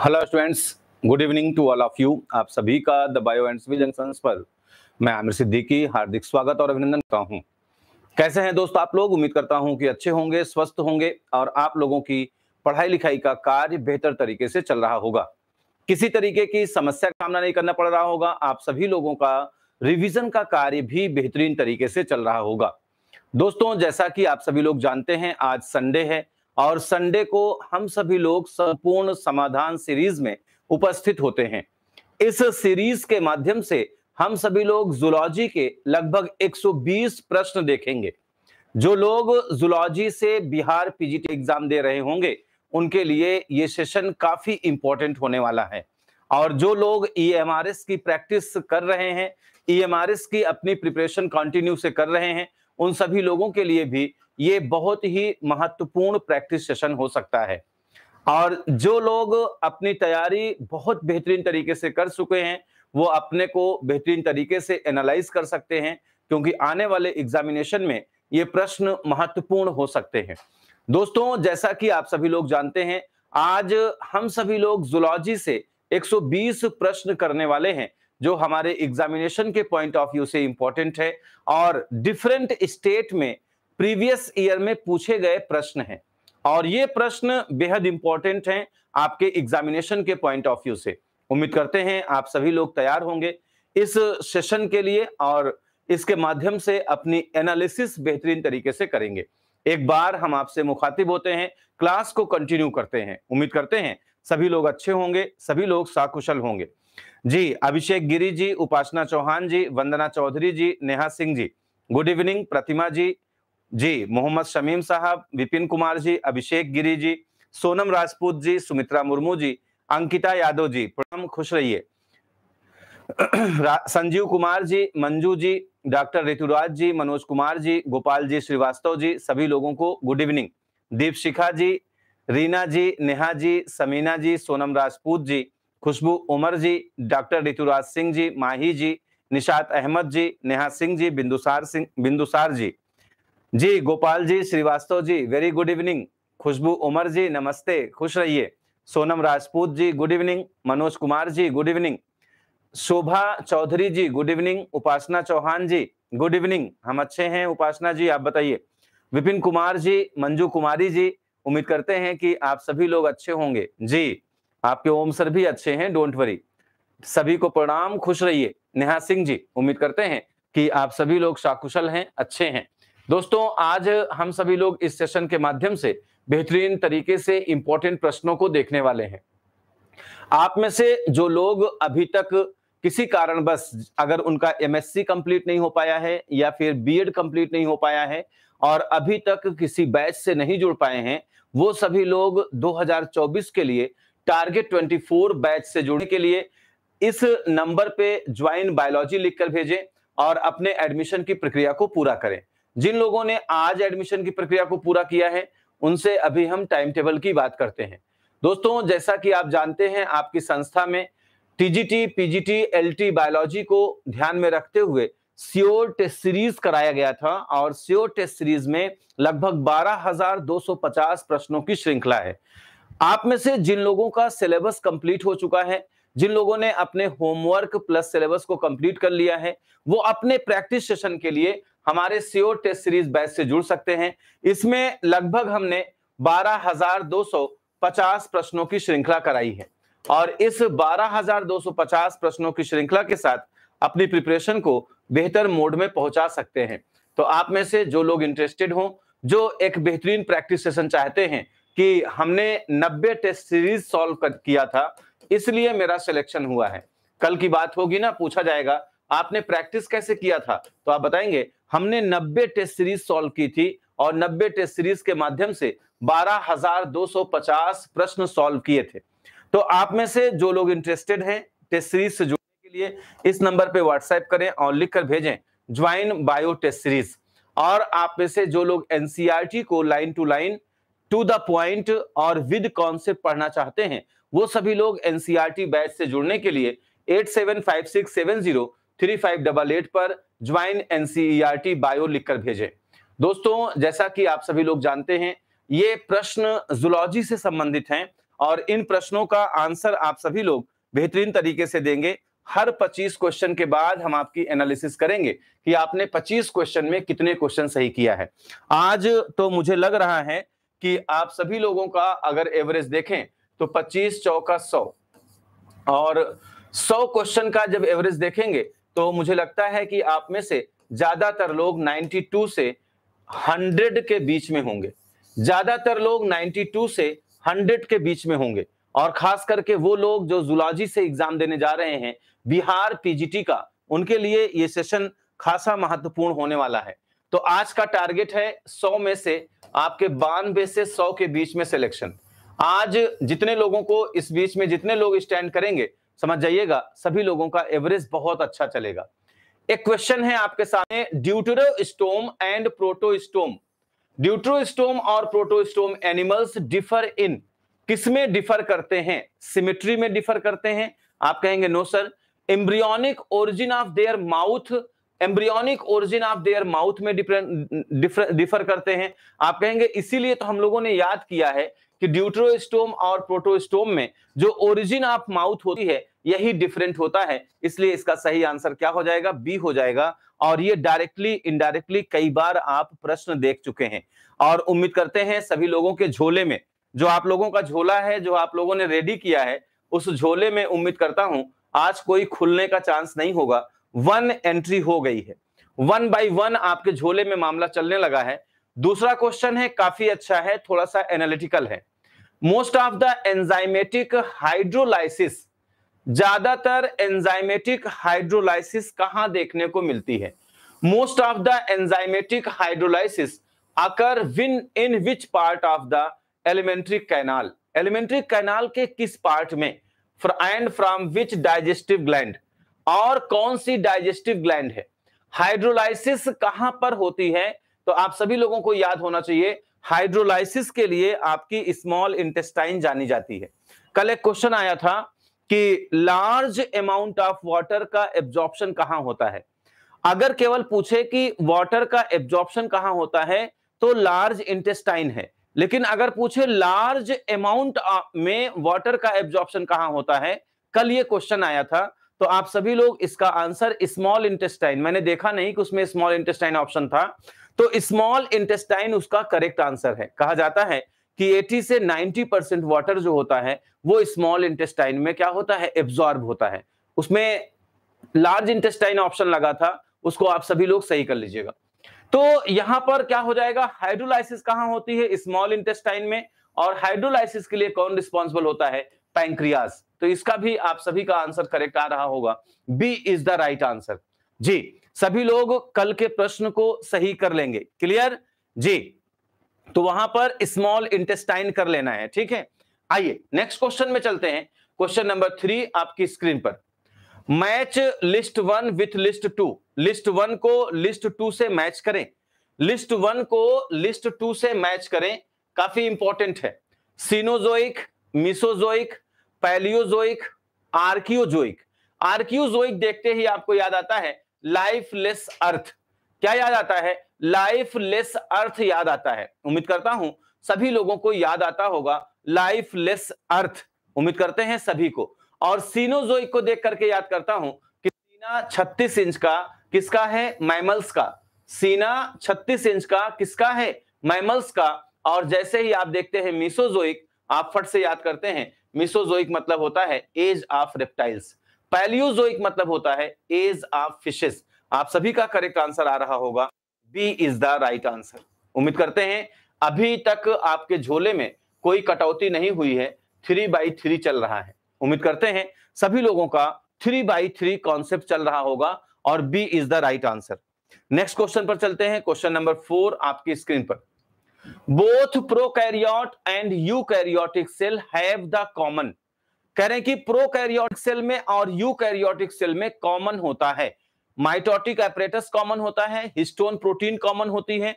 Hello students good evening to all of you आप सभी का the bio and civil junctions पर मैं आमिर सिद्दीकी हार्दिक स्वागत और अभिनंदन करता हूं कैसे हैं दोस्तों आप लोग उम्मीद करता हूं कि अच्छे होंगे स्वस्थ होंगे और आप लोगों की पढ़ाई लिखाई का कार्य बेहतर तरीके से चल रहा होगा किसी तरीके की समस्या का सामना नहीं करना पड़ रहा होगा आप सभी लोगों का रिविजन का कार्य भी बेहतरीन तरीके से चल रहा होगा दोस्तों जैसा कि आप सभी लोग जानते हैं आज संडे है और संडे को हम सभी लोग संपूर्ण समाधान सीरीज में उपस्थित होते हैं इस सीरीज के माध्यम से हम सभी लोग जुलॉजी के लगभग 120 प्रश्न देखेंगे जो लोग जुलॉजी से बिहार पीजीटी एग्जाम दे रहे होंगे उनके लिए ये सेशन काफी इंपॉर्टेंट होने वाला है और जो लोग ई e की प्रैक्टिस कर रहे हैं ई e की अपनी प्रिपरेशन कंटिन्यू से कर रहे हैं उन सभी लोगों के लिए भी ये बहुत ही महत्वपूर्ण प्रैक्टिस सेशन हो सकता है और जो लोग अपनी तैयारी बहुत बेहतरीन तरीके से कर चुके हैं वो अपने को बेहतरीन तरीके से एनालाइज कर सकते हैं क्योंकि आने वाले एग्जामिनेशन में ये प्रश्न महत्वपूर्ण हो सकते हैं दोस्तों जैसा कि आप सभी लोग जानते हैं आज हम सभी लोग जुलॉजी से 120 प्रश्न करने वाले हैं जो हमारे एग्जामिनेशन के पॉइंट ऑफ व्यू से इंपॉर्टेंट है और डिफरेंट स्टेट में प्रीवियस ईयर में पूछे गए प्रश्न हैं और ये प्रश्न बेहद इंपॉर्टेंट हैं आपके एग्जामिनेशन के पॉइंट ऑफ व्यू से उम्मीद करते हैं आप सभी लोग तैयार होंगे इस सेशन के लिए और इसके माध्यम से अपनी एनालिसिस बेहतरीन तरीके से करेंगे एक बार हम आपसे मुखातिब होते हैं क्लास को कंटिन्यू करते हैं उम्मीद करते हैं सभी लोग अच्छे होंगे सभी लोग साकुशल होंगे जी अभिषेक गिरी जी उपासना चौहान जी वंदना चौधरी जी नेहा सिंह जी गुड इवनिंग प्रतिमा जी जी मोहम्मद शमीम साहब विपिन कुमार जी अभिषेक गिरी जी सोनम राजपूत जी सुमित्रा मुर्मू जी अंकिता यादव जी प्रणाम खुश रहिए संजीव कुमार जी मंजू जी डॉक्टर ऋतुराज जी मनोज कुमार जी गोपाल जी श्रीवास्तव जी सभी लोगों को good evening Deep Shikha ji Reena ji Neha ji Sameena ji Sonam Rajput ji Khushboo Umar ji doctor Rituraj Singh ji Mahi ji Nishad Ahmad ji Neha Singh ji Bindusar Singh Bindusar ji ji Gopal ji Shrivastava ji very good evening Khushboo Umar ji नमस्ते खुश रहिए Sonam Rajput ji good evening Manoj Kumar ji good evening Shobha Chaudhary ji good evening Upasana Chauhan ji good evening हम अच्छे हैं उपासना जी आप बताइए विपिन कुमार जी मंजू कुमारी जी उम्मीद करते हैं कि आप सभी लोग अच्छे होंगे जी आपके ओम सर भी अच्छे हैं डोंट वरी सभी को प्रणाम खुश रहिए नेहा सिंह जी उम्मीद करते हैं कि आप सभी लोग साकुशल हैं अच्छे हैं दोस्तों आज हम सभी लोग इस सेशन के माध्यम से बेहतरीन तरीके से इंपॉर्टेंट प्रश्नों को देखने वाले हैं आप में से जो लोग अभी तक किसी कारणवश अगर उनका एमएससी कंप्लीट नहीं हो पाया है या फिर बीएड कंप्लीट नहीं हो पाया है और अभी तक किसी बैच से नहीं जुड़ पाए हैं वो सभी लोग 2024 के लिए टारगेट 24 बैच से जुड़ने के लिए इस नंबर पे ज्वाइन बायोलॉजी लिखकर भेजें और अपने एडमिशन की प्रक्रिया को पूरा करें जिन लोगों ने आज एडमिशन की प्रक्रिया को पूरा किया है उनसे अभी हम टाइम टेबल की बात करते हैं दोस्तों जैसा कि आप जानते हैं आपकी संस्था में टीजीटी पीजीटी एलटी बायोलॉजी को ध्यान में रखते हुए सियोर टेस्ट सीरीज कराया गया था और सियोर टेस्ट सीरीज में लगभग 12,250 प्रश्नों की श्रृंखला है आप में से जिन लोगों का सिलेबस कंप्लीट हो चुका है जिन लोगों ने अपने होमवर्क प्लस सिलेबस को कंप्लीट कर लिया है वो अपने प्रैक्टिस सेशन के लिए हमारे सीओ टेस्ट सीरीज बैच से जुड़ सकते हैं इसमें लगभग हमने 12,250 प्रश्नों की श्रृंखला कराई है और इस 12,250 प्रश्नों की श्रृंखला के साथ अपनी प्रिपरेशन को बेहतर मोड में पहुंचा सकते हैं तो आप में से जो लोग इंटरेस्टेड हों जो एक बेहतरीन प्रैक्टिस सेशन चाहते हैं कि हमने 90 टेस्ट सीरीज सॉल्व किया था इसलिए मेरा सिलेक्शन हुआ है कल की बात होगी ना पूछा जाएगा आपने प्रैक्टिस कैसे किया था तो आप बताएंगे हमने 90 टेस्ट सीरीज सॉल्व की थी और 90 टेस्ट सीरीज के माध्यम से 12,250 प्रश्न सॉल्व किए थे तो आप में से जो लोग इंटरेस्टेड हैं टेस्ट सीरीज से जुड़ने के लिए इस नंबर पे व्हाट्सएप करें और लिखकर भेजें ज्वाइन बायो टेस्ट सीरीज और आप में से जो लोग एनसीईआरटी e को line to line to the point और विद कॉन्सेप्ट पढ़ना चाहते हैं वो सभी लोग एनसीईआरटी बैच e से जुड़ने के लिए eight seven five six seven zero three five double eight पर ज्वाइन एनसीईआरटी बायो लिखकर भेजें दोस्तों जैसा कि आप सभी लोग जानते हैं ये प्रश्न जुलॉजी से संबंधित हैं और इन प्रश्नों का आंसर आप सभी लोग बेहतरीन तरीके से देंगे हर 25 क्वेश्चन के बाद हम आपकी एनालिसिस करेंगे कि आपने 25 क्वेश्चन में कितने क्वेश्चन सही किया है आज तो मुझे लग रहा है कि आप सभी लोगों का अगर एवरेज देखें तो 25 चौका 100 और 100 क्वेश्चन का जब एवरेज देखेंगे तो मुझे लगता है कि आप में से ज्यादातर लोग 92 से 100 के बीच में होंगे ज्यादातर लोग 92 से 100 के बीच में होंगे और खास करके वो लोग जो जुलॉजी से एग्जाम देने जा रहे हैं बिहार पीजीटी का उनके लिए ये सेशन खासा महत्वपूर्ण होने वाला है तो आज का टारगेट है 100 में से आपके बानवे से 100 के बीच में सिलेक्शन आज जितने लोगों को इस बीच में जितने लोग स्टैंड करेंगे समझ जाइएगा सभी लोगों का एवरेज बहुत अच्छा चलेगा एक क्वेश्चन है आपके सामने ड्यूटरोस्टोम एंड प्रोटोस्टोम ड्यूटरोस्टोम और प्रोटोस्टोम एनिमल्स डिफर इन किसमें डिफर करते हैं सिमेट्री में डिफर करते हैं आप कहेंगे no sir embryonic origin of their mouth embryonic origin of their mouth में डिफर करते हैं आप कहेंगे इसीलिए तो हम लोगों ने याद किया है कि ड्यूट्रोस्टोम और प्रोटोस्टोम में जो ओरिजिन ऑफ माउथ होती है यही डिफरेंट होता है इसलिए इसका सही आंसर क्या हो जाएगा बी हो जाएगा और ये डायरेक्टली इनडायरेक्टली कई बार आप प्रश्न देख चुके हैं और उम्मीद करते हैं सभी लोगों के झोले में जो आप लोगों का झोला है जो आप लोगों ने रेडी किया है उस झोले में उम्मीद करता हूं आज कोई खुलने का चांस नहीं होगा वन एंट्री हो गई है वन बाई वन आपके झोले में मामला चलने लगा है दूसरा क्वेश्चन है काफी अच्छा है थोड़ा सा एनालिटिकल है most of the enzymatic hydrolysis ज्यादातर एंजाइमेटिक हाइड्रोलाइसिस कहां देखने को मिलती है most of the enzymatic hydrolysis occur within which part of the alimentary canal alimentary canal के किस पार्ट में and from which digestive gland और कौन सी डाइजेस्टिव ग्लैंड है हाइड्रोलाइसिस कहां पर होती है तो आप सभी लोगों को याद होना चाहिए हाइड्रोलाइसिस के लिए आपकी स्मॉल इंटेस्टाइन जानी जाती है कल एक क्वेश्चन आया था कि लार्ज अमाउंट ऑफ वाटर का एब्जॉर्प्शन कहां होता है अगर केवल पूछे कि वाटर का एब्जॉर्प्शन कहां होता है तो लार्ज इंटेस्टाइन है लेकिन अगर पूछे लार्ज अमाउंट में वाटर का एब्जॉर्प्शन कहां होता है कल ये क्वेश्चन आया था तो आप सभी लोग इसका आंसर स्मॉल इंटेस्टाइन मैंने देखा नहीं कि उसमें स्मॉल इंटेस्टाइन ऑप्शन था तो स्मॉल इंटेस्टाइन उसका करेक्ट आंसर है कहा जाता है कि 80 से 90 परसेंट वाटर जो होता है वो स्मॉल इंटेस्टाइन में क्या होता है एब्जॉर्ब होता है उसमें लार्ज इंटेस्टाइन ऑप्शन लगा था उसको आप सभी लोग सही कर लीजिएगा तो यहां पर क्या हो जाएगा हाइड्रोलाइसिस कहां होती है स्मॉल इंटेस्टाइन में और हाइड्रोलाइसिस के लिए कौन रिस्पॉन्सिबल होता है पैंक्रियाज तो इसका भी आप सभी का आंसर करेक्ट आ रहा होगा B is the right answer जी सभी लोग कल के प्रश्न को सही कर लेंगे क्लियर जी तो वहां पर स्मॉल इंटेस्टाइन कर लेना है ठीक है आइए नेक्स्ट क्वेश्चन में चलते हैं क्वेश्चन नंबर थ्री आपकी स्क्रीन पर match list one with list two list one को लिस्ट टू से मैच करें लिस्ट वन को लिस्ट टू से मैच करें काफी इंपॉर्टेंट है Cenozoic Mesozoic Paleozoic Archeozoic Archeozoic देखते ही आपको याद आता है लाइफ लेस अर्थ क्या याद आता है लाइफ लेस अर्थ याद आता है उम्मीद करता हूं सभी लोगों को याद आता होगा लाइफ लेस अर्थ उम्मीद करते हैं सभी को और सीनोजोइक को देख करके याद करता हूं कि सीना 36 इंच का किसका है मैमल्स का सीना 36 इंच का किसका है मैमल्स का और जैसे ही आप देखते हैं मिसोजोइक आप फट से याद करते हैं मिसोजोइक मतलब होता है एज ऑफ रेप्टाइल्स पैलियोजोइक मतलब होता है एज ऑफ फिशेस आप सभी का करेक्ट आंसर आ रहा होगा B is the right answer उम्मीद करते हैं अभी तक आपके झोले में कोई कटौती नहीं हुई है थ्री बाई थ्री चल रहा है उम्मीद करते हैं सभी लोगों का थ्री बाई थ्री कॉन्सेप्ट चल रहा होगा और B is the right answer next question पर चलते हैं क्वेश्चन नंबर फोर आपकी स्क्रीन पर both prokaryote and eukaryotic cell have the common कह रहे हैं कि प्रो कैरियोटिक सेल में और यू कैरियोटिक सेल में कॉमन होता है माइटोटिक एपरेटस कॉमन होता है हिस्टोन प्रोटीन कॉमन होती है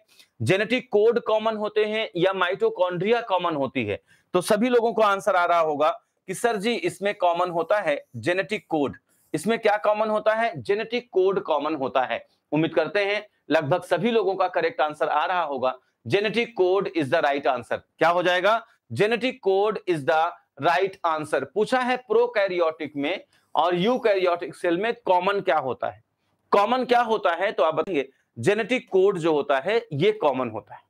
जेनेटिक कोड कॉमन होते हैं या माइटोकॉन्ड्रिया कॉमन होती है तो सभी लोगों को आंसर आ रहा होगा कि सर जी इसमें कॉमन होता है जेनेटिक कोड इसमें क्या कॉमन होता है जेनेटिक कोड कॉमन होता है उम्मीद करते हैं लगभग सभी लोगों का करेक्ट आंसर आ रहा होगा genetic code is the right answer क्या हो जाएगा genetic code is the right answer पूछा है प्रोकैरियोटिक में और यूकैरियोटिक सेल में कॉमन क्या होता है कॉमन क्या होता है तो आप बताएंगे जेनेटिक कोड जो होता है ये कॉमन होता है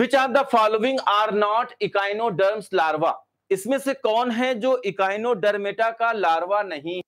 which are the following are not echinoderms larva इसमें से कौन है जो इकाइनोडर्मेटा का लार्वा नहीं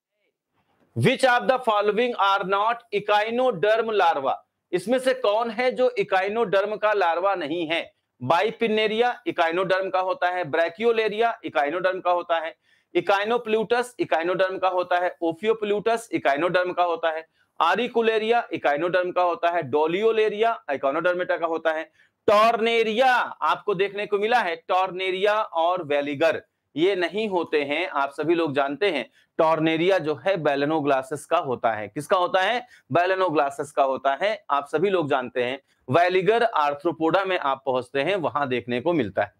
which are the following are not echinoderm larva इसमें से कौन है जो इकाइनोडर्म का लार्वा नहीं है बाइपिनेरिया इकाइनोडर्म का होता है ब्रैकियोलेरिया इकाइनोडर्म का होता है इकाइनोप्लूटस इकाइनोडर्म का होता है ओफियोप्लूटस इकाइनोडर्म का होता है आरिकुलेरिया इकाइनोडर्म का होता है डोलियोलेरिया इकाइनोडर्मेटा का होता है टॉर्नेरिया आपको देखने को मिला है टॉर्नेरिया और वेलिगर ये नहीं होते हैं आप सभी लोग जानते हैं टॉर्नेरिया जो है बैलेनोग्लासेस का होता है किसका होता है बैलेनोग्लासेस का होता है आप सभी लोग जानते हैं वैलिगर आर्थ्रोपोडा में आप पहुंचते हैं वहां देखने को मिलता है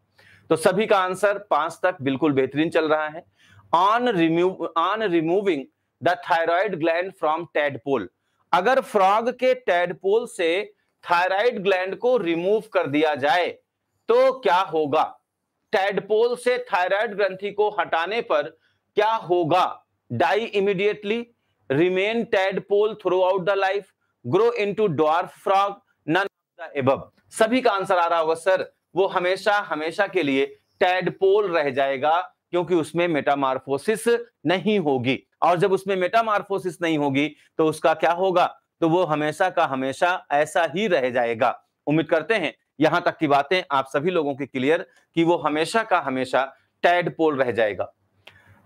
तो सभी का आंसर पांच तक बिल्कुल बेहतरीन चल रहा है on remove on removing the thyroid gland from tadpole अगर फ्रॉग के टेडपोल से थायराइड ग्लैंड को रिमूव कर दिया जाए तो क्या होगा टेडपोल से थायराइड ग्रंथि को हटाने पर क्या होगा die immediately remain tadpole throughout the life grow into dwarf frog none above सभी का आंसर आ रहा होगा सर वो हमेशा हमेशा के लिए टैडपोल रह जाएगा क्योंकि उसमें मेटामार्फोसिस नहीं होगी और जब उसमें मेटामार्फोसिस नहीं होगी तो उसका क्या होगा तो वो हमेशा का हमेशा ऐसा ही रह जाएगा उम्मीद करते हैं यहां तक की बातें आप सभी लोगों के क्लियर कि वो हमेशा का हमेशा टैडपोल रह जाएगा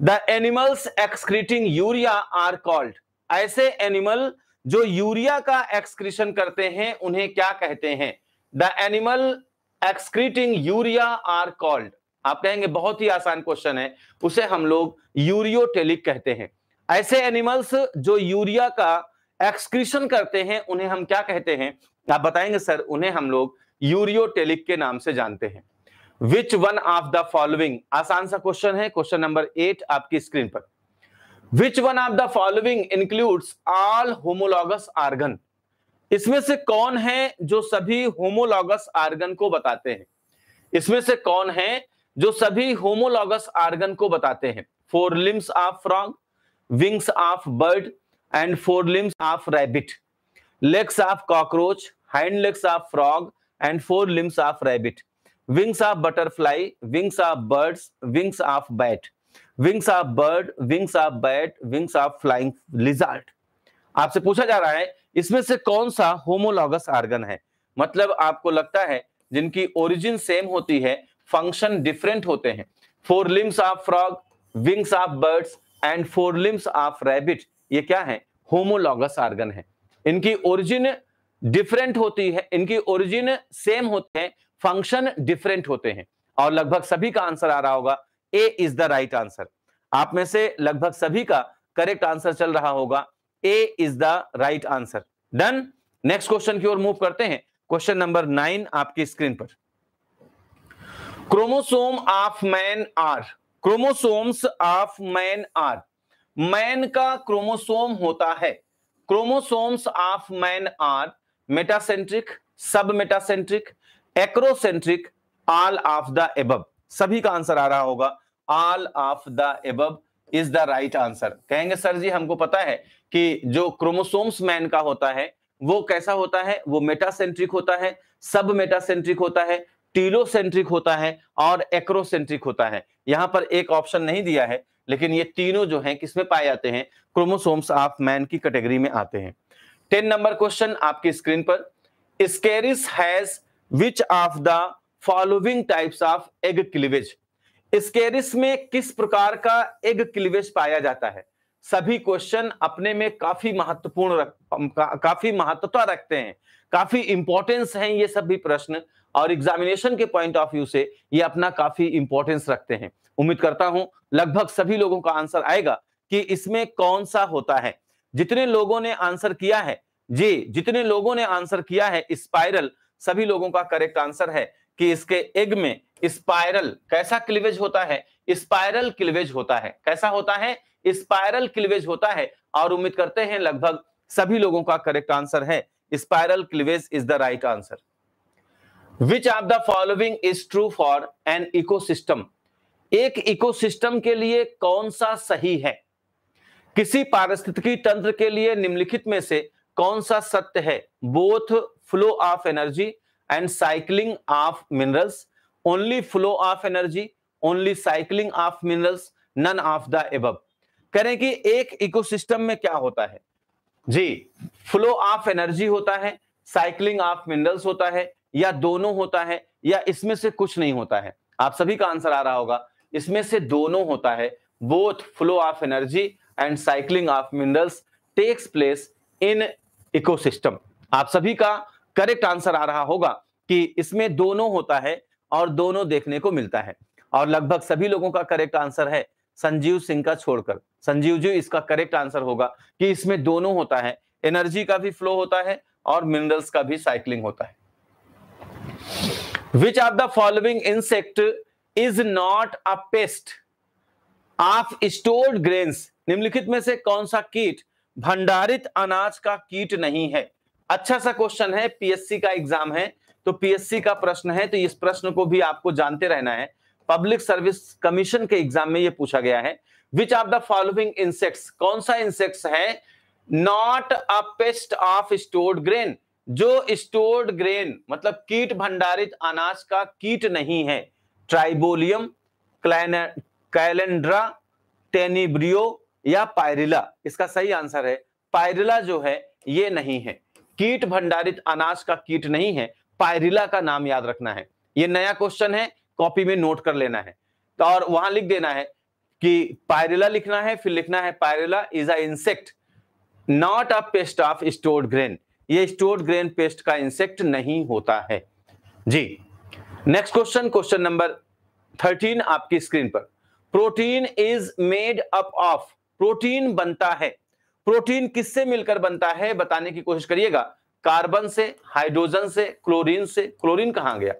the animals excreting urea are called ऐसे एनिमल जो यूरिया का एक्सक्रीशन करते हैं उन्हें क्या कहते हैं the animal excreting urea are called आप कहेंगे बहुत ही आसान क्वेश्चन है उसे हम लोग यूरियोटेलिक कहते हैं ऐसे एनिमल्स जो यूरिया का एक्सक्रीशन करते हैं उन्हें हम क्या कहते हैं आप बताएंगे सर उन्हें हम लोग यूरियोटेलिक के नाम से जानते हैं which one of the following आसान सा क्वेश्चन है क्वेश्चन नंबर एट आपकी स्क्रीन पर which one of the following includes all homologous organ इसमें से कौन है जो सभी होमोलॉगस आर्गन को बताते हैं इसमें से कौन है जो सभी होमोलॉगस आर्गन को बताते हैं fore limbs of frog wings of bird and fore limbs of rabbit legs of cockroach and legs of frog and fore limbs of rabbit wings of butterfly wings of birds wings of bat wings of bird wings of bat wings of flying lizard आपसे पूछा जा रहा है इसमें से कौन सा homologous argon है मतलब आपको लगता है जिनकी ओरिजिन सेम होती है फंक्शन डिफरेंट होते हैं fore limbs of frog wings of birds and fore limbs of rabbit ये क्या है होमोलॉगस आर्गन है इनकी ओरिजिन डिफरेंट होती है इनकी ओरिजिन सेम होते हैं फंक्शन डिफरेंट होते हैं और लगभग सभी का आंसर आ रहा होगा A is the right answer आप में से लगभग सभी का करेक्ट आंसर चल रहा होगा A is the right answer done next question की ओर मूव करते हैं क्वेश्चन नंबर नाइन आपकी स्क्रीन पर chromosome of man are chromosomes of man are man का क्रोमोसोम होता है chromosomes of man are metacentric submetacentric acrocentric all of the above सभी का आंसर आ रहा होगा all of the above is the right answer कहेंगे sir ji हमको पता है कि जो क्रोमोसोम्स मैन का होता है वो कैसा होता है वो मेटासेंट्रिक होता है सब मेटासेंट्रिक होता है टीलोसेंट्रिक होता है और एक्रोसेंट्रिक होता है यहां पर एक ऑप्शन नहीं दिया है लेकिन ये तीनों जो हैं किसमें पाए जाते हैं क्रोमोसोम्स ऑफ मैन की कैटेगरी में आते हैं टेन नंबर क्वेश्चन आपकी स्क्रीन पर Ascaris has which of the following types of egg cleavage Ascaris में किस प्रकार का एग क्लिवेज पाया जाता है सभी क्वेश्चन अपने में काफी महत्वपूर्ण रख का, काफी महत्वता रखते हैं काफी इंपॉर्टेंस हैं ये सभी प्रश्न और एग्जामिनेशन के पॉइंट ऑफ व्यू से ये अपना काफी इंपॉर्टेंस रखते हैं उम्मीद करता हूं लगभग सभी लोगों का आंसर आएगा कि इसमें कौन सा होता है जितने लोगों ने आंसर किया है जी जितने लोगों ने आंसर किया है स्पाइरल सभी लोगों का करेक्ट आंसर है कि इसके एग में स्पायरल कैसा क्लिवेज होता है स्पायरल क्लिवेज होता है कैसा होता है स्पायरल क्लिवेज होता है और उम्मीद करते हैं लगभग सभी लोगों का करेक्ट आंसर है spiral cleavage is the right answer which are the following is true for an ecosystem एक इकोसिस्टम के लिए कौन सा सही है किसी पारिस्थितिकी तंत्र के लिए निम्नलिखित में से कौन सा सत्य है both flow of energy and cycling of minerals only flow of energy only cycling of minerals none of the above करें कि एक इकोसिस्टम में क्या होता है जी फ्लो ऑफ एनर्जी होता है साइकिलिंग ऑफ मिनरल्स होता है या दोनों होता है या इसमें से कुछ नहीं होता है आप सभी का आंसर आ रहा होगा इसमें से दोनों होता है both flow of energy and cycling of minerals takes place in ecosystem आप सभी का करेक्ट आंसर आ रहा होगा कि इसमें दोनों होता है और दोनों देखने को मिलता है और लगभग सभी लोगों का करेक्ट आंसर है संजीव सिंह का छोड़कर संजीव जी इसका करेक्ट आंसर होगा कि इसमें दोनों होता है एनर्जी का भी फ्लो होता है और मिनरल्स का भी साइकिलिंग होता है which are the following insect is not a pest of stored grains निम्नलिखित में से कौन सा कीट भंडारित अनाज का कीट नहीं है अच्छा सा क्वेश्चन है पीएससी का एग्जाम है तो पीएससी का प्रश्न है तो इस प्रश्न को भी आपको जानते रहना है पब्लिक सर्विस कमीशन के एग्जाम में यह पूछा गया है which are the following insects कौन सा इंसेक्ट्स है not a pest of stored grain जो स्टोर्ड ग्रेन मतलब कीट भंडारित अनाज का कीट नहीं है ट्राइबोलियम कैलेंड्रा टेनिब्रियो या पायरिला इसका सही आंसर है पायरिला जो है ये नहीं है कीट भंडारित अनाज का कीट नहीं है पायरिला का नाम याद रखना है ये नया क्वेश्चन है कॉपी में नोट कर लेना है तो और वहां लिख देना है कि पायरिला लिखना है फिर लिखना है Pyrilla is a insect not a pest of stored grain ये स्टोर्ड ग्रेन पेस्ट का इंसेक्ट नहीं होता है जी next question question number thirteen आपकी स्क्रीन पर protein is made up of protein बनता है प्रोटीन किससे मिलकर बनता है बताने की कोशिश करिएगा कार्बन से हाइड्रोजन से क्लोरीन से क्लोरीन कहाँ गया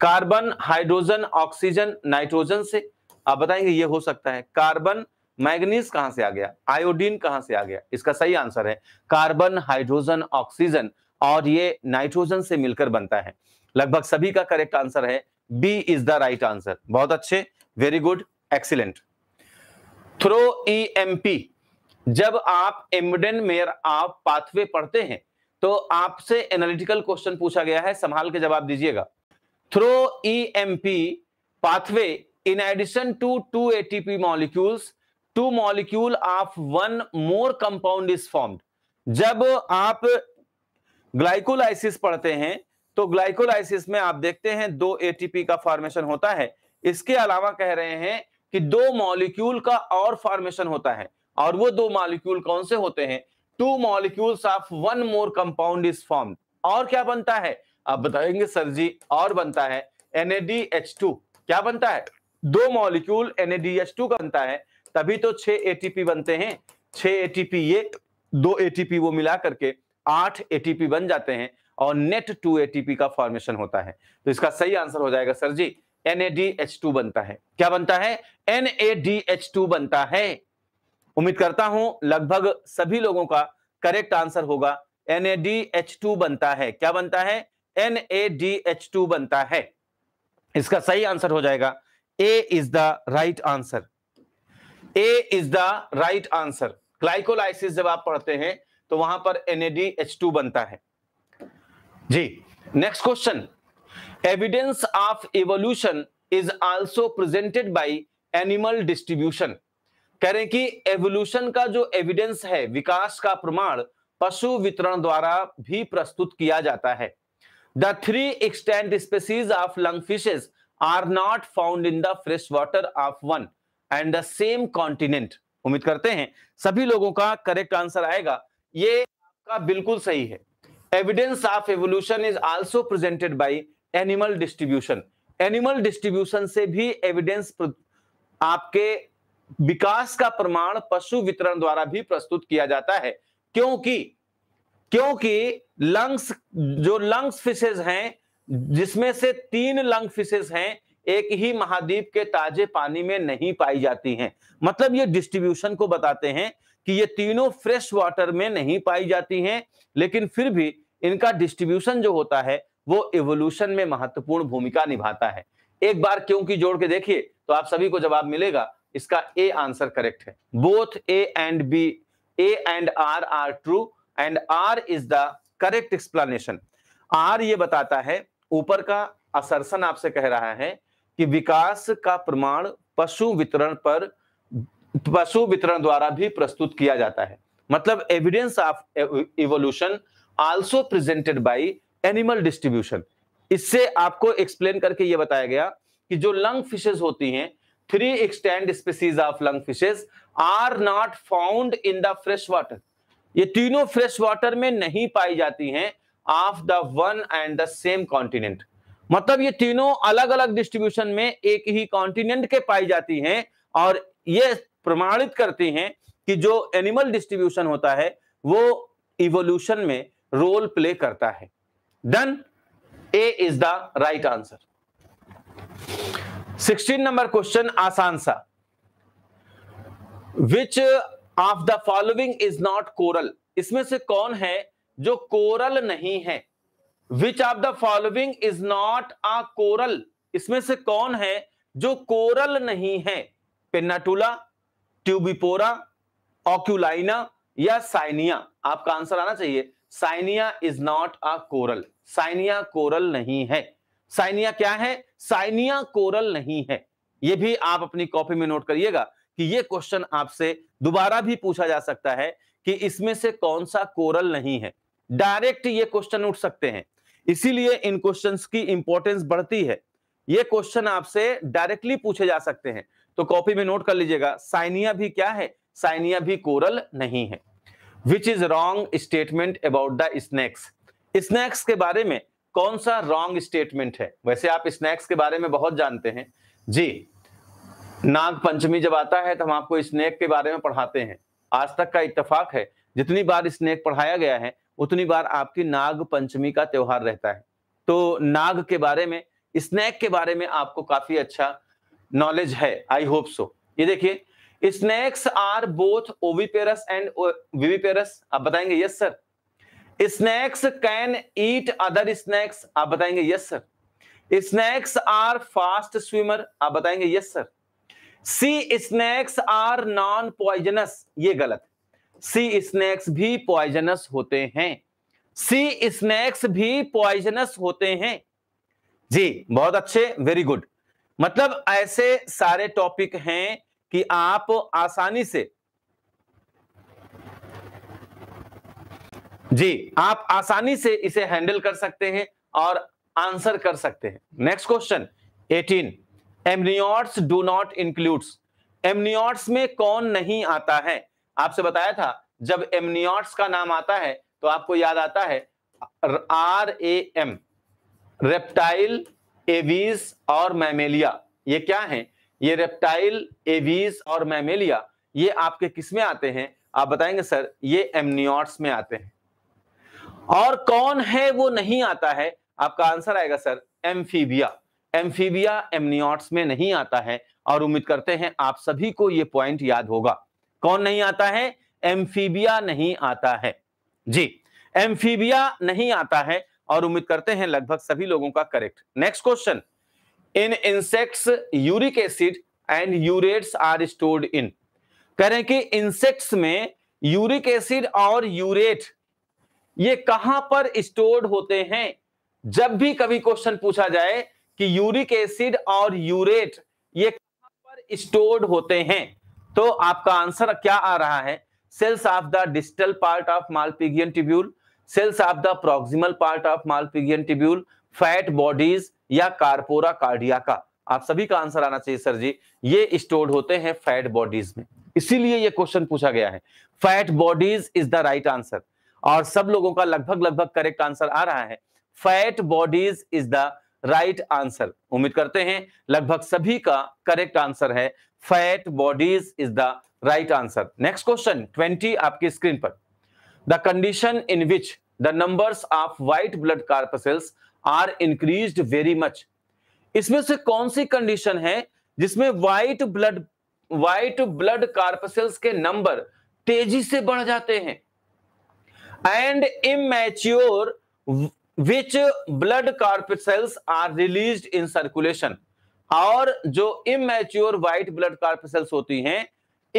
कार्बन हाइड्रोजन ऑक्सीजन नाइट्रोजन से आप बताएंगे ये हो सकता है कार्बन मैग्नीज कहां से आ गया आयोडीन कहां से आ गया इसका सही आंसर है कार्बन हाइड्रोजन ऑक्सीजन और ये नाइट्रोजन से मिलकर बनता है लगभग सभी का करेक्ट आंसर है B is the right answer बहुत अच्छे very good excellent through E M P जब आप एमडेन मेयर आप पाथवे पढ़ते हैं तो आपसे एनालिटिकल क्वेश्चन पूछा गया है संभाल के जवाब दीजिएगा through E M P pathway in addition to two ATP molecules two molecule of one more compound is formed जब आप ग्लाइकोलाइसिस पढ़ते हैं तो ग्लाइकोलाइसिस में आप देखते हैं दो एटीपी का फॉर्मेशन होता है इसके अलावा कह रहे हैं कि दो मॉलिक्यूल का और फॉर्मेशन होता है और वो दो मॉलिक्यूल कौन से होते हैं two molecules of one more compound is form और क्या बनता है आप बताएंगे सर जी और बनता है NADH2 क्या बनता है दो मॉलिक्यूल टू का बनता है तभी तो छह एटीपी बनते हैं छह एटीपी ये दो एटीपी वो मिला करके आठ एटीपी बन जाते हैं और नेट टू एटीपी का फॉर्मेशन होता है तो इसका सही आंसर हो जाएगा सर जी टू बनता है क्या बनता है टू बनता है उम्मीद करता हूं लगभग सभी लोगों का करेक्ट आंसर होगा एन बनता है क्या बनता है एन बनता है इसका सही आंसर हो जाएगा A is the right answer A is the right answer glycolysis जब आप पढ़ते हैं तो वहां पर एन बनता है जी next question evidence of evolution is also presented by animal distribution कह रहे हैं कि एवोल्यूशन का जो एविडेंस है विकास का प्रमाण पशु वितरण द्वारा भी प्रस्तुत किया जाता है the three extant species of lung fishes are not found in the fresh water of one and the same continent उम्मीद करते हैं सभी लोगों का करेक्ट आंसर आएगा ये आपका बिल्कुल सही है evidence of evolution is also presented by animal distribution animal distribution से भी एविडेंस आपके विकास का प्रमाण पशु वितरण द्वारा भी प्रस्तुत किया जाता है क्योंकि क्योंकि लंग्स जो लंग्स फिशेज हैं जिसमें से तीन लंग फिशेज हैं एक ही महाद्वीप के ताजे पानी में नहीं पाई जाती हैं मतलब ये डिस्ट्रीब्यूशन को बताते हैं कि ये तीनों फ्रेश वाटर में नहीं पाई जाती हैं लेकिन फिर भी इनका डिस्ट्रीब्यूशन जो होता है वो एवोल्यूशन में महत्वपूर्ण भूमिका निभाता है एक बार क्योंकि जोड़ के देखिए तो आप सभी को जवाब मिलेगा इसका ए आंसर करेक्ट है both A and B A and R are true and R is the correct explanation R ये बताता है ऊपर का असरसन आपसे कह रहा है कि विकास का प्रमाण पशु वितरण पर पशु वितरण द्वारा भी प्रस्तुत किया जाता है मतलब evidence of evolution also presented by animal distribution इससे आपको एक्सप्लेन करके ये बताया गया कि जो लंग फिशेज होती हैं three extant species of lung fishes are not found in the fresh water ये तीनों फ्रेश वाटर में नहीं पाई जाती हैं of the one and the same continent मतलब ये तीनों अलग अलग डिस्ट्रीब्यूशन में एक ही कॉन्टिनेंट के पाई जाती हैं और ये प्रमाणित करती हैं कि जो एनिमल डिस्ट्रीब्यूशन होता है वो इवोल्यूशन में रोल प्ले करता है then A is the right answer sixteen number question आसान सा which of the following is not coral इसमें से कौन है जो कोरल नहीं है which of the following is not a coral इसमें से कौन है जो कोरल नहीं है पेनाटूला ट्यूबिपोरा ऑक्यूलाइना या साइनिया आपका आंसर आना चाहिए Cyanea is not a coral Cyanea coral नहीं है साइनिया क्या है साइनिया कोरल नहीं है ये भी आप अपनी कॉपी में नोट करिएगा कि ये क्वेश्चन आपसे दोबारा भी पूछा जा सकता है कि इसमें से कौन सा कोरल नहीं है डायरेक्ट ये क्वेश्चन उठ सकते हैं इसीलिए इन क्वेश्चन की इंपॉर्टेंस बढ़ती है ये क्वेश्चन आपसे डायरेक्टली पूछे जा सकते हैं तो कॉपी में नोट कर लीजिएगा साइनिया भी क्या है साइनिया भी कोरल नहीं है which is wrong statement about the snakes snakes के बारे में कौन सा रॉन्ग स्टेटमेंट है वैसे आप स्नैक्स के बारे में बहुत जानते हैं जी नाग पंचमी जब आता है तो हम आपको स्नेक के बारे में पढ़ाते हैं आज तक का इतफाक है जितनी बार स्नेक पढ़ाया गया है उतनी बार आपकी नाग पंचमी का त्योहार रहता है तो नाग के बारे में स्नैक के बारे में आपको काफी अच्छा नॉलेज है आई होप सो ये देखिए snakes are both oviparous and viviparous आप बताएंगे yes sir snakes can eat other snakes आप बताएंगे yes sir snakes are fast swimmer आप बताएंगे yes sir sea snakes are non poisonous ये गलत सी स्नैक्स भी पॉइजनस होते हैं सी स्नैक्स भी पॉइजनस होते हैं जी बहुत अच्छे वेरी गुड मतलब ऐसे सारे टॉपिक हैं कि आप आसानी से जी आप आसानी से इसे हैंडल कर सकते हैं और आंसर कर सकते हैं next question 18 amniotes do not includes amniotes में कौन नहीं आता है आपसे बताया था जब एमनियोट्स का नाम आता है तो आपको याद आता है R A M reptile Aves और मैमेलिया ये क्या है ये रेप्टाइल एवीज और मैमेलिया ये आपके किस में आते हैं आप बताएंगे सर ये एमनियोट्स में आते हैं और कौन है वो नहीं आता है आपका आंसर आएगा सर एम्फीबिया एम्फीबिया एमनियॉट्स में नहीं आता है और उम्मीद करते हैं आप सभी को ये पॉइंट याद होगा कौन नहीं आता है एम्फीबिया नहीं आता है जी एम्फीबिया नहीं आता है और उम्मीद करते हैं लगभग सभी लोगों का correct next question in insects uric acid and urates are stored in कह रहे हैं कि इंसेक्ट्स में यूरिक एसिड और यूरेट ये कहां पर स्टोर्ड होते हैं जब भी कभी क्वेश्चन पूछा जाए कि यूरिक एसिड और यूरेट ये कहां पर स्टोर्ड होते हैं तो आपका आंसर क्या आ रहा है cells of the distal part of Malpighian tubule cells of the proximal part of Malpighian tubule fat bodies या कार्पोरा कार्डिया का आप सभी का आंसर आना चाहिए सर जी ये स्टोर्ड होते हैं फैट बॉडीज में इसीलिए ये क्वेश्चन पूछा गया है fat bodies is the right answer और सब लोगों का लगभग लगभग करेक्ट आंसर आ रहा है fat bodies is the right answer उम्मीद करते हैं लगभग सभी का करेक्ट आंसर है fat bodies is the right answer next question twenty आपकी स्क्रीन पर the condition in which the numbers of white blood corpuscles are increase very much इसमें से कौन सी कंडीशन है जिसमें white blood white blood corpuscles के नंबर तेजी से बढ़ जाते हैं and immature which blood corpuscles cells are released in circulation और जो इमेच्योर व्हाइट ब्लड कार्पसेल्स होती हैं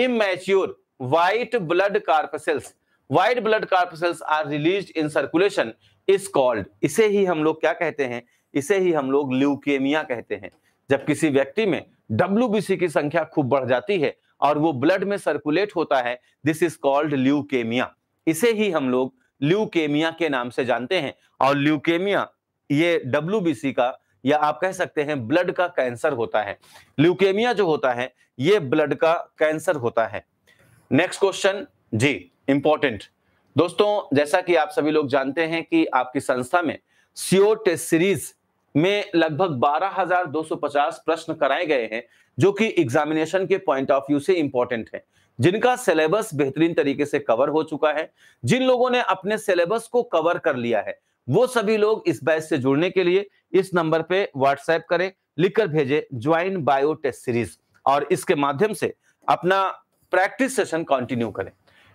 immature white blood corpuscles white blood corpuscles are release in circulation is called इसे ही हम लोग क्या कहते हैं इसे ही हम लोग ल्यूकेमिया कहते हैं जब किसी व्यक्ति में डब्ल्यू की संख्या खूब बढ़ जाती है और वो ब्लड में सर्कुलेट होता है दिस इज कॉल्ड ल्यूकेमिया इसे ही हम लोग ल्यूकेमिया के नाम से जानते हैं और ल्यूकेमिया ये डब्ल्यू का या आप कह सकते हैं ब्लड का कैंसर होता है ल्यूकेमिया जो होता है ये ब्लड का कैंसर होता है नेक्स्ट क्वेश्चन जी इंपॉर्टेंट दोस्तों जैसा कि आप सभी लोग जानते हैं कि आपकी संस्था में सीओ टेस्ट सीरीज में लगभग 12,250 प्रश्न कराए गए हैं जो कि एग्जामिनेशन के पॉइंट ऑफ व्यू से इंपॉर्टेंट है जिनका सिलेबस बेहतरीन तरीके से कवर हो चुका है जिन लोगों ने अपने सिलेबस को कवर कर लिया है वो सभी लोग इस बैच से जुड़ने के लिए इस नंबर पे व्हाट्सएप करें लिखकर भेजें ज्वाइन बायो टेस्ट सीरीज और इसके माध्यम से अपना प्रैक्टिस सेशन कंटिन्यू करें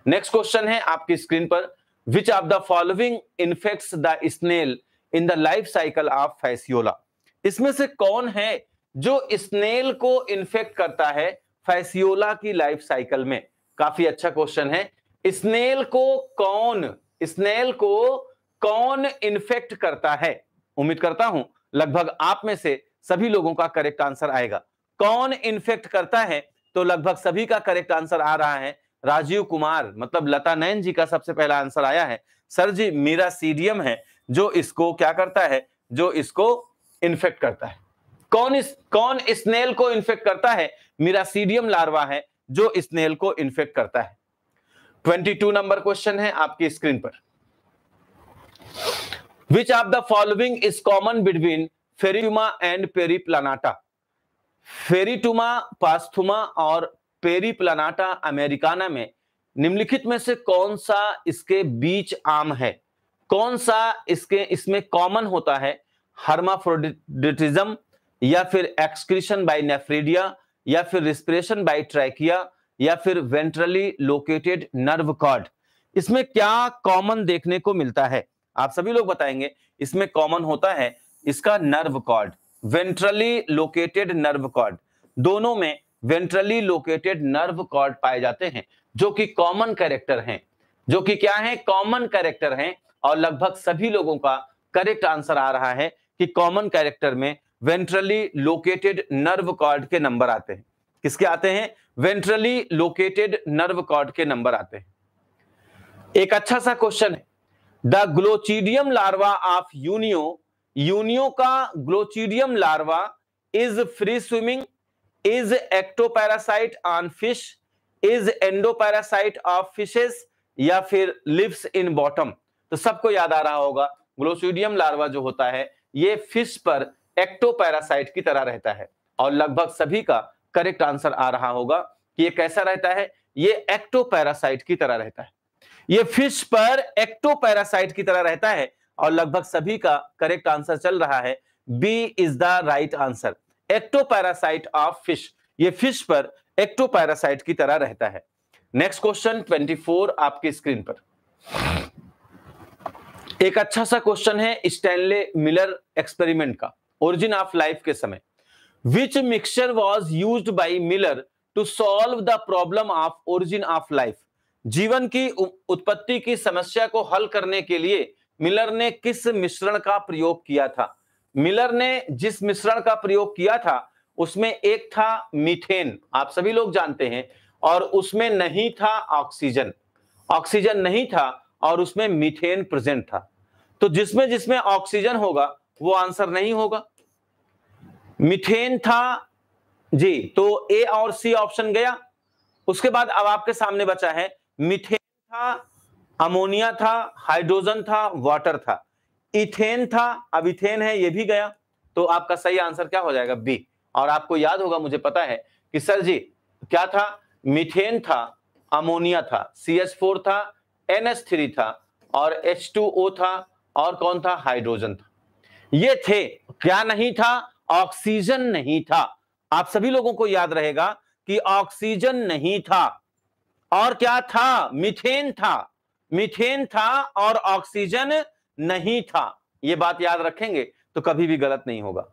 नेक्स्ट क्वेश्चन है आपकी स्क्रीन पर which of the following infect the snail in the life cycle of Fasciola इसमें से कौन है जो स्नेल को इन्फेक्ट करता है फैसियोला की लाइफ साइकिल में काफी अच्छा क्वेश्चन है स्नेल को कौन स्नेल को कौन इन्फेक्ट करता है उम्मीद करता हूं लगभग आप में से सभी लोगों का करेक्ट आंसर आएगा कौन इन्फेक्ट करता है तो लगभग सभी का करेक्ट आंसर आ रहा है राजीव कुमार मतलब लता नयन जी का सबसे पहला आंसर आया है सर जी मेरा सीडियम है जो इसको क्या करता है जो इसको इन्फेक्ट करता है कौन इस कौन स्नेल को इन्फेक्ट करता है मिरासीडियम लार्वा है जो स्नेल को इन्फेक्ट करता है 22 नंबर क्वेश्चन है आपकी स्क्रीन पर which of the following is common between Pheretima and Periplaneta Pheretima posthuma और पेरीप्लानाटा अमेरिकाना में निम्नलिखित में से कौन सा इसके बीच आम है कौन सा इसके इसमें कॉमन होता है हर्माफ्रोडिटिज्म या फिर एक्सक्रीशन बाय नेफ्रीडिया या फिर रिस्पिरेशन बाई ट्रैकिया या फिर वेंट्रली लोकेटेड नर्व कॉर्ड इसमें क्या कॉमन देखने को मिलता है आप सभी लोग बताएंगे इसमें कॉमन होता है इसका nerve cord ventrally located nerve cord दोनों में वेंट्रली लोकेटेड नर्व कॉर्ड पाए जाते हैं जो कि कॉमन कैरेक्टर हैं जो कि क्या है कॉमन कैरेक्टर हैं और लगभग सभी लोगों का करेक्ट आंसर आ रहा है कि कॉमन कैरेक्टर में वेंट्रली लोकेटेड नर्व कॉर्ड के नंबर आते हैं किसके आते हैं वेंट्रली लोकेटेड नर्व कॉर्ड के नंबर आते हैं एक अच्छा सा क्वेश्चन है the glochidium larva of Unio Unio का glochidium larva is free swimming is ectoparasite on fish is endoparasite of fishes या फिर लिव्स इन बॉटम तो सबको याद आ रहा होगा ग्लोसिडियम लार्वा जो होता है ये फिश पर एक्टोपैरासाइट की तरह रहता है और लगभग सभी का करेक्ट आंसर आ रहा होगा कि ये कैसा रहता है ये एक्टोपैरासाइट की तरह रहता है ये फिश पर एक्टोपैरासाइट की तरह रहता है और लगभग सभी का करेक्ट आंसर चल रहा है B is the right answer ectoparasite of fish ये फिश पर एक्टोपैरासाइट की तरह रहता है नेक्स्ट क्वेश्चन 24 आपके स्क्रीन पर एक अच्छा सा क्वेश्चन है स्टैनले मिलर एक्सपेरिमेंट का ओरिजिन ऑफ लाइफ के समय which mixture was use by Miller to solve the problem of origin of life जीवन की उत्पत्ति की समस्या को हल करने के लिए मिलर ने किस मिश्रण का प्रयोग किया था मिलर ने जिस मिश्रण का प्रयोग किया था उसमें एक था मीथेन आप सभी लोग जानते हैं और उसमें नहीं था ऑक्सीजन ऑक्सीजन नहीं था और उसमें मीथेन प्रेजेंट था तो जिसमें जिसमें ऑक्सीजन होगा वो आंसर नहीं होगा मिथेन था जी तो ए और सी ऑप्शन गया उसके बाद अब आपके सामने बचा है मिथेन था अमोनिया था हाइड्रोजन था वाटर था इथेन था अब इथेन है ये भी गया तो आपका सही आंसर क्या हो जाएगा बी और आपको याद होगा मुझे पता है कि सर जी क्या था मिथेन था अमोनिया था सी एच फोर था एन एच थ्री था और एच टू ओ था और कौन था हाइड्रोजन था ये थे क्या नहीं था ऑक्सीजन नहीं था आप सभी लोगों को याद रहेगा कि ऑक्सीजन नहीं था और क्या था मिथेन था मिथेन था और ऑक्सीजन नहीं था यह बात याद रखेंगे तो कभी भी गलत नहीं होगा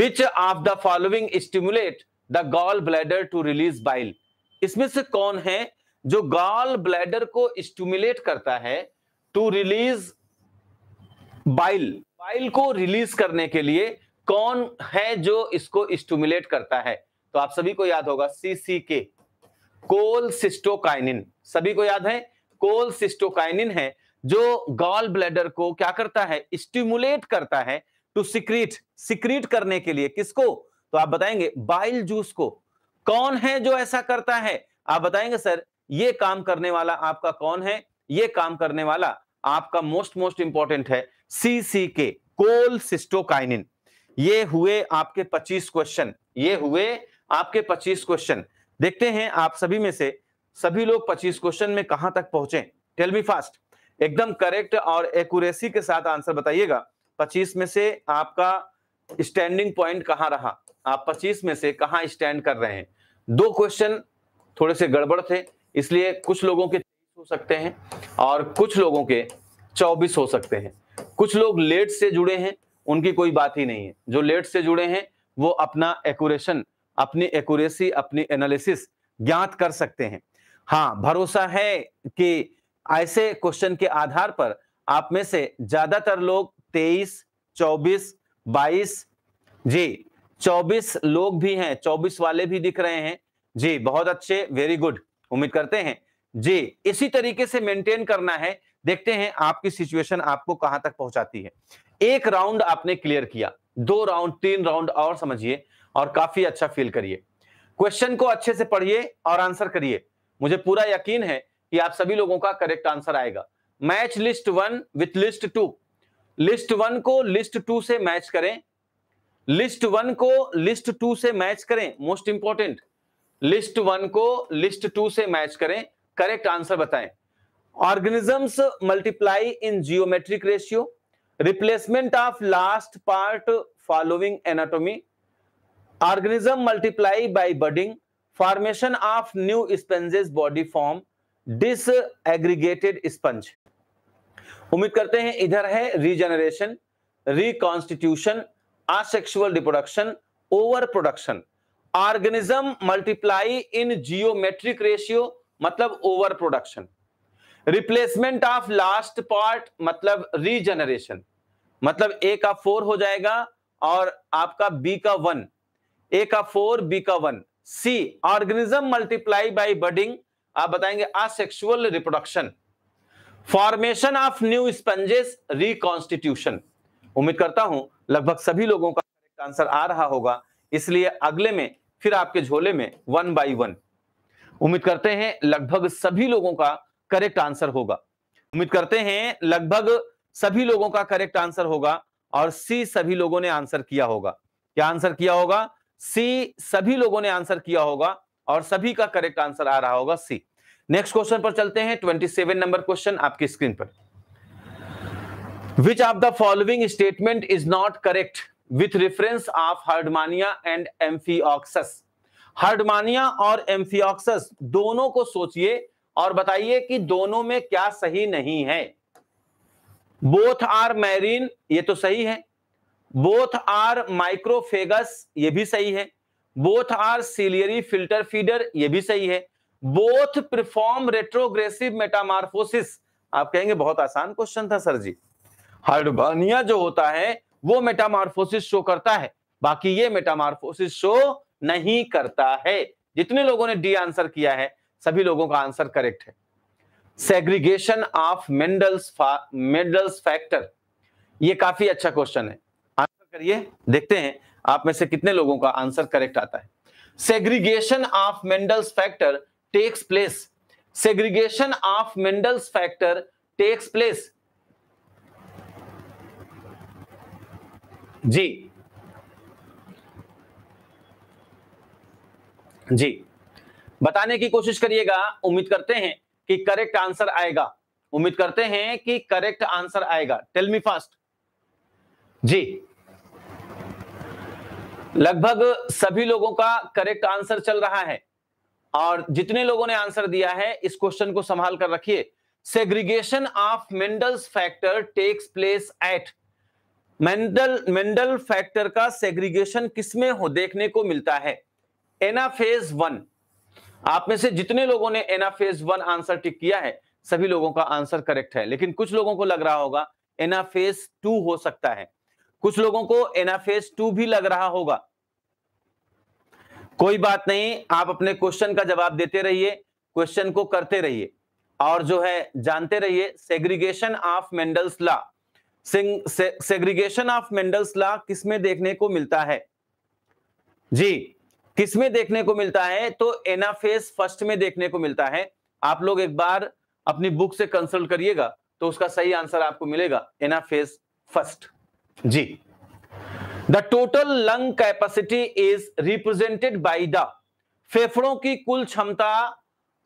which of the following stimulate the gall bladder to release bile इसमें से कौन है जो गॉल ब्लैडर को स्टिमुलेट करता है टू रिलीज बाइल बाइल को रिलीज करने के लिए कौन है जो इसको स्टूमुलेट करता है तो आप सभी को याद होगा के कोल सिस्टोकाइनिन सभी को याद है कोल सिस्टोकाइनिन है जो गॉल ब्लैडर को क्या करता है स्टिमुलेट करता है टू सिक्रीट सिक्रीट करने के लिए किसको तो आप बताएंगे बाइल जूस को कौन है जो ऐसा करता है आप बताएंगे सर ये काम करने वाला आपका कौन है ये काम करने वाला आपका मोस्ट मोस्ट इंपॉर्टेंट है सीसी के कोल सिस्टोकाइनिन ये हुए आपके 25 क्वेश्चन ये हुए आपके 25 क्वेश्चन देखते हैं आप सभी में से सभी लोग 25 क्वेश्चन में कहां तक पहुंचे टेल मी फास्ट एकदम करेक्ट और एक्यूरेसी के साथ आंसर बताइएगा 25 में से आपका स्टैंडिंग पॉइंट कहां रहा आप 25 में से कहां स्टैंड कर रहे हैं दो क्वेश्चन थोड़े से गड़बड़ थे इसलिए कुछ लोगों के हो सकते हैं और कुछ लोगों के चौबीस हो सकते हैं कुछ लोग लेट से जुड़े हैं उनकी कोई बात ही नहीं है जो लेट से जुड़े हैं वो अपना एकुरेशन अपनी एक्यूरेसी अपनी एनालिसिस ज्ञात कर सकते हैं हाँ भरोसा है कि ऐसे क्वेश्चन के आधार पर आप में से ज्यादातर लोग 23, 24, 22 जी 24 लोग भी हैं 24 वाले भी दिख रहे हैं जी बहुत अच्छे वेरी गुड उम्मीद करते हैं जी इसी तरीके से मेंटेन करना है देखते हैं आपकी सिचुएशन आपको कहां तक पहुंचाती है एक राउंड आपने क्लियर किया दो राउंड तीन राउंड और समझिए और काफी अच्छा फील करिए क्वेश्चन को अच्छे से पढ़िए और आंसर करिए मुझे पूरा यकीन है कि आप सभी लोगों का करेक्ट आंसर आएगा match list one with list two list one को लिस्ट टू से मैच करें लिस्ट वन को लिस्ट टू से मैच करें मोस्ट इंपॉर्टेंट लिस्ट वन को लिस्ट टू से मैच करें करेक्ट आंसर बताएं organisms multiply in geometric ratio replacement of last part following anatomy organism multiply by budding formation of new sponges body form disaggregated sponge उम्मीद करते हैं इधर है regeneration reconstitution asexual reproduction over production organism multiply in geometric ratio मतलब over production replacement of last part मतलब regeneration मतलब A का four हो जाएगा और आपका बी का वन ए का फोर बी का one C organism multiply by budding आप बताएंगे asexual reproduction formation of new sponges reconstitution उम्मीद करता हूं लगभग सभी लोगों का आंसर आ रहा होगा इसलिए अगले में फिर आपके झोले में वन बाई वन उम्मीद करते हैं लगभग सभी लोगों का करेक्ट आंसर होगा उम्मीद करते हैं लगभग सभी लोगों का करेक्ट आंसर होगा और सी सभी लोगों ने आंसर किया होगा क्या आंसर किया होगा सी सभी लोगों ने आंसर किया होगा और सभी का करेक्ट आंसर आ रहा होगा सी नेक्स्ट क्वेश्चन पर चलते हैं ट्वेंटी सेवन नंबर क्वेश्चन आपकी स्क्रीन पर which of the following statement is not correct with reference of Herdmania and Amphioxus Herdmania और एम्फीऑक्सस दोनों को सोचिए और बताइए कि दोनों में क्या सही नहीं है बोथ आर मैरिन ये तो सही है बोथ आर माइक्रोफेगस ये भी सही है both are ciliary filter feeder ये भी सही है बोथ परफॉर्म रेट्रोग्रेसिव मेटामार्फोसिस आप कहेंगे बहुत आसान क्वेश्चन था सर जी हाइड्रोभानिया जो होता है वो मेटामार्फोसिस शो करता है बाकी ये मेटामार्फोसिस शो नहीं करता है जितने लोगों ने डी आंसर किया है सभी लोगों का आंसर करेक्ट है segregation of Mendel's Mendel's factor ये काफी अच्छा क्वेश्चन है आंसर करिए देखते हैं आप में से कितने लोगों का आंसर करेक्ट आता है segregation of Mendel's factor takes place segregation of Mendel's factor takes place जी जी बताने की कोशिश करिएगा उम्मीद करते हैं कि करेक्ट आंसर आएगा उम्मीद करते हैं कि करेक्ट आंसर आएगा टेल मी फास्ट जी लगभग सभी लोगों का करेक्ट आंसर चल रहा है और जितने लोगों ने आंसर दिया है इस क्वेश्चन को संभाल कर रखिए segregation of Mendel's factor takes place at Mendel Mendel factor का सेग्रीगेशन किसमें हो देखने को मिलता है एनाफेज वन आप में से जितने लोगों ने फेज वन आंसर टिक किया है सभी लोगों का आंसर करेक्ट है लेकिन कुछ लोगों को लग रहा होगा फेज टू हो सकता है कुछ लोगों को एनाफेज टू भी लग रहा होगा कोई बात नहीं आप अपने क्वेश्चन का जवाब देते रहिए क्वेश्चन को करते रहिए और जो है जानते रहिए segregation of Mendel's law segregation of Mendel's law किसमें देखने को मिलता है जी किस में देखने को मिलता है तो एनाफेस फर्स्ट में देखने को मिलता है आप लोग एक बार अपनी बुक से कंसल्ट करिएगा तो उसका सही आंसर आपको मिलेगा एनाफेस फर्स्ट जी the total lung capacity is represented by the फेफड़ों की कुल क्षमता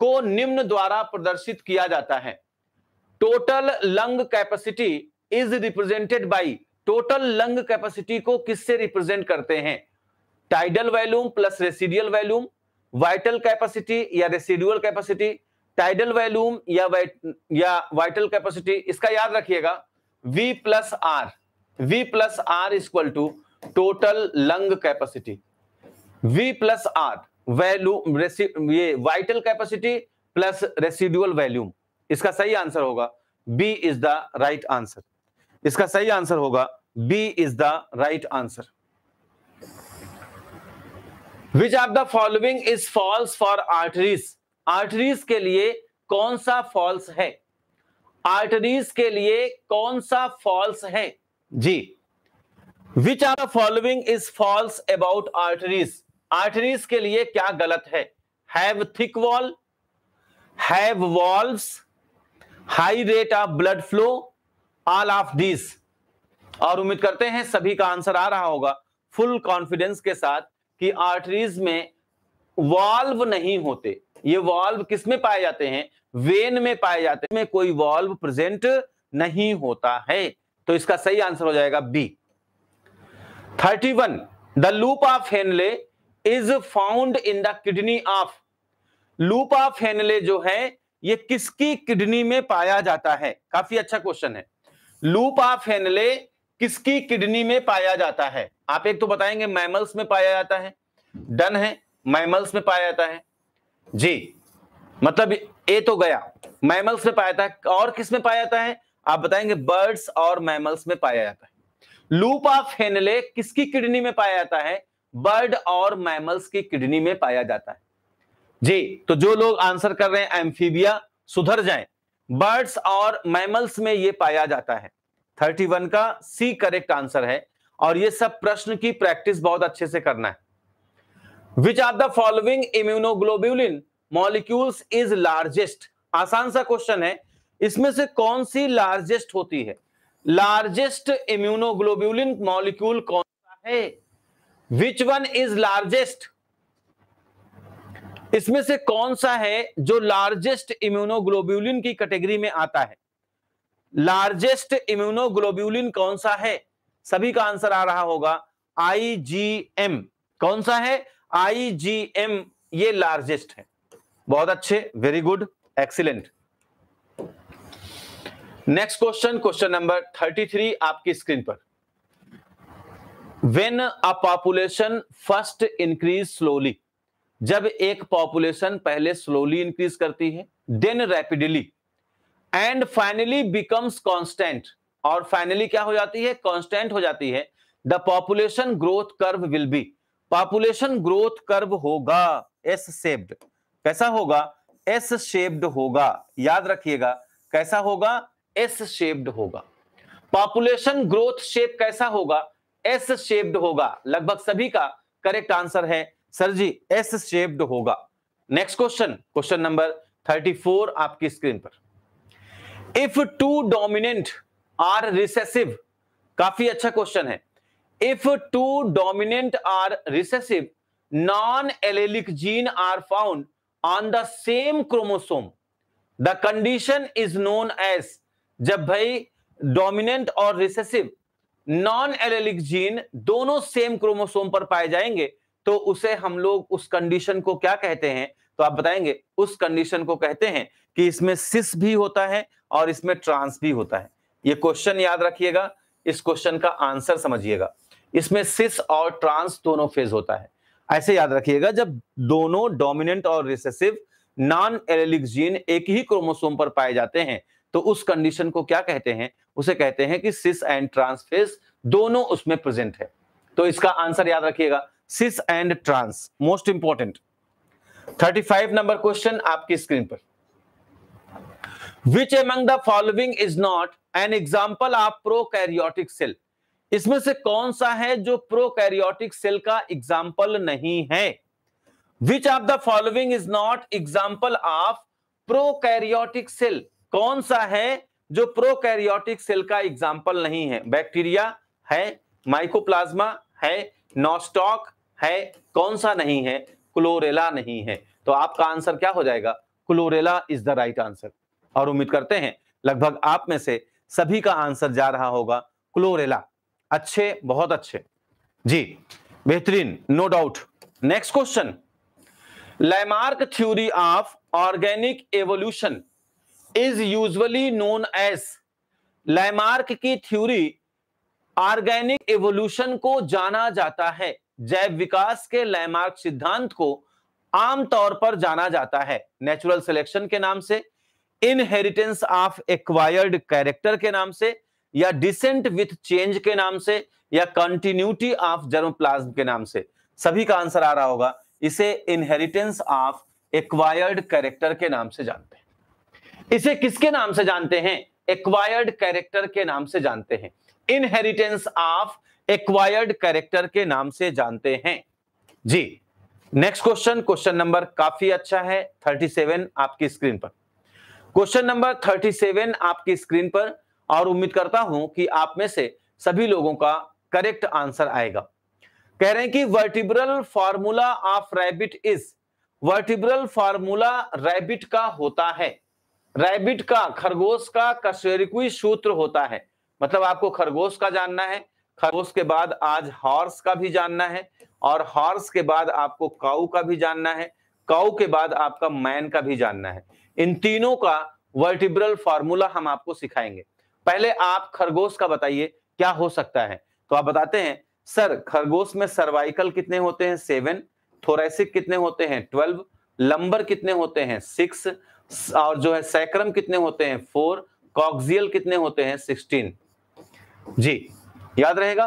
को निम्न द्वारा प्रदर्शित किया जाता है total lung capacity is represented by total lung capacity को किससे रिप्रेजेंट करते हैं tidal volume plus residual volume vital capacity या रेसिडुअल कैपेसिटी टाइडल वैल्यूम या या वाइटल कैपेसिटी इसका याद रखिएगा V plus R V plus R equal to total lung capacity V plus R value ये vital capacity plus residual volume इसका सही answer होगा B is the right answer इसका सही आंसर होगा B is the right answer which of the following is false for arteries arteries के लिए कौन सा फॉल्स है आर्टरीज के लिए कौन सा फॉल्स है जी which are following is false about arteries arteries के लिए क्या गलत है have thick wall have valves high rate of blood flow all of this और उम्मीद करते हैं सभी का आंसर आ रहा होगा फुल कॉन्फिडेंस के साथ कि आर्टरीज में वॉल्व नहीं होते ये वॉल्व किस में पाए जाते हैं वेन में पाए जाते हैं में कोई वॉल्व प्रेजेंट नहीं होता है तो इसका सही आंसर हो जाएगा B thirty one the loop of Henle is found in the kidney of loop of Henle जो है ये किसकी किडनी में पाया जाता है काफी अच्छा क्वेश्चन है लूप ऑफ हेनले किसकी किडनी में पाया जाता है आप एक तो बताएंगे मैमल्स में पाया जाता है डन है मैमल्स में पाया जाता है जी मतलब ए तो गया मैमल्स में पाया जाता है और किस में पाया जाता है आप बताएंगे बर्ड्स और मैमल्स में पाया जाता है ऑफ हेनले किसकी किडनी में पाया जाता है बर्ड और मैमल्स की किडनी में पाया जाता है जी तो जो लोग आंसर कर रहे हैं एम्फीबिया सुधर जाए बर्ड्स और मैमल्स में यह पाया जाता है 31 का सी करेक्ट आंसर है और ये सब प्रश्न की प्रैक्टिस बहुत अच्छे से करना है which are the following immunoglobulin molecules is largest आसान सा क्वेश्चन है इसमें से कौन सी लार्जेस्ट होती है लार्जेस्ट इम्यूनोग्लोब्यूलिन मॉलिक्यूल कौन सा है विच वन इज लार्जेस्ट इसमें से कौन सा है जो लार्जेस्ट इम्यूनोग्लोब्यूलिन की कैटेगरी में आता है लार्जेस्ट इम्यूनोग्लोब्यूलिन कौन सा है सभी का आंसर आ रहा होगा आई जी एम कौन सा है आई जी एम ये लार्जेस्ट है बहुत अच्छे very good excellent next question question number thirty three आपकी स्क्रीन पर when a population first increase slowly जब एक पॉपुलेशन पहले स्लोली इंक्रीज करती है then rapidly and finally becomes constant और फाइनली क्या हो जाती है कॉन्स्टेंट हो जाती है the population growth curve will be population growth curve होगा एस शेप्ड कैसा होगा एस शेप्ड होगा याद रखिएगा कैसा होगा एस शेप्ड होगा पॉपुलेशन ग्रोथ शेप कैसा होगा एस शेप्ड होगा लगभग सभी का करेक्ट आंसर है सर जी एस शेप्ड होगा नेक्स्ट क्वेश्चन क्वेश्चन नंबर 34 आपकी स्क्रीन पर if two dominant or recessive काफी अच्छा क्वेश्चन है if two dominant or recessive non allelic gene are found on the same chromosome the condition is known as जब भाई dominant और recessive non allelic gene दोनों same chromosome पर पाए जाएंगे तो उसे हम लोग उस कंडीशन को क्या कहते हैं तो आप बताएंगे उस कंडीशन को कहते हैं कि इसमें सिस भी होता है और इसमें ट्रांस भी होता है ये क्वेश्चन याद रखिएगा इस क्वेश्चन का आंसर समझिएगा इसमें सिस और ट्रांस दोनों फेज होता है ऐसे याद रखिएगा जब दोनों डोमिनेंट और रिसेसिव नॉन एलिक जीन एक ही क्रोमोसोम पर पाए जाते हैं तो उस कंडीशन को क्या कहते हैं उसे कहते हैं कि सिस एंड ट्रांस फेज दोनों उसमें प्रेजेंट है तो इसका आंसर याद रखिएगा cis and trans most important 35 number question आपकी स्क्रीन पर which among the following is not an example आप प्रोकैरियोटिक सेल इसमें से कौन सा है जो प्रोकैरियोटिक सेल का एग्जाम्पल नहीं है which of the following is not example of prokaryotic cell कौन सा है जो प्रोकैरियोटिक सेल का एग्जाम्पल नहीं है बैक्टीरिया है माइकोप्लाज्मा है नॉस्टॉक है कौन सा नहीं है क्लोरेला नहीं है तो आपका आंसर क्या हो जाएगा Chlorella is the right answer और उम्मीद करते हैं लगभग आप में से सभी का आंसर जा रहा होगा क्लोरेला अच्छे बहुत अच्छे जी बेहतरीन no doubt next question Lamarck theory of organic evolution is usually known as Lamarck की थ्योरी ऑर्गेनिक एवोल्यूशन को जाना जाता है जैव विकास के लैमार्क सिद्धांत को आमतौर पर जाना जाता है नेचुरल सिलेक्शन के नाम से इनहेरिटेंस ऑफ एक्वायर्ड कैरेक्टर के नाम से या डिसेंट विथ चेंज के नाम से या कंटिन्यूटी ऑफ जर्मोप्लाज्म के नाम से सभी का आंसर आ रहा होगा इसे इनहेरिटेंस ऑफ एक्वायर्ड कैरेक्टर के नाम से जानते हैं इसे किसके नाम से जानते हैं एक्वायर्ड कैरेक्टर के नाम से जानते हैं इनहेरिटेंस ऑफ एक्वायर्ड कैरेक्टर के नाम से जानते हैं जी नेक्स्ट क्वेश्चन क्वेश्चन नंबर काफी अच्छा है 37 आपकी स्क्रीन पर क्वेश्चन नंबर 37 आपकी स्क्रीन पर और उम्मीद करता हूं कि आप में से सभी लोगों का करेक्ट आंसर आएगा कह रहे हैं कि vertebral formula of rabbit is vertebral formula rabbit का होता है रैबिट का खरगोश का कशेरिकुई सूत्र होता है मतलब आपको खरगोश का जानना है खरगोश के बाद आज हॉर्स का भी जानना है और हॉर्स के बाद आपको काऊ का भी जानना है काउ के बाद आपका मैन का भी जानना है इन तीनों का वर्टिब्रल फॉर्मूला हम आपको सिखाएंगे पहले आप खरगोश का बताइए क्या हो सकता है तो आप बताते हैं सर खरगोश में सर्वाइकल कितने होते हैं सेवन थोरेसिक कितने होते हैं ट्वेल्व लंबर कितने होते हैं सिक्स और जो है सैक्रम कितने होते हैं फोर कॉक्सियल कितने होते हैं सिक्सटीन जी याद रहेगा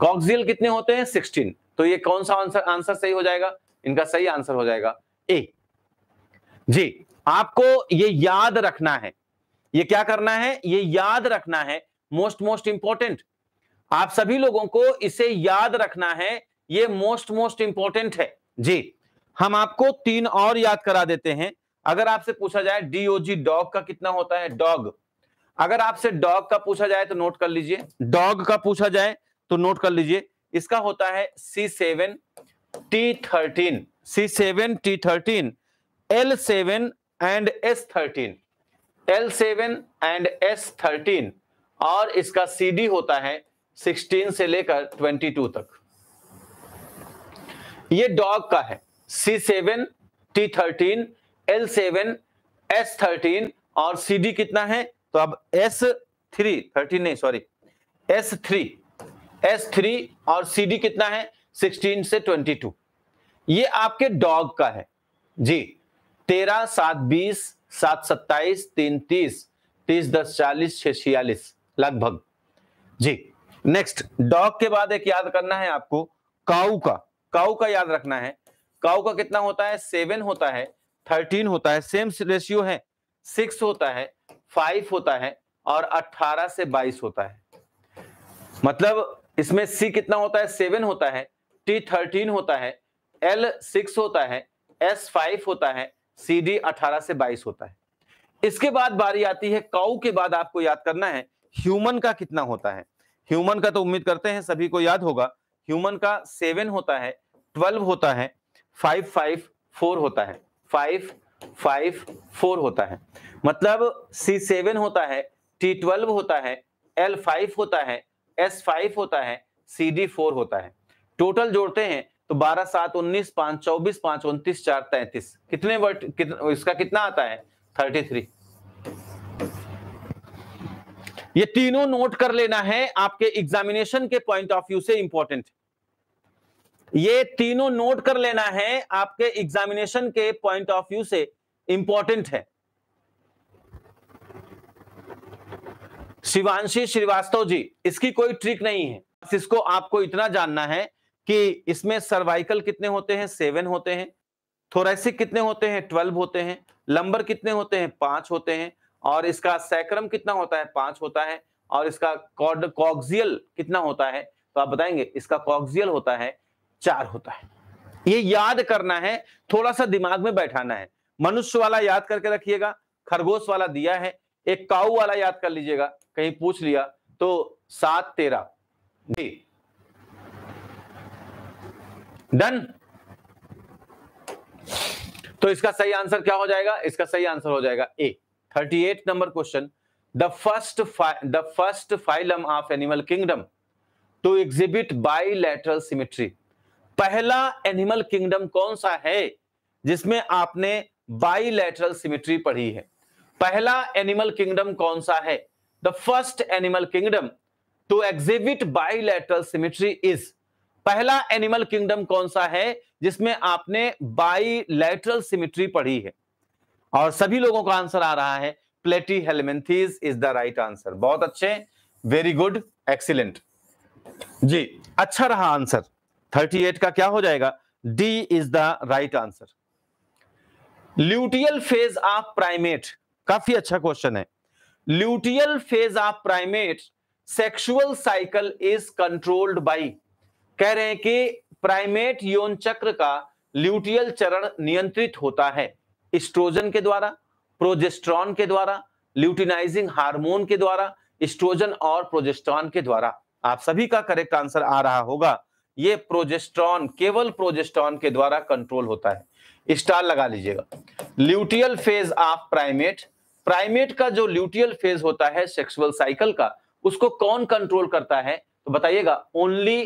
कॉक्सियल कितने होते हैं सिक्सटीन तो ये कौन सा आंसर आंसर सही हो जाएगा इनका सही आंसर हो जाएगा ए जी आपको ये याद रखना है ये क्या करना है ये याद रखना है मोस्ट मोस्ट इंपॉर्टेंट आप सभी लोगों को इसे याद रखना है ये मोस्ट मोस्ट इंपॉर्टेंट है जी हम आपको तीन और याद करा देते हैं अगर आपसे पूछा जाए डीओजी डॉग का कितना होता है डॉग अगर आपसे डॉग का पूछा जाए तो नोट कर लीजिए डॉग का पूछा जाए तो नोट कर लीजिए इसका होता है C seven T thirteen C seven T thirteen L seven and S thirteen L seven and S thirteen और इसका सीडी होता है 16 से लेकर 22 तक ये डॉग का है C seven T thirteen L seven S thirteen और सीडी कितना है तो अब एस थ्री थर्टीन नहीं sorry S three S three और सीडी कितना है 16 से 22 ये आपके डॉग का है जी तेरह सात बीस सात सत्ताईस तीन तीस तीस दस चालीस छह छियालीस लगभग जी नेक्स्ट डॉग के बाद एक याद करना है आपको काऊ का काऊ का याद रखना है काऊ का कितना होता है सेवन होता है थर्टीन होता है सेम रेशियो है सिक्स होता है फाइव होता है और अट्ठारह से बाईस होता है मतलब इसमें सी कितना होता है सेवन होता है टी थर्टीन होता है एल सिक्स होता है एस फाइव होता है सी डी अठारह से बाईस होता है इसके बाद बारी आती है काउ के बाद आपको याद करना है ह्यूमन का कितना होता है ह्यूमन का तो उम्मीद करते हैं सभी को याद होगा ह्यूमन का सेवन होता है ट्वेल्व होता है फाइव फाइव फोर होता है फाइव फाइव फोर होता है मतलब सी सेवन होता है टी ट्वेल्व होता है एल फाइव होता है एस फाइव होता है सी डी फोर होता है टोटल जोड़ते हैं तो बारह सात उन्नीस पांच चौबीस पांच उन्तीस चार तैतीस कितने वर्ड कितन, इसका कितना आता है थर्टी थ्री ये तीनों नोट कर लेना है आपके एग्जामिनेशन के पॉइंट ऑफ व्यू से इंपॉर्टेंट ये तीनों नोट कर लेना है आपके एग्जामिनेशन के पॉइंट ऑफ व्यू से इंपॉर्टेंट है शिवांशी श्रीवास्तव जी इसकी कोई ट्रिक नहीं है इसको आपको इतना जानना है कि इसमें सर्वाइकल कितने होते हैं सेवन होते हैं थोरेसिक कितने होते हैं ट्वेल्व होते हैं लंबर कितने होते हैं पांच होते हैं और इसका सैक्रम कितना होता है पांच होता है और इसका कॉड कॉक्सियल कितना होता है तो आप बताएंगे इसका कॉक्सियल होता है चार होता है ये याद करना है थोड़ा सा दिमाग में बैठाना है मनुष्य वाला याद करके रखिएगा खरगोश वाला दिया है एक काऊ वाला याद कर लीजिएगा कहीं पूछ लिया तो सात तेरह जी डन तो इसका सही आंसर क्या हो जाएगा इसका सही आंसर हो जाएगा A 38 number question the first the first phylum of animal kingdom to exhibit bilateral symmetry पहला एनिमल किंगडम कौन सा है जिसमें आपने बाईलैटरल सिमेट्री पढ़ी है पहला एनिमल किंगडम कौन सा है the first animal kingdom to exhibit lateral symmetry is पहला एनिमल किंगडम कौन सा है जिसमें आपने बाईलैटरल सिमिट्री पढ़ी है और सभी लोगों का आंसर आ रहा है Platyhelminthes is the right answer बहुत अच्छे वेरी गुड एक्सीलेंट जी अच्छा रहा आंसर 38 का क्या हो जाएगा D is the right answer luteal phase of primate काफी अच्छा क्वेश्चन है luteal phase of primate sexual cycle is controlled by कह रहे हैं कि प्राइमेट यौन चक्र का ल्यूटियल चरण नियंत्रित होता है स्ट्रोजन के द्वारा प्रोजेस्ट्रॉन के द्वारा ल्यूटिनाइजिंग हार्मोन के द्वारा स्ट्रोजन और प्रोजेस्ट्रॉन के द्वारा आप सभी का करेक्ट आंसर आ रहा होगा ये प्रोजेस्ट्रॉन केवल प्रोजेस्ट्रॉन के द्वारा कंट्रोल होता है स्टार लगा लीजिएगा luteal phase of primate primate का जो ल्यूटियल फेज होता है सेक्सुअल साइकिल का उसको कौन कंट्रोल करता है तो बताइएगा ओनली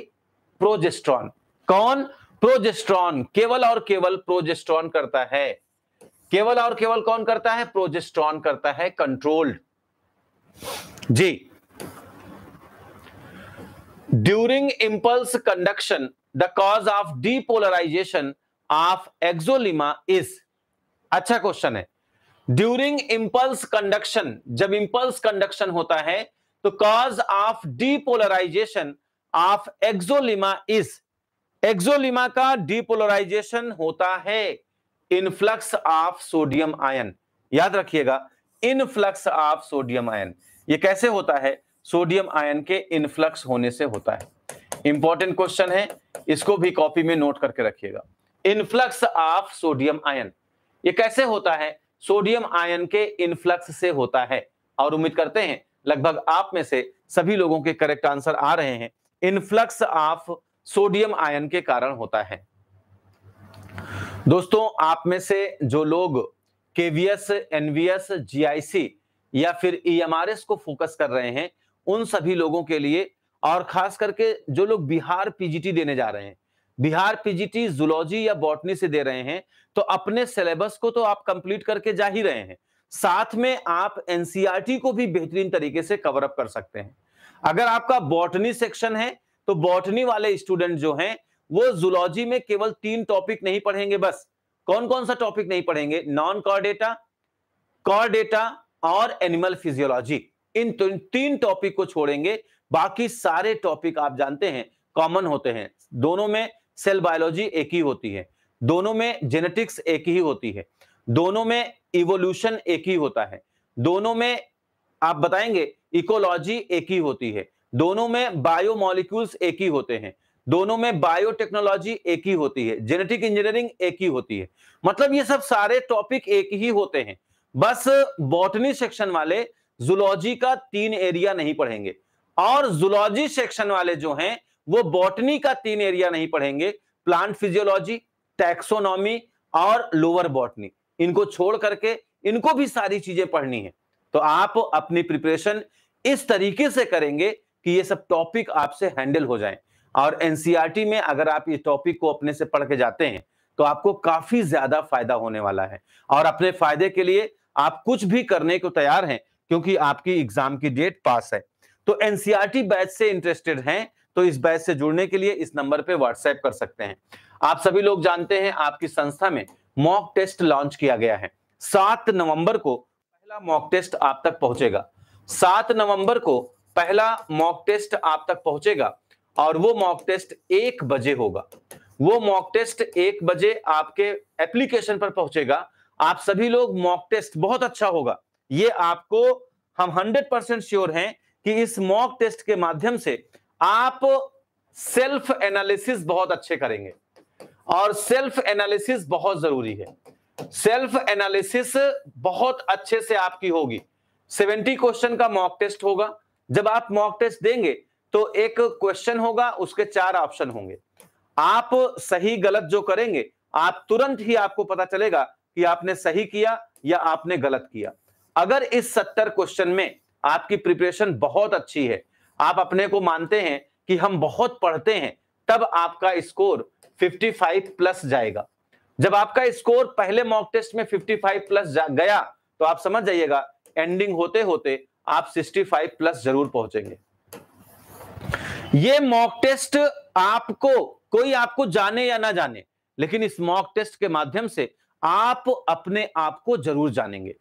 प्रोजेस्ट्रॉन कौन प्रोजेस्ट्रॉन केवल और केवल प्रोजेस्ट्रॉन करता है केवल और केवल कौन करता है प्रोजेस्ट्रॉन करता है कंट्रोल्ड जी during impulse conduction the cause of depolarization of axolemma is अच्छा क्वेश्चन है ड्यूरिंग इंपल्स कंडक्शन जब इंपल्स कंडक्शन होता है तो cause of depolarization of axolemma is axolemma का डिपोलराइजेशन होता है इनफ्लक्स ऑफ सोडियम आयन याद रखिएगा इनफ्लक्स ऑफ सोडियम आयन ये कैसे होता है सोडियम आयन के इनफ्लक्स होने से होता है इंपॉर्टेंट क्वेश्चन है इसको भी कॉपी में नोट करके रखिएगा इनफ्लक्स ऑफ सोडियम आयन ये कैसे होता है सोडियम आयन के इनफ्लक्स से होता है और उम्मीद करते हैं लगभग आप में से सभी लोगों के करेक्ट आंसर आ रहे हैं इनफ्लक्स ऑफ सोडियम आयन के कारण होता है दोस्तों आप में से जो लोग केवीएस एनवीएस जीआईसी या फिर ईएमआरएस को फोकस कर रहे हैं उन सभी लोगों के लिए और खास करके जो लोग बिहार पीजीटी देने जा रहे हैं बिहार पीजीटी जुलॉजी या बॉटनी से दे रहे हैं तो अपने सिलेबस को तो आप कंप्लीट करके जा ही रहे हैं साथ में आप एनसीआरटी e को भी बेहतरीन तरीके से कवरअप कर सकते हैं अगर आपका बॉटनी सेक्शन है तो बॉटनी वाले स्टूडेंट जो हैं वो जुलॉजी में केवल तीन टॉपिक नहीं पढ़ेंगे बस कौन कौन सा टॉपिक नहीं पढ़ेंगे non chordata chordata और एनिमल फिजियोलॉजी तो, इन तीन टॉपिक को छोड़ेंगे बाकी सारे टॉपिक आप जानते हैं कॉमन होते हैं दोनों में सेल बायोलॉजी एक ही होती है दोनों में जेनेटिक्स एक ही होती है दोनों में इवोल्यूशन एक ही होता है दोनों में आप बताएंगे इकोलॉजी एक ही होती है दोनों में बायो मॉलिक्यूल्स एक ही होते हैं दोनों में बायोटेक्नोलॉजी एक ही होती है जेनेटिक इंजीनियरिंग एक ही होती है मतलब ये सब सारे टॉपिक एक ही होते हैं बस बॉटनी सेक्शन वाले जुलॉजी का तीन एरिया नहीं पढ़ेंगे और जुलॉजी सेक्शन वाले जो हैं वो बॉटनी का तीन एरिया नहीं पढ़ेंगे प्लांट फिजियोलॉजी टैक्सोनॉमी और लोअर बॉटनी इनको छोड़ करके इनको भी सारी चीजें पढ़नी है तो आप अपनी प्रिपरेशन इस तरीके से करेंगे कि ये सब टॉपिक आपसे हैंडल हो जाएं और एनसीईआरटी e में अगर आप ये टॉपिक को अपने से पढ़ के जाते हैं तो आपको काफी ज्यादा फायदा होने वाला है और अपने फायदे के लिए आप कुछ भी करने को तैयार हैं क्योंकि आपकी एग्जाम की डेट पास है तो एनसीईआरटी बैच e से इंटरेस्टेड हैं तो इस बैच से जुड़ने के लिए इस नंबर पर व्हाट्सएप कर सकते हैं आप सभी लोग जानते हैं आपकी संस्था में मॉक टेस्ट लॉन्च किया गया है सात नवंबर को पहला मॉक टेस्ट आप तक पहुंचेगा सात नवंबर को पहला मॉक टेस्ट आप तक पहुंचेगा और वो मॉक टेस्ट एक बजे होगा वो मॉक टेस्ट एक बजे आपके एप्लीकेशन पर पहुंचेगा आप सभी लोग मॉक टेस्ट बहुत अच्छा होगा ये आपको हम हंड्रेड परसेंट श्योर हैं कि इस मॉक टेस्ट के माध्यम से आप सेल्फ एनालिसिस बहुत अच्छे करेंगे और सेल्फ एनालिसिस बहुत जरूरी है सेल्फ एनालिसिस बहुत अच्छे से आपकी होगी सेवेंटी क्वेश्चन का मॉक टेस्ट होगा जब आप मॉक टेस्ट देंगे तो एक क्वेश्चन होगा उसके चार ऑप्शन होंगे आप सही गलत जो करेंगे आप तुरंत ही आपको पता चलेगा कि आपने सही किया या आपने गलत किया अगर इस सत्तर क्वेश्चन में आपकी प्रिपरेशन बहुत अच्छी है आप अपने को मानते हैं कि हम बहुत पढ़ते हैं तब आपका स्कोर 55 प्लस जाएगा जब आपका स्कोर पहले मॉक टेस्ट में 55 प्लस गया तो आप समझ जाइएगा एंडिंग होते होते आप 65 प्लस जरूर पहुंचेंगे ये मॉक टेस्ट आपको कोई आपको जाने या ना जाने लेकिन इस मॉक टेस्ट के माध्यम से आप अपने आप को जरूर जानेंगे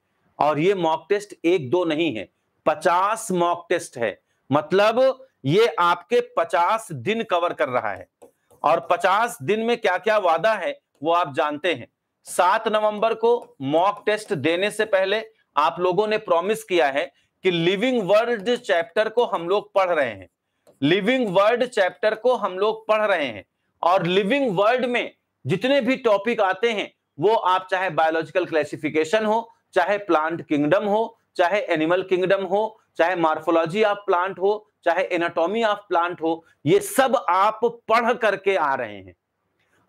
और ये मॉक टेस्ट एक दो नहीं है पचास मॉक टेस्ट है मतलब ये आपके पचास दिन कवर कर रहा है और पचास दिन में क्या क्या वादा है वो आप जानते हैं सात नवंबर को मॉक टेस्ट देने से पहले आप लोगों ने प्रॉमिस किया है कि लिविंग वर्ड चैप्टर को हम लोग पढ़ रहे हैं लिविंग वर्ड चैप्टर को हम लोग पढ़ रहे हैं और लिविंग वर्ड में जितने भी टॉपिक आते हैं वो आप चाहे बायोलॉजिकल क्लासिफिकेशन हो चाहे प्लांट किंगडम हो चाहे एनिमल किंगडम हो चाहे मार्फोलॉजी ऑफ प्लांट हो चाहे एनाटॉमी ऑफ प्लांट हो ये सब आप पढ़ करके आ रहे हैं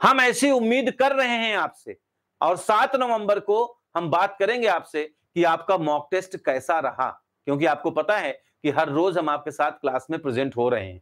हम ऐसी उम्मीद कर रहे हैं आपसे और सात नवंबर को हम बात करेंगे आपसे कि आपका मॉक टेस्ट कैसा रहा क्योंकि आपको पता है कि हर रोज हम आपके साथ क्लास में प्रेजेंट हो रहे हैं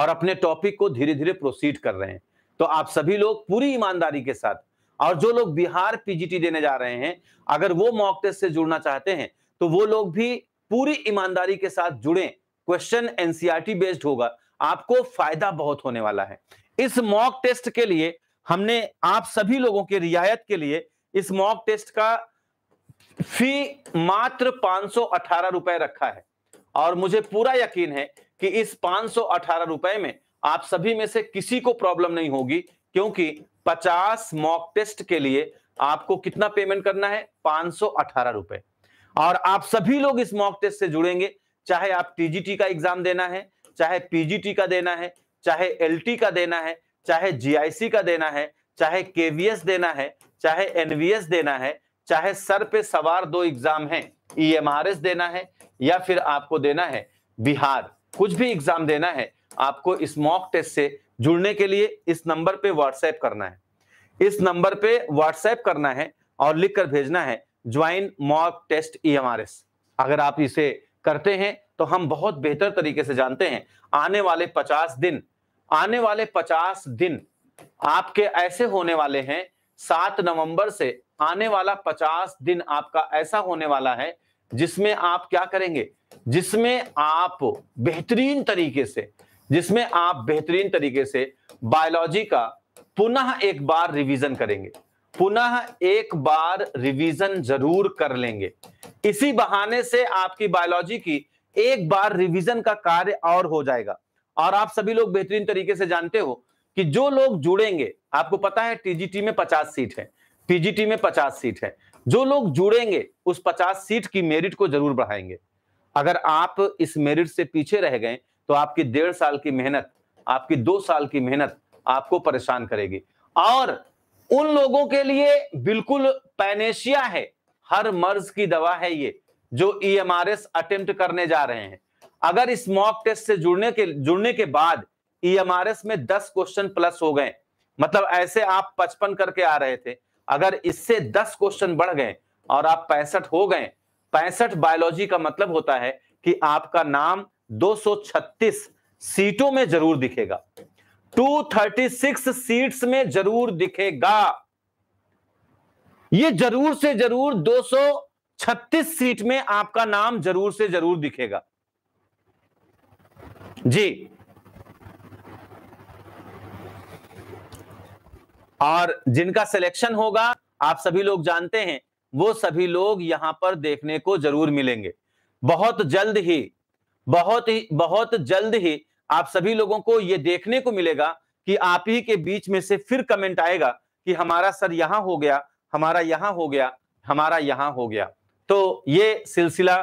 और अपने टॉपिक को धीरे धीरे प्रोसीड कर रहे हैं तो आप सभी लोग पूरी ईमानदारी के साथ और जो लोग बिहार पीजीटी देने जा रहे हैं अगर वो मॉक टेस्ट से जुड़ना चाहते हैं तो वो लोग भी पूरी ईमानदारी के साथ जुड़े क्वेश्चन एनसीआरटी बेस्ड होगा आपको फायदा बहुत होने वाला है इस मॉक टेस्ट के लिए हमने आप सभी लोगों के रियायत के लिए इस मॉक टेस्ट का फी मात्र पांच रुपए रखा है और मुझे पूरा यकीन है कि इस पांच रुपए में आप सभी में से किसी को प्रॉब्लम नहीं होगी क्योंकि 50 मॉक टेस्ट के लिए आपको कितना पेमेंट करना है पांच रुपए और आप सभी लोग इस मॉक टेस्ट से जुड़ेंगे चाहे आप टीजीटी का एग्जाम देना है चाहे पीजीटी का देना है चाहे एलटी का देना है चाहे जीआईसी का देना है चाहे केवीएस देना है चाहे एनवीएस देना है चाहे सर पे सवार दो एग्जाम है ईएमआरएस e देना है या फिर आपको देना है बिहार कुछ भी एग्जाम देना है आपको इस मॉक टेस्ट से जुड़ने के लिए इस नंबर पे व्हाट्सएप करना है इस नंबर पे व्हाट्सएप करना है और लिख कर भेजना है ज्वाइन मॉक टेस्ट ई अगर आप इसे करते हैं तो हम बहुत बेहतर तरीके से जानते हैं आने वाले पचास दिन आने वाले पचास दिन आपके ऐसे होने वाले हैं सात नवंबर से आने वाला पचास दिन आपका ऐसा होने वाला है जिसमें आप क्या करेंगे जिसमें आप बेहतरीन तरीके से जिसमें आप बेहतरीन तरीके से बायोलॉजी का पुनः एक बार रिवीजन करेंगे पुनः एक बार रिवीजन जरूर कर लेंगे इसी बहाने से आपकी बायोलॉजी की एक बार रिवीजन का कार्य और हो जाएगा और आप सभी लोग बेहतरीन तरीके से जानते हो कि जो लोग जुड़ेंगे आपको पता है टीजीटी में पचास सीट है पीजीटी में पचास सीट है जो लोग जुड़ेंगे उस पचास सीट की मेरिट को जरूर बढ़ाएंगे अगर आप इस मेरिट से पीछे रह गए तो आपकी डेढ़ साल की मेहनत आपकी दो साल की मेहनत आपको परेशान करेगी और उन लोगों के लिए बिल्कुल पैनेशिया है हर मर्ज की दवा है ये जो E M R S attempt करने जा रहे हैं अगर इस मॉक टेस्ट से जुड़ने के जुड़ने के बाद ई एम आर एस में दस क्वेश्चन प्लस हो गए मतलब ऐसे आप पचपन करके आ रहे थे अगर इससे दस क्वेश्चन बढ़ गए और आप पैंसठ हो गए पैंसठ बायोलॉजी का मतलब होता है कि आपका नाम 236 सीटों में जरूर दिखेगा 236 सीट्स में जरूर दिखेगा ये जरूर से जरूर 236 सीट में आपका नाम जरूर से जरूर दिखेगा जी और जिनका सिलेक्शन होगा आप सभी लोग जानते हैं वो सभी लोग यहां पर देखने को जरूर मिलेंगे बहुत जल्द ही बहुत ही बहुत जल्द ही आप सभी लोगों को ये देखने को मिलेगा कि आप ही के बीच में से फिर कमेंट आएगा कि हमारा सर यहां हो गया हमारा यहाँ हो गया हमारा यहाँ हो गया तो ये सिलसिला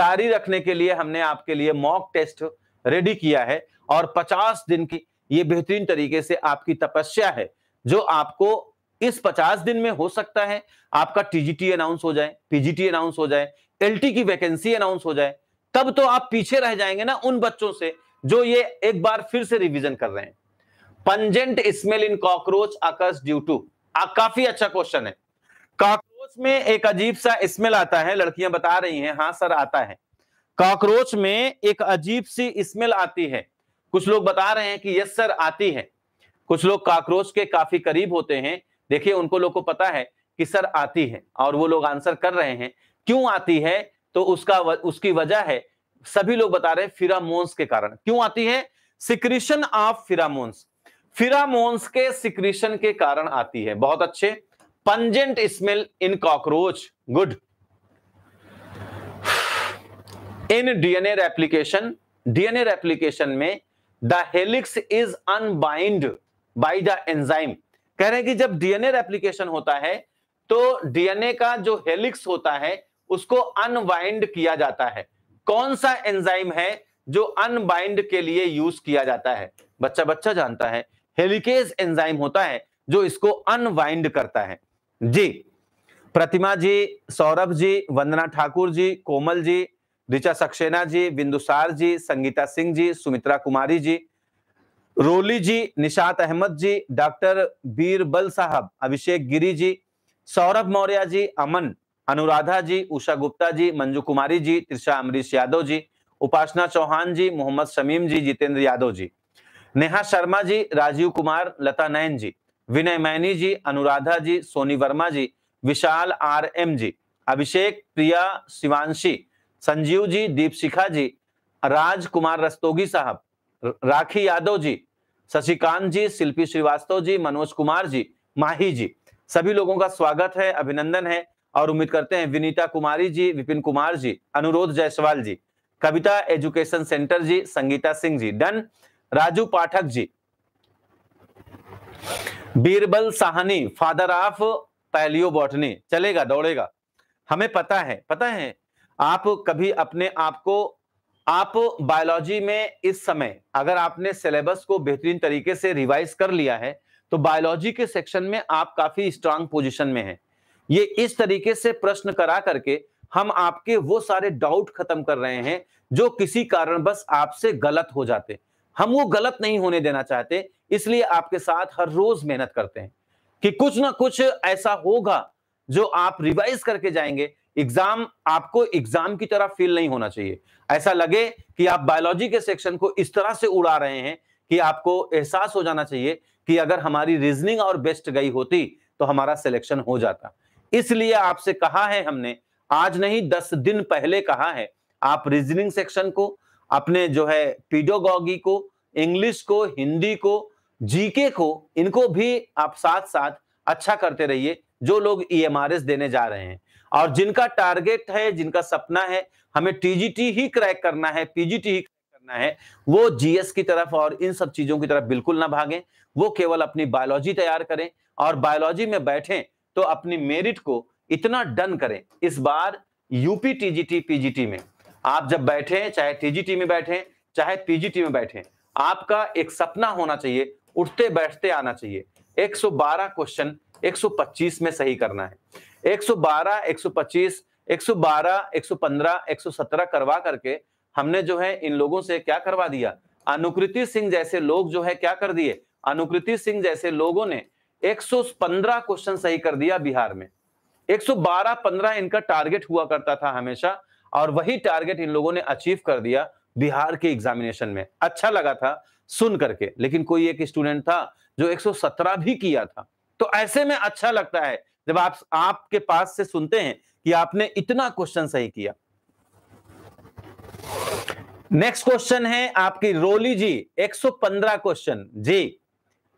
जारी रखने के लिए हमने आपके लिए मॉक टेस्ट रेडी किया है और 50 दिन की ये बेहतरीन तरीके से आपकी तपस्या है जो आपको इस पचास दिन में हो सकता है आपका टीजीटी अनाउंस हो जाए पीजीटी अनाउंस हो जाए एलटी की वैकेंसी अनाउंस हो जाए तब तो आप पीछे रह जाएंगे ना उन बच्चों से जो ये एक बार फिर से रिवीजन कर रहे हैं pungent smell in cockroach occurs due to काफी अच्छा क्वेश्चन है कॉकरोच में एक अजीब सा स्मेल आता है लड़कियां बता रही हैं हाँ सर आता है कॉकरोच में एक अजीब सी स्मेल आती है कुछ लोग बता रहे हैं कि यस सर आती है कुछ लोग काक्रोच के काफी करीब होते हैं देखिए उनको लोग को पता है कि सर आती है और वो लोग आंसर कर रहे हैं क्यों आती है तो उसका उसकी वजह है सभी लोग बता रहे हैं फिरामोन्स के कारण क्यों आती है सिक्रीशन ऑफ फिरामोन्स फिरामोन्स के सिक्रीशन के कारण आती है बहुत अच्छे pungent smell in cockroach good in DNA replication DNA replication में the helix is unbind by the enzyme कह रहे हैं कि जब डीएनए रेप्लीकेशन होता है तो डीएनए का जो हेलिक्स होता है उसको अनवाइंड किया जाता है कौन सा एंजाइम है जो अनबाइंड के लिए यूज किया जाता है बच्चा बच्चा जानता है हेलिकेज एंजाइम होता है जो इसको अनवाइंड करता है जी प्रतिमा जी सौरभ जी वंदना ठाकुर जी कोमल जी ऋचा सक्सेना जी बिंदुसार जी संगीता सिंह जी सुमित्रा कुमारी जी रोली जी निशात अहमद जी डॉक्टर बीरबल साहब अभिषेक गिरी जी सौरभ मौर्य जी अमन अनुराधा जी उषा गुप्ता जी मंजू कुमारी जी त्रिषा अमरीश यादव जी उपासना चौहान जी मोहम्मद शमीम जी जितेंद्र यादव जी नेहा शर्मा जी राजीव कुमार लता नयन जी विनय मैनी जी अनुराधा जी सोनी वर्मा जी विशाल आर एम जी अभिषेक प्रिया शिवानशी संजीव जी दीप शिखा जी राज कुमार रस्तोगी साहब राखी यादव जी शशिकांत जी शिल्पी श्रीवास्तव जी मनोज कुमार जी माही जी सभी लोगों का स्वागत है अभिनंदन है और उम्मीद करते हैं विनीता कुमारी जी Vipin Kumar ji Anurodh Jaiswal ji Kavita education centre ji Sangeeta Singh ji done Raju Pathak ji Birbal Sahni father of palaeobotany चलेगा दौड़ेगा हमें पता है पता है आप कभी अपने आप को आप बायोलॉजी में इस समय अगर आपने सिलेबस को बेहतरीन तरीके से रिवाइज कर लिया है तो बायोलॉजी के सेक्शन में आप काफी स्ट्रांग पोजिशन में है ये इस तरीके से प्रश्न करा करके हम आपके वो सारे डाउट खत्म कर रहे हैं जो किसी कारण बस आपसे गलत हो जाते हम वो गलत नहीं होने देना चाहते इसलिए आपके साथ हर रोज मेहनत करते हैं कि कुछ ना कुछ ऐसा होगा जो आप रिवाइज करके जाएंगे एग्जाम आपको एग्जाम की तरह फील नहीं होना चाहिए ऐसा लगे कि आप बायोलॉजी के सेक्शन को इस तरह से उड़ा रहे हैं कि आपको एहसास हो जाना चाहिए कि अगर हमारी रीजनिंग और बेस्ट गई होती तो हमारा सिलेक्शन हो जाता इसलिए आपसे कहा है हमने आज नहीं दस दिन पहले कहा है आप रीजनिंग सेक्शन को अपने जो है पीडोगॉगी को इंग्लिश को हिंदी को जीके को इनको भी आप साथ साथ अच्छा करते रहिए जो लोग ई e देने जा रहे हैं और जिनका टारगेट है जिनका सपना है हमें टीजीटी ही क्रैक करना है पीजीटी ही करना है वो जीएस की तरफ और इन सब चीजों की तरफ बिल्कुल ना भागें वो केवल अपनी बायोलॉजी तैयार करें और बायोलॉजी में बैठें तो अपनी मेरिट को इतना डन करें इस बार यूपी टीजीटी पीजीटी में आप जब बैठे चाहे टीजीटी में बैठे चाहे पीजीटी में बैठे आपका एक सपना होना चाहिए उठते बैठते आना चाहिए एक क्वेश्चन 125 में सही करना है 112, 125, 112, 115, 117 करवा करके हमने जो है इन लोगों से क्या करवा दिया अनुकृति सिंह जैसे लोग जो है क्या कर दिए अनुकृति सिंह जैसे लोगों ने 115 क्वेश्चन सही कर दिया बिहार में 112 15 इनका टारगेट हुआ करता था हमेशा और वही टारगेट इन लोगों ने अचीव कर दिया बिहार के एग्जामिनेशन में अच्छा लगा था सुन करके लेकिन कोई एक स्टूडेंट था जो 117 भी किया था तो ऐसे में अच्छा लगता है जब आप आपके पास से सुनते हैं कि आपने इतना क्वेश्चन सही किया नेक्स्ट क्वेश्चन है आपकी रोली जी 115 क्वेश्चन जी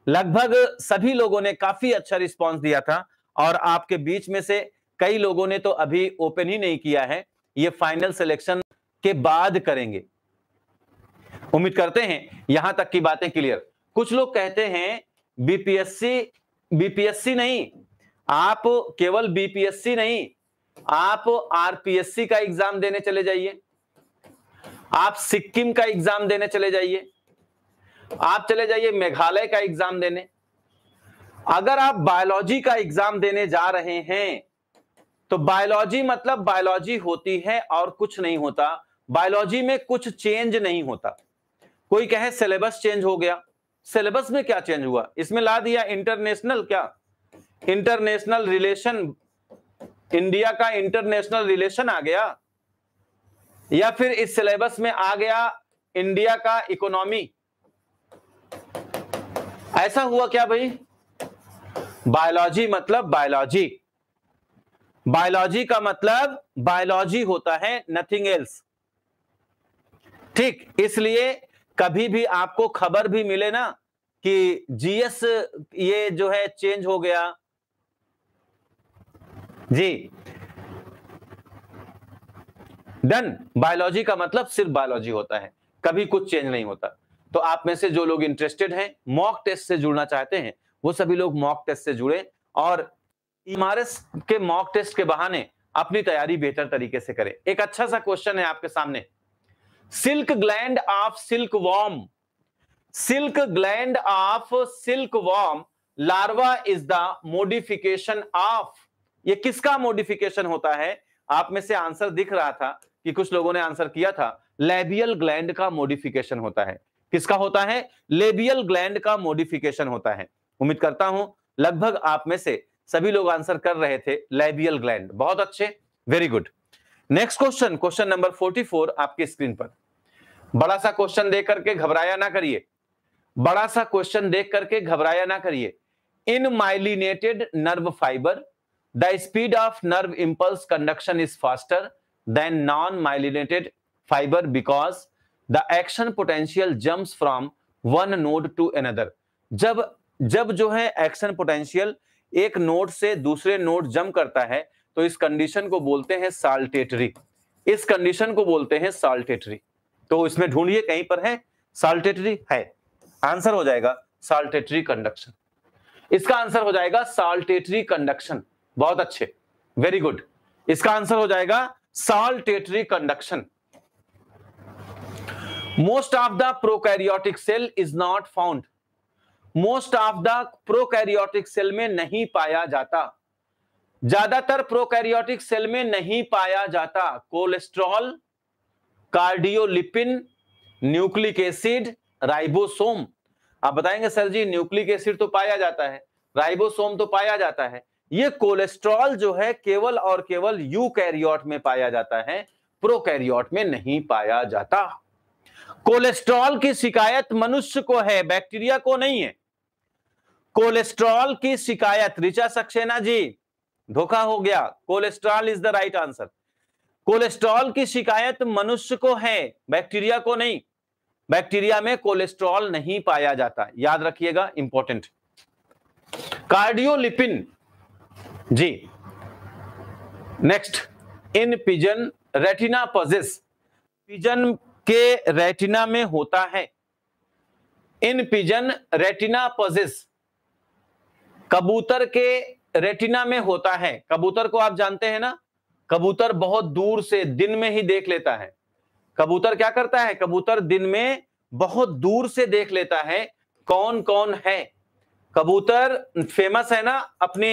लगभग सभी लोगों ने काफी अच्छा रिस्पांस दिया था और आपके बीच में से कई लोगों ने तो अभी ओपन ही नहीं किया है ये फाइनल सिलेक्शन के बाद करेंगे उम्मीद करते हैं यहां तक की बातें क्लियर कुछ लोग कहते हैं बीपीएससी बीपीएससी नहीं आप केवल बीपीएससी नहीं आप आरपीएससी का एग्जाम देने चले जाइए आप सिक्किम का एग्जाम देने चले जाइए आप चले जाइए मेघालय का एग्जाम देने अगर आप बायोलॉजी का एग्जाम देने जा रहे हैं तो बायोलॉजी मतलब बायोलॉजी होती है और कुछ नहीं होता बायोलॉजी में कुछ चेंज नहीं होता कोई कहे सिलेबस चेंज हो गया सिलेबस में क्या चेंज हुआ इसमें ला दिया इंटरनेशनल क्या इंटरनेशनल रिलेशन इंडिया का इंटरनेशनल रिलेशन आ गया या फिर इस सिलेबस में आ गया इंडिया का इकोनॉमी ऐसा हुआ क्या भाई बायोलॉजी मतलब बायोलॉजी बायोलॉजी का मतलब बायोलॉजी होता है नथिंग एल्स ठीक इसलिए कभी भी आपको खबर भी मिले ना कि जीएस ये जो है चेंज हो गया जी डन बायोलॉजी का मतलब सिर्फ बायोलॉजी होता है कभी कुछ चेंज नहीं होता तो आप में से जो लोग इंटरेस्टेड हैं मॉक टेस्ट से जुड़ना चाहते हैं वो सभी लोग मॉक टेस्ट से जुड़े और इमारस के मॉक टेस्ट के बहाने अपनी तैयारी बेहतर तरीके से करें एक अच्छा सा क्वेश्चन है आपके सामने silk gland of silkworm silk gland of silkworm larva is the modification of ये किसका मोडिफिकेशन होता है आप में से आंसर दिख रहा था कि कुछ लोगों ने आंसर किया था लेबियल ग्लैंड का मोडिफिकेशन होता है किसका होता है लेबियल ग्लैंड का मोडिफिकेशन होता है उम्मीद करता हूं लगभग आप में से सभी लोग आंसर कर रहे थे लेबियल ग्लैंड बहुत अच्छे very good next question question number 44 आपके स्क्रीन पर बड़ा सा क्वेश्चन देख करके घबराया ना करिए बड़ा सा क्वेश्चन देख करके घबराया ना करिए in myelinated nerve fibre the speed of nerve impulse conduction is faster than non myelinated fibre because the action potential jump from one node to another जब जब जो है एक्शन पोटेंशियल एक नोड से दूसरे नोड जम्प करता है तो इस कंडीशन को बोलते हैं साल्टेटरी इस कंडीशन को बोलते हैं साल्टेटरी तो इसमें ढूंढिए कहीं पर है साल्टेटरी है आंसर हो जाएगा साल्टेटरी कंडक्शन इसका आंसर हो जाएगा साल्टेटरी कंडक्शन बहुत अच्छे वेरी गुड इसका आंसर हो जाएगा saltatory conduction most of the prokaryotic cell is not found most of the prokaryotic cell में नहीं पाया जाता ज्यादातर प्रोकैरियोटिक सेल में नहीं पाया जाता cholesterol cardiolipin nucleic acid ribosome आप बताएंगे सर जी न्यूक्लिक एसिड तो पाया जाता है राइबोसोम तो पाया जाता है ये कोलेस्ट्रॉल जो है केवल और केवल यूकैरियोट में पाया जाता है प्रोकैरियोट में नहीं पाया जाता कोलेस्ट्रॉल की शिकायत मनुष्य को है बैक्टीरिया को नहीं है कोलेस्ट्रॉल की शिकायत ऋचा सक्सेना जी धोखा हो गया cholesterol is the right answer cholesterol की शिकायत मनुष्य को है बैक्टीरिया को नहीं बैक्टीरिया में कोलेस्ट्रॉल नहीं पाया जाता याद रखिएगा इंपॉर्टेंट कार्डियोलिपिन जी next in pigeon retina possesses pigeon के रेटिना में होता है इन पिजन रेटिना पजेस कबूतर के रेटिना में होता है कबूतर को आप जानते हैं ना कबूतर बहुत दूर से दिन में ही देख लेता है कबूतर क्या करता है कबूतर दिन में बहुत दूर से देख लेता है कौन कौन है कबूतर फेमस है ना अपनी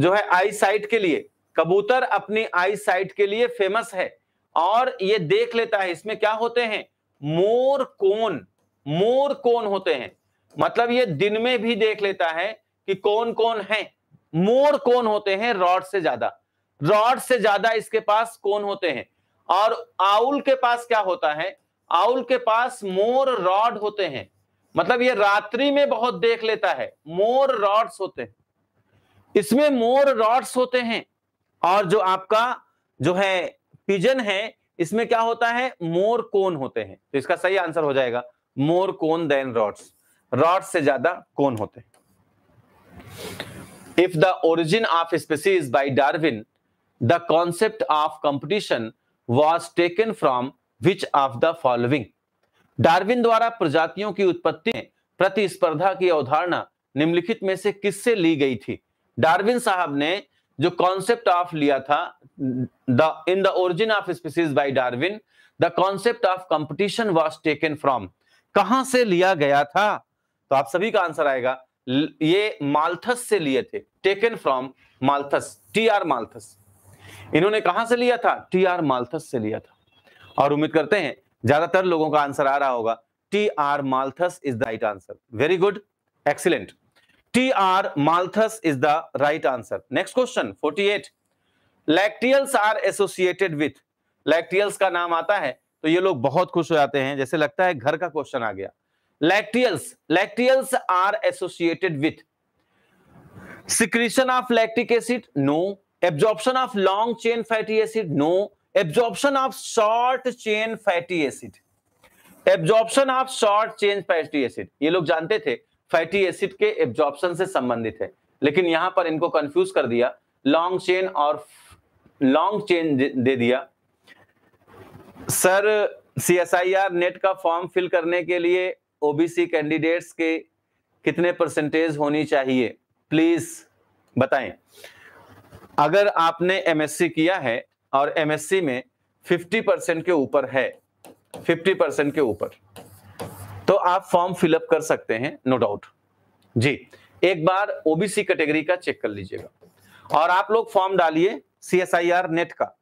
जो है आई साइट के लिए कबूतर अपनी आई साइट के लिए फेमस है और ये देख लेता है इसमें क्या होते हैं मोर कौन मोर कौन होते हैं मतलब ये दिन में भी देख लेता है कि कौन कौन है मोर कौन होते हैं रॉड से ज्यादा रॉड से ज्यादा इसके पास कौन होते हैं और आउल के पास क्या होता है आउल के पास मोर रॉड होते हैं मतलब ये रात्रि में बहुत देख लेता है मोर रॉड्स होते हैं इसमें मोर रॉड्स होते हैं और जो आपका जो है पिजन है इसमें क्या होता है मोर कोन होते हैं तो इसका सही आंसर हो जाएगा more cone than rods rods से ज्यादा कोन होते हैं if the origin of species by Darwin the concept of competition was taken from which of the following Darwin द्वारा प्रजातियों की उत्पत्ति प्रतिस्पर्धा की अवधारणा निम्नलिखित में से किससे ली गई थी डार्विन साहब ने जो कॉन्सेप्ट ऑफ लिया था the in the origin of species by Darwin the concept of competition was taken from कहां से लिया गया था तो आप सभी का आंसर आएगा ये मालथस से लिए थे taken from Malthus T R Malthus इन्होंने कहा से लिया था टी आर मालथस से लिया था और उम्मीद करते हैं ज्यादातर लोगों का आंसर आ रहा होगा T R Malthus is the right answer very good excellent T R Malthus is the right answer next question 48 lacteals are associated with lacteals का नाम आता है तो ये लोग बहुत खुश हो जाते हैं जैसे लगता है घर का क्वेश्चन आ गया lacteals lacteals are associated with secretion of lactic acid no absorption of long chain fatty acid no absorption of short chain fatty acid absorption of short chain fatty acid ये लोग जानते थे फैटी एसिड के absorption से संबंधित है लेकिन यहां पर इनको कंफ्यूज कर दिया लॉन्ग चेन और लॉन्ग चेन दे दिया सर सी नेट का फॉर्म फिल करने के लिए ओबीसी कैंडिडेट्स के कितने परसेंटेज होनी चाहिए प्लीज बताएं अगर आपने एमएससी किया है और एमएससी में 50 परसेंट के ऊपर है 50 परसेंट के ऊपर तो आप फॉर्म फिलअप कर सकते हैं नो no डाउट जी एक बार ओबीसी कैटेगरी का चेक कर लीजिएगा और आप लोग फॉर्म डालिए सीएसआईआर नेट का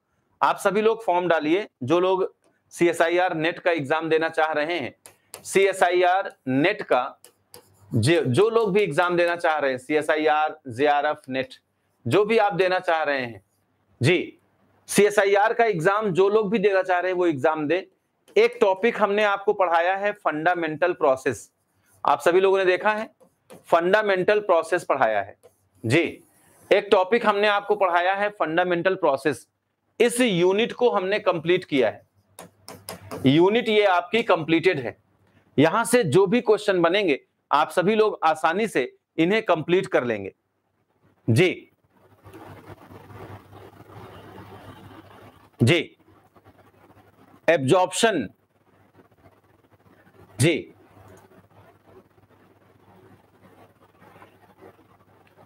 आप सभी लोग फॉर्म डालिए जो लोग सीएसआईआर नेट का एग्जाम देना चाह रहे हैं C S I R NET का जो लोग भी एग्जाम देना चाह रहे हैं C S I R J R F NET जो भी आप देना चाह रहे हैं जी सी एस आई आर का एग्जाम जो लोग भी देना चाह रहे हैं वो एग्जाम दे एक टॉपिक हमने आपको पढ़ाया है फंडामेंटल प्रोसेस आप सभी लोगों ने देखा है फंडामेंटल प्रोसेस पढ़ाया है जी एक टॉपिक हमने आपको पढ़ाया है फंडामेंटल प्रोसेस इस यूनिट को हमने कंप्लीट किया है यूनिट ये आपकी कंप्लीटेड है यहां से जो भी क्वेश्चन बनेंगे आप सभी लोग आसानी से इन्हें कंप्लीट कर लेंगे जी जी एब्जॉर्प्शन जी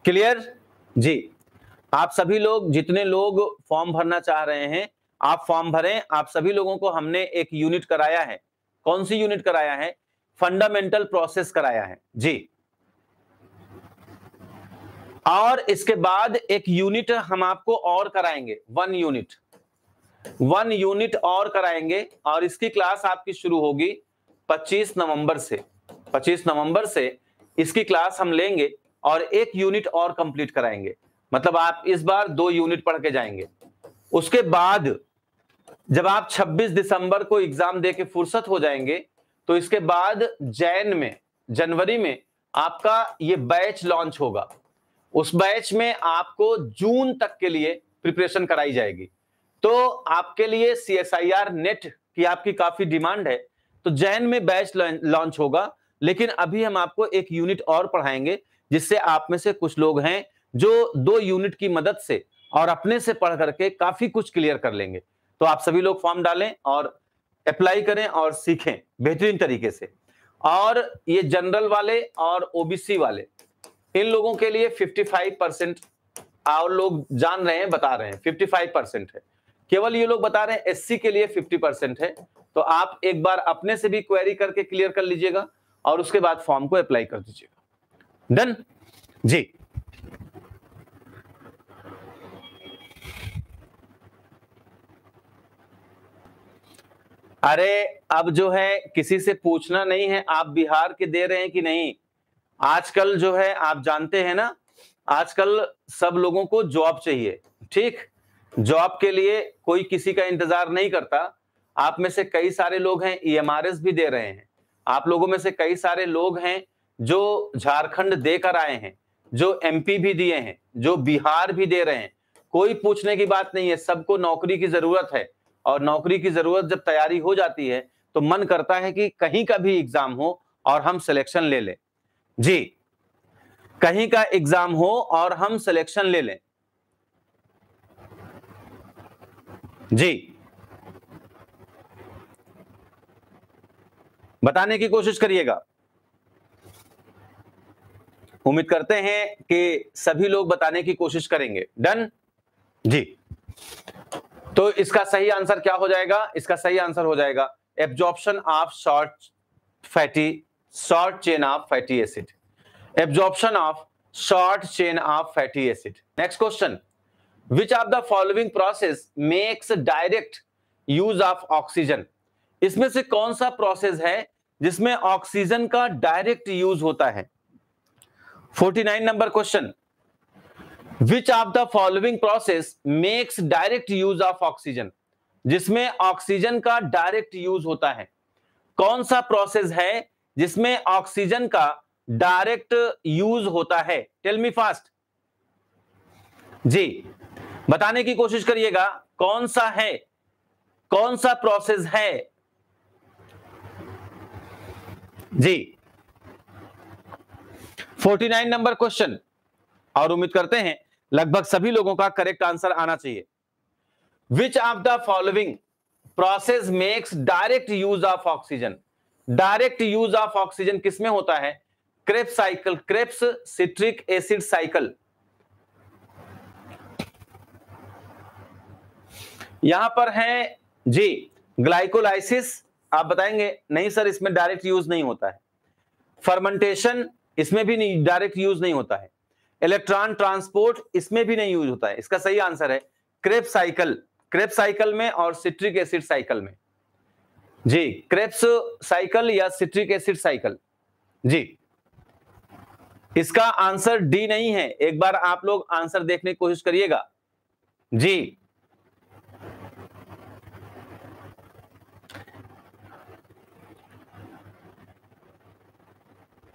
क्लियर जी आप सभी लोग जितने लोग फॉर्म भरना चाह रहे हैं आप फॉर्म भरें आप सभी लोगों को हमने एक यूनिट कराया है कौन सी यूनिट कराया है फंडामेंटल प्रोसेस कराया है जी और इसके बाद एक यूनिट हम आपको और कराएंगे वन यूनिट वन यूनिट और कराएंगे और इसकी क्लास आपकी शुरू होगी 25 नवंबर से 25 नवंबर से इसकी क्लास हम लेंगे और एक यूनिट और कंप्लीट कराएंगे मतलब आप इस बार दो यूनिट पढ़ के जाएंगे उसके बाद जब आप 26 दिसंबर को एग्जाम दे के फुर्सत हो जाएंगे तो इसके बाद जैन में जनवरी में आपका ये बैच लॉन्च होगा उस बैच में आपको जून तक के लिए प्रिपरेशन कराई जाएगी तो आपके लिए C S I R NET की आपकी काफी डिमांड है तो जैन में बैच लॉन्च होगा लेकिन अभी हम आपको एक यूनिट और पढ़ाएंगे जिससे आप में से कुछ लोग हैं जो दो यूनिट की मदद से और अपने से पढ़ करके काफी कुछ क्लियर कर लेंगे तो आप सभी लोग फॉर्म डालें और अप्लाई करें और सीखें बेहतरीन तरीके से और ये जनरल वाले और ओबीसी वाले इन लोगों के लिए 55 परसेंट और लोग जान रहे हैं बता रहे हैं 55 परसेंट है केवल ये लोग बता रहे हैं एससी के लिए 50 परसेंट है तो आप एक बार अपने से भी क्वेरी करके क्लियर कर लीजिएगा और उसके बाद फॉर्म को अप्लाई कर दीजिएगा डन जी अरे अब जो है किसी से पूछना नहीं है आप बिहार के दे रहे हैं कि नहीं आजकल जो है आप जानते हैं ना आजकल सब लोगों को जॉब चाहिए ठीक जॉब के लिए कोई किसी का इंतजार नहीं करता आप में से कई सारे लोग हैं ईएमआरएस e भी दे रहे हैं आप लोगों में से कई सारे लोग हैं जो झारखंड देकर आए हैं जो एमपी भी दिए हैं जो बिहार भी दे रहे हैं कोई पूछने की बात नहीं है सबको नौकरी की जरूरत है और नौकरी की जरूरत जब तैयारी हो जाती है तो मन करता है कि कहीं का भी एग्जाम हो और हम सिलेक्शन ले लें जी कहीं का एग्जाम हो और हम सिलेक्शन ले लें जी बताने की कोशिश करिएगा उम्मीद करते हैं कि सभी लोग बताने की कोशिश करेंगे डन जी तो इसका सही आंसर क्या हो जाएगा इसका सही आंसर हो जाएगा absorption of short fatty short chain of fatty acid absorption of short chain of fatty acid next question which of the following process makes direct use of oxygen इसमें से कौन सा प्रोसेस है जिसमें ऑक्सीजन का direct use होता है 49 number question which of the following process makes direct use of oxygen जिसमें ऑक्सीजन का डायरेक्ट यूज होता है कौन सा प्रोसेस है जिसमें ऑक्सीजन का डायरेक्ट यूज होता है टेल मी फास्ट जी बताने की कोशिश करिएगा कौन सा है कौन सा प्रोसेस है जी 49 नंबर क्वेश्चन और उम्मीद करते हैं लगभग सभी लोगों का करेक्ट आंसर आना चाहिए which of the following process makes direct use of oxygen direct use of oxygen किसमें होता है Krebs cycle Krebs citric acid cycle यहां पर है जी ग्लाइकोलाइसिस आप बताएंगे नहीं सर इसमें डायरेक्ट यूज नहीं होता है फर्मेंटेशन इसमें भी डायरेक्ट यूज नहीं होता है इलेक्ट्रॉन ट्रांसपोर्ट इसमें भी नहीं यूज होता है इसका सही आंसर है क्रेप साइकिल क्रेप साइकिल में और सिट्रिक एसिड साइकिल में जी क्रेप्स साइकिल या सिट्रिक एसिड साइकिल जी इसका आंसर डी नहीं है एक बार आप लोग आंसर देखने की कोशिश करिएगा जी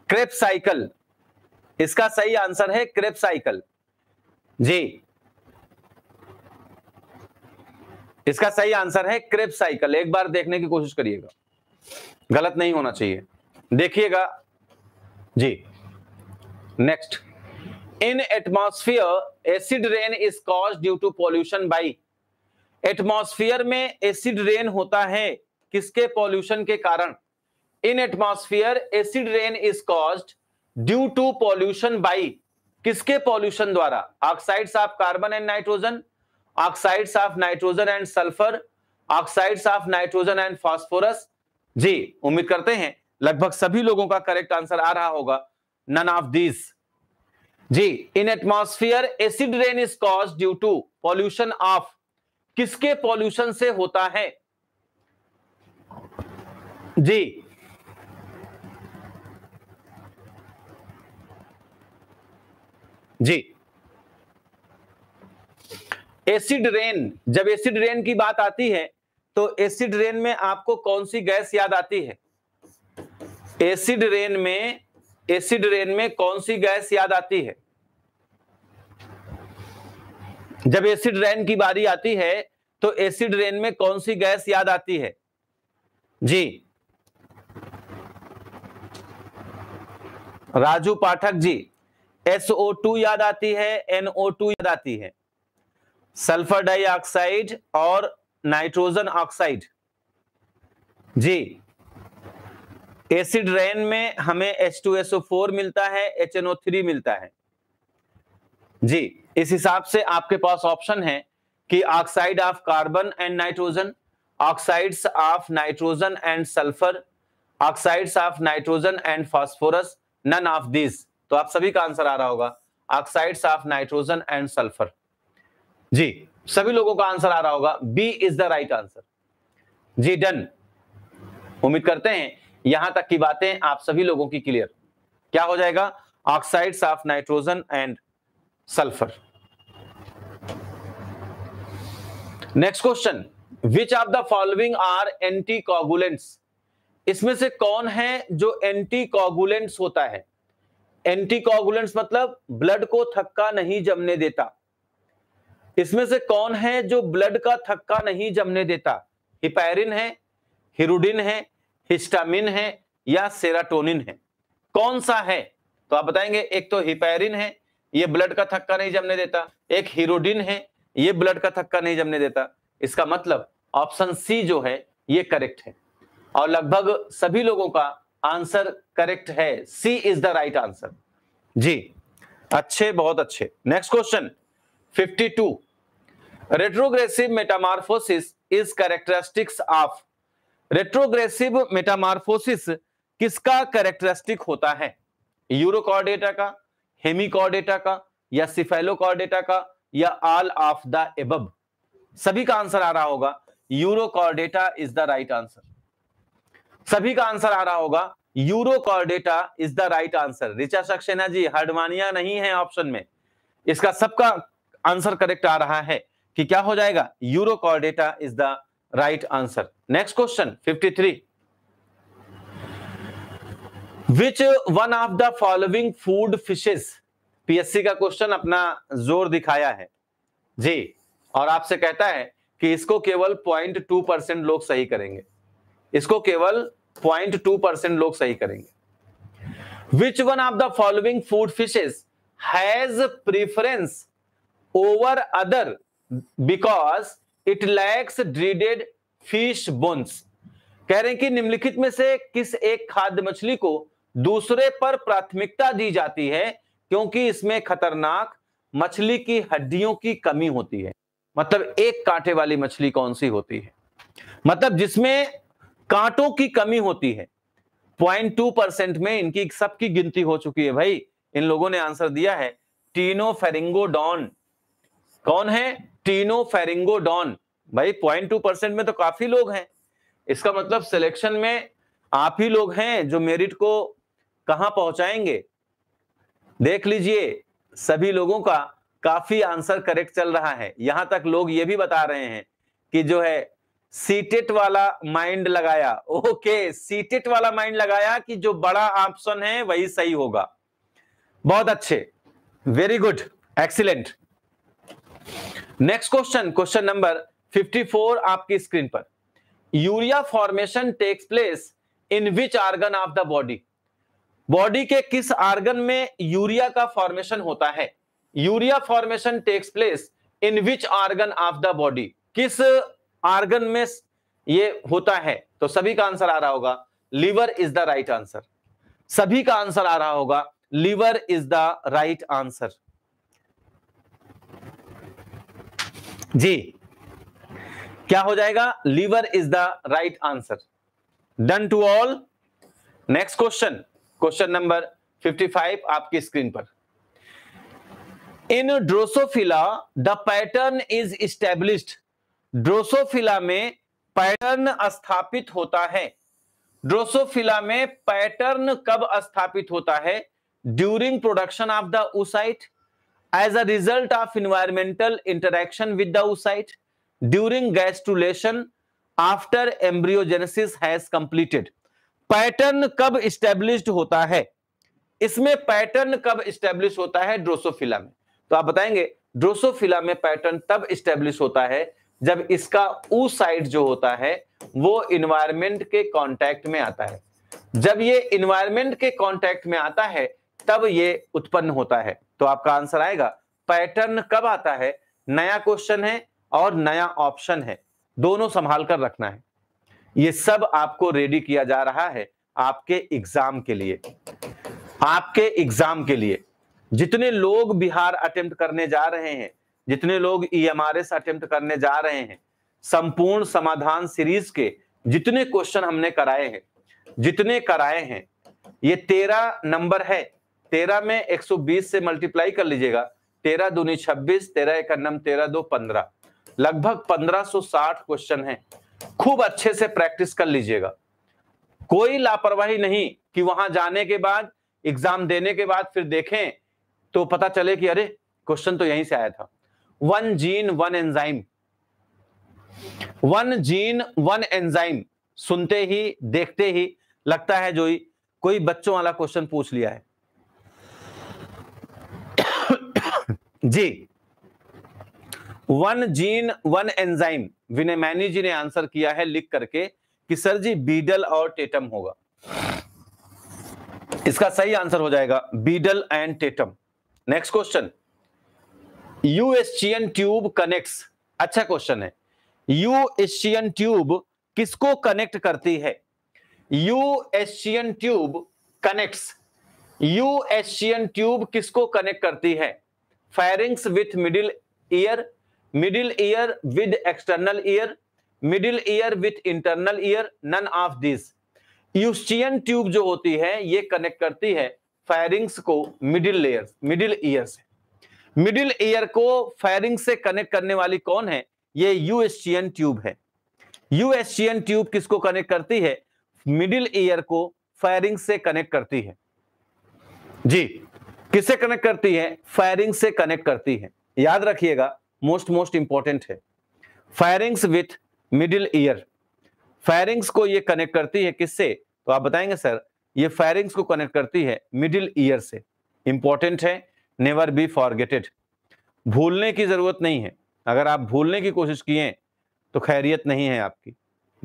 क्रेप साइकिल इसका सही आंसर है क्रेप साइकिल जी इसका सही आंसर है क्रेप साइकिल एक बार देखने की कोशिश करिएगा गलत नहीं होना चाहिए देखिएगा जी next in atmosphere acid rain is cause due to pollution by एटमॉस्फेयर में एसिड रेन होता है किसके पॉल्यूशन के कारण in atmosphere acid rain is caused due to pollution by किसके पॉल्यूशन द्वारा oxides of carbon and nitrogen oxides of nitrogen and sulphur oxides of nitrogen and phosphorus जी उम्मीद करते हैं लगभग सभी लोगों का करेक्ट आंसर आ रहा होगा नन ऑफ दीज जी in atmosphere acid rain is cause due to pollution of किसके पॉल्यूशन से होता है जी जी एसिड रेन जब एसिड रेन की बात आती है तो एसिड रेन में आपको कौन सी गैस याद आती है एसिड रेन में एसिड रेन में कौन सी गैस याद आती है जब एसिड रेन की बारी आती है तो एसिड रेन में कौन सी गैस याद आती है जी राजू पाठक जी SO2 याद आती है NO2 याद आती है सल्फर डाइऑक्साइड और नाइट्रोजन ऑक्साइड जी एसिड रेन में हमें H2SO4 मिलता है HNO3 मिलता है जी इस हिसाब से आपके पास ऑप्शन है कि oxide of carbon and nitrogen oxides of nitrogen and sulphur oxides of nitrogen and phosphorus none of this तो आप सभी का आंसर आ रहा होगा oxides of nitrogen and sulphur जी सभी लोगों का आंसर आ रहा होगा B is the right answer जी डन उम्मीद करते हैं यहां तक की बातें आप सभी लोगों की क्लियर क्या हो जाएगा oxides of nitrogen and sulphur next question which of the following are anti इसमें से कौन है जो एंटी होता है एंटीकोगुलेंट्स मतलब ब्लड को थक्का नहीं जमने देता इसमें से कौन है जो ब्लड का थक्का नहीं जमने देता हिपैरिन है हिरोडिन है हिस्टामिन है या सेराटोनिन है कौन सा है तो आप बताएंगे एक तो हिपैरिन है ये ब्लड का थक्का नहीं जमने देता एक हिरोडिन है ये ब्लड का थक्का नहीं जमने देता इसका मतलब ऑप्शन सी जो है ये करेक्ट है और लगभग सभी लोगों का आंसर करेक्ट है C is the right answer जी अच्छे बहुत अच्छे next question 52 retrogressive metamorphosis is characteristics of retrogressive metamorphosis किसका कैरेक्टरिस्टिक होता है यूरोकॉर्डेटा का हेमिकॉर्डेटा का या सिफेलोकॉर्डेटा का या ऑल ऑफ द एब सभी का आंसर आ रहा होगा urochordata is the right answer सभी का आंसर आ रहा होगा urochordata is the right answer Richa Saxena ji हडवानिया नहीं है ऑप्शन में इसका सबका आंसर करेक्ट आ रहा है कि क्या हो जाएगा urochordata is the right answer next question 53 which one of the following food fishes PSC का क्वेश्चन अपना जोर दिखाया है जी और आपसे कहता है कि इसको केवल पॉइंट टू परसेंट लोग सही करेंगे इसको केवल 0.2 परसेंट लोग सही करेंगे which one of the following food fishes has preference over other because it lacks dreaded fish bones कह रहे हैं कि निम्नलिखित में से किस एक खाद्य मछली को दूसरे पर प्राथमिकता दी जाती है क्योंकि इसमें खतरनाक मछली की हड्डियों की कमी होती है मतलब एक कांटे वाली मछली कौन सी होती है मतलब जिसमें कांटों की कमी होती है पॉइंट टू परसेंट में इनकी सबकी गिनती हो चुकी है भाई इन लोगों ने आंसर दिया है टीनो डॉन कौन है टीनो फेरिंगोडॉन भाई पॉइंट टू परसेंट में तो काफी लोग हैं इसका मतलब सिलेक्शन में आप ही लोग हैं जो मेरिट को कहां पहुंचाएंगे देख लीजिए सभी लोगों का काफी आंसर करेक्ट चल रहा है यहां तक लोग ये भी बता रहे हैं कि जो है सीटेट वाला माइंड लगाया ओके सीटेट वाला माइंड लगाया कि जो बड़ा ऑप्शन है वही सही होगा बहुत अच्छे very good excellent next question question number 54 आपकी स्क्रीन पर urea formation takes place in which organ of the body body के किस आर्गन में यूरिया का फॉर्मेशन होता है urea formation takes place in which organ of the body किस organ में ये होता है तो सभी का आंसर आ रहा होगा liver is the right answer सभी का आंसर आ रहा होगा liver is the right answer जी क्या हो जाएगा liver is the right answer done to all next question question number 55 आपकी स्क्रीन पर in Drosophila the pattern is established Drosophila में पैटर्न स्थापित होता है ड्रोसोफिला में पैटर्न कब स्थापित होता है during production of the oocyte as a result of environmental interaction with the oocyte during gastrulation after embryogenesis has completed pattern कब स्टेब्लिश होता है इसमें पैटर्न कब स्टेब्लिश होता है ड्रोसोफिला में तो आप बताएंगे ड्रोसोफिला में पैटर्न तब स्टेब्लिश होता है जब इसका ऊ साइड जो होता है वो इन्वायरमेंट के कांटेक्ट में आता है जब ये इन्वायरमेंट के कांटेक्ट में आता है तब ये उत्पन्न होता है तो आपका आंसर आएगा पैटर्न कब आता है नया क्वेश्चन है और नया ऑप्शन है दोनों संभाल कर रखना है ये सब आपको रेडी किया जा रहा है आपके एग्जाम के लिए आपके एग्जाम के लिए जितने लोग बिहार अटेम्प्ट करने जा रहे हैं जितने लोग E M R S attempt करने जा रहे हैं संपूर्ण समाधान सीरीज के जितने क्वेश्चन हमने कराए हैं जितने कराए हैं ये तेरह नंबर है तेरह में 120 से मल्टीप्लाई कर लीजिएगा तेरह दूनी छब्बीस तेरह एक नम तेरह दो पंद्रह लगभग 1560 क्वेश्चन हैं खूब अच्छे से प्रैक्टिस कर लीजिएगा कोई लापरवाही नहीं कि वहां जाने के बाद एग्जाम देने के बाद फिर देखें तो पता चले कि अरे क्वेश्चन तो यहीं से आया था one gene one enzyme one gene one enzyme सुनते ही देखते ही लगता है जो ही कोई बच्चों वाला क्वेश्चन पूछ लिया है जी one gene one enzyme Vinay Maini ji ने आंसर किया है लिख करके कि सर जी बीडल और टेटम होगा इसका सही आंसर हो जाएगा Beadle and Tatum next question Eustachian tube connects अच्छा क्वेश्चन है यू एशियन ट्यूब किसको कनेक्ट करती है Eustachian tube connects Eustachian tube किसको कनेक्ट करती है pharynx with middle ear middle ear with external ear middle ear with internal ear none of this Eustachian tube जो होती है ये कनेक्ट करती है फायरिंग्स को मिडिल लेयर मिडिल ईयर से मिडिल एयर को फायरिंग से कनेक्ट करने वाली कौन है ये यूएसजीएन ट्यूब है यूएसजीएन ट्यूब किसको कनेक्ट करती है मिडिल एयर को फायरिंग से कनेक्ट करती है जी किससे कनेक्ट करती है फायरिंग से कनेक्ट करती है याद रखिएगा मोस्ट मोस्ट इंपॉर्टेंट है pharynx with middle ear pharynx को ये कनेक्ट करती है किससे तो आप बताएंगे सर ये फायरिंग्स को कनेक्ट करती है मिडिल ईयर से इंपॉर्टेंट है नेवर बी फॉरगेटेड भूलने की ज़रूरत नहीं है अगर आप भूलने की कोशिश किए तो खैरियत नहीं है आपकी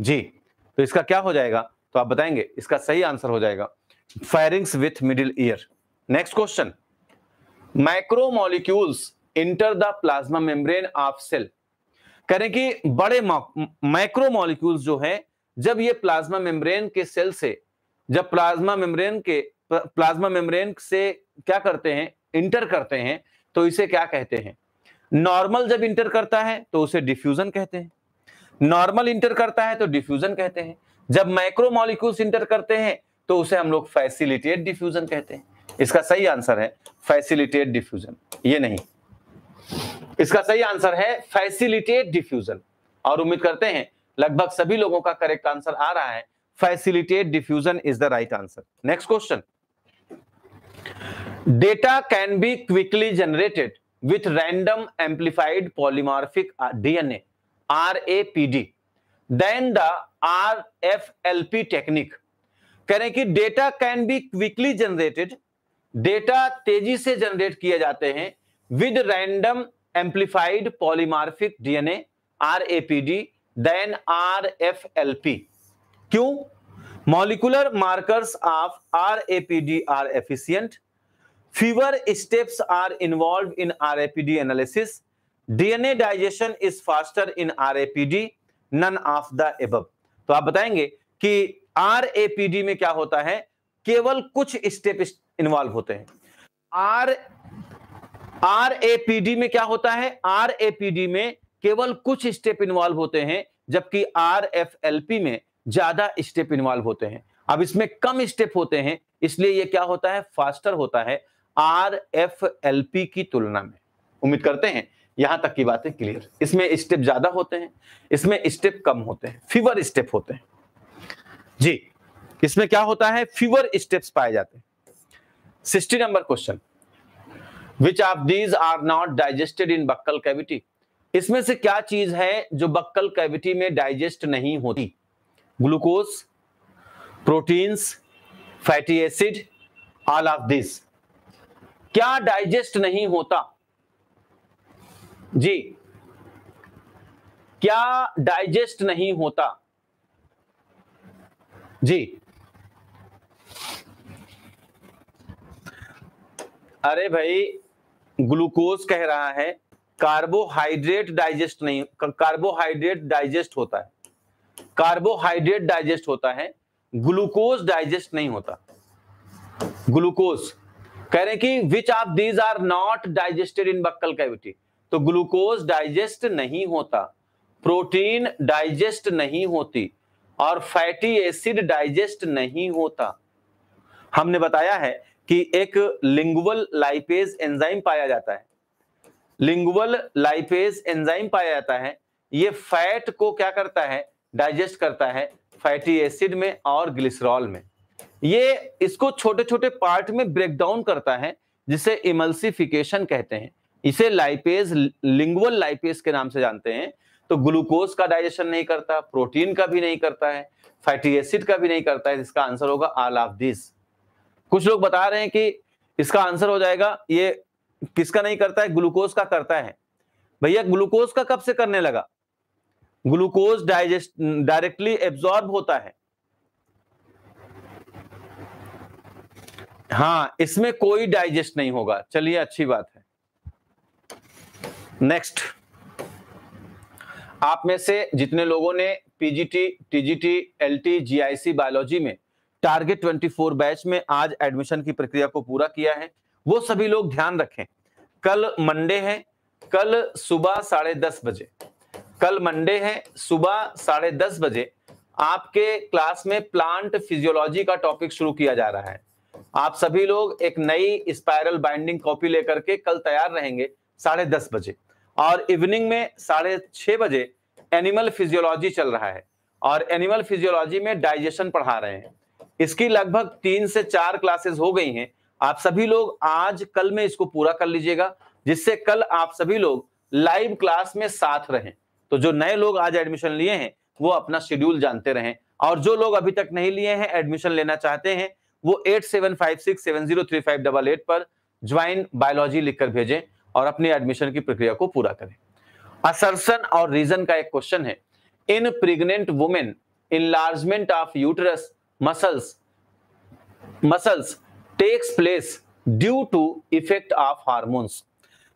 जी तो इसका क्या हो जाएगा तो आप बताएंगे इसका सही आंसर हो जाएगा pharynx with middle ear next question micromolecules enter the plasma membrane of cell करें कि बड़े माइक्रोमोलिक्यूल्स जो हैं जब ये प्लाज्मा मेम्ब्रेन के सेल से जब प्लाज्मा मेम्ब्रेन के प्लाज्मा मेम्ब्रेन से क्या करते हैं इंटर करते हैं तो इसे क्या कहते हैं नॉर्मल जब इंटर करता है तो उसे डिफ्यूजन कहते हैं नॉर्मल इंटर करता है तो डिफ्यूजन कहते हैं जब माइक्रोमोलिक्यूल्स इंटर करते हैं तो उसे हम लोग फैसिलिटेट डिफ्यूजन कहते हैं इसका सही आंसर है फैसिलिटेट डिफ्यूजन ये नहीं इसका सही आंसर है फैसिलिटेट डिफ्यूजन और उम्मीद करते हैं लगभग सभी लोगों का करेक्ट आंसर आ रहा है facilitate diffusion is the right answer next question random can polymorphic DNA R A P D then the R F L P technique कह रहे हैं कि data can be quickly generated data तेजी से generate किए जाते हैं with random amplified polymorphic DNA R A P D then R F L P क्यों molecular markers of R A P D are efficient fewer steps are involved in RAPD analysis. DNA digestion is faster in RAPD. None of the above. तो आप बताएंगे कि RAPD में क्या होता है केवल कुछ स्टेप इन्वॉल्व होते हैं आर आर आरएपीडी में क्या होता है आर आरएपीडी में केवल कुछ स्टेप इन्वॉल्व होते हैं जबकि आर एफ एल पी में ज्यादा स्टेप इन्वॉल्व होते हैं अब इसमें कम स्टेप होते हैं इसलिए ये क्या होता है फास्टर होता है आर एफ एल पी की तुलना में उम्मीद करते हैं यहां तक की बातें क्लियर इसमें स्टेप ज्यादा होते हैं इसमें स्टेप कम होते हैं फीवर स्टेप होते हैं जी इसमें क्या होता है फीवर स्टेप्स पाए जाते हैं sixty number question which of these are not digested in buccal cavity इसमें से क्या चीज है जो बक्कल कैविटी में डाइजेस्ट नहीं होती glucose proteins fatty acid all of this क्या डाइजेस्ट नहीं होता जी क्या डाइजेस्ट नहीं होता जी अरे भाई ग्लूकोज कह रहा है कार्बोहाइड्रेट डाइजेस्ट नहीं कार्बोहाइड्रेट डाइजेस्ट होता है कार्बोहाइड्रेट डाइजेस्ट होता है ग्लूकोज डाइजेस्ट नहीं होता ग्लूकोज कह रहे हैं कि which of these are not digested in buccal cavity तो ग्लूकोज डाइजेस्ट नहीं होता प्रोटीन डाइजेस्ट नहीं होती और फैटी एसिड डाइजेस्ट नहीं होता हमने बताया है कि एक लिंगुअल लाइपेज एंजाइम पाया जाता है लिंगुअल लाइपेज एंजाइम पाया जाता है ये फैट को क्या करता है डाइजेस्ट करता है फैटी एसिड में और ग्लिसरॉल में ये इसको छोटे छोटे पार्ट में ब्रेक डाउन करता है जिसे इमल्सिफिकेशन कहते हैं इसे लाइपेज लिंगुअल लाइपेज के नाम से जानते हैं तो ग्लूकोज का डाइजेशन नहीं करता प्रोटीन का भी नहीं करता है फैटी एसिड का भी नहीं करता है इसका आंसर होगा आल ऑफ दिस कुछ लोग बता रहे हैं कि इसका आंसर हो जाएगा ये किसका नहीं करता है ग्लूकोज का करता है भैया ग्लूकोज का कब से करने लगा ग्लूकोज डाइजेस्ट डायरेक्टली एब्जॉर्ब होता है हाँ इसमें कोई डाइजेस्ट नहीं होगा चलिए अच्छी बात है नेक्स्ट आप में से जितने लोगों ने PGT TGT LT GIC biology में टारगेट 24 बैच में आज एडमिशन की प्रक्रिया को पूरा किया है वो सभी लोग ध्यान रखें कल मंडे है कल सुबह साढ़े दस बजे कल मंडे है सुबह साढ़े दस बजे आपके क्लास में प्लांट फिजियोलॉजी का टॉपिक शुरू किया जा रहा है आप सभी लोग एक नई स्पायरल बाइंडिंग कॉपी लेकर के कल तैयार रहेंगे साढ़े दस बजे और इवनिंग में साढ़े छह बजे एनिमल फिजियोलॉजी चल रहा है और एनिमल फिजियोलॉजी में डाइजेशन पढ़ा रहे हैं इसकी लगभग तीन से चार क्लासेस हो गई हैं आप सभी लोग आज कल में इसको पूरा कर लीजिएगा जिससे कल आप सभी लोग लाइव क्लास में साथ रहें तो जो नए लोग आज एडमिशन लिए हैं वो अपना शेड्यूल जानते रहें और जो लोग अभी तक नहीं लिए हैं एडमिशन लेना चाहते हैं वो eight seven five six seven zero three five double eight पर ज्वाइन बायोलॉजी लिखकर भेजें और अपनी एडमिशन की प्रक्रिया को पूरा करें असरसन और रीजन का एक क्वेश्चन है in pregnant women enlargement of uterus muscles muscles takes place due to effect of hormones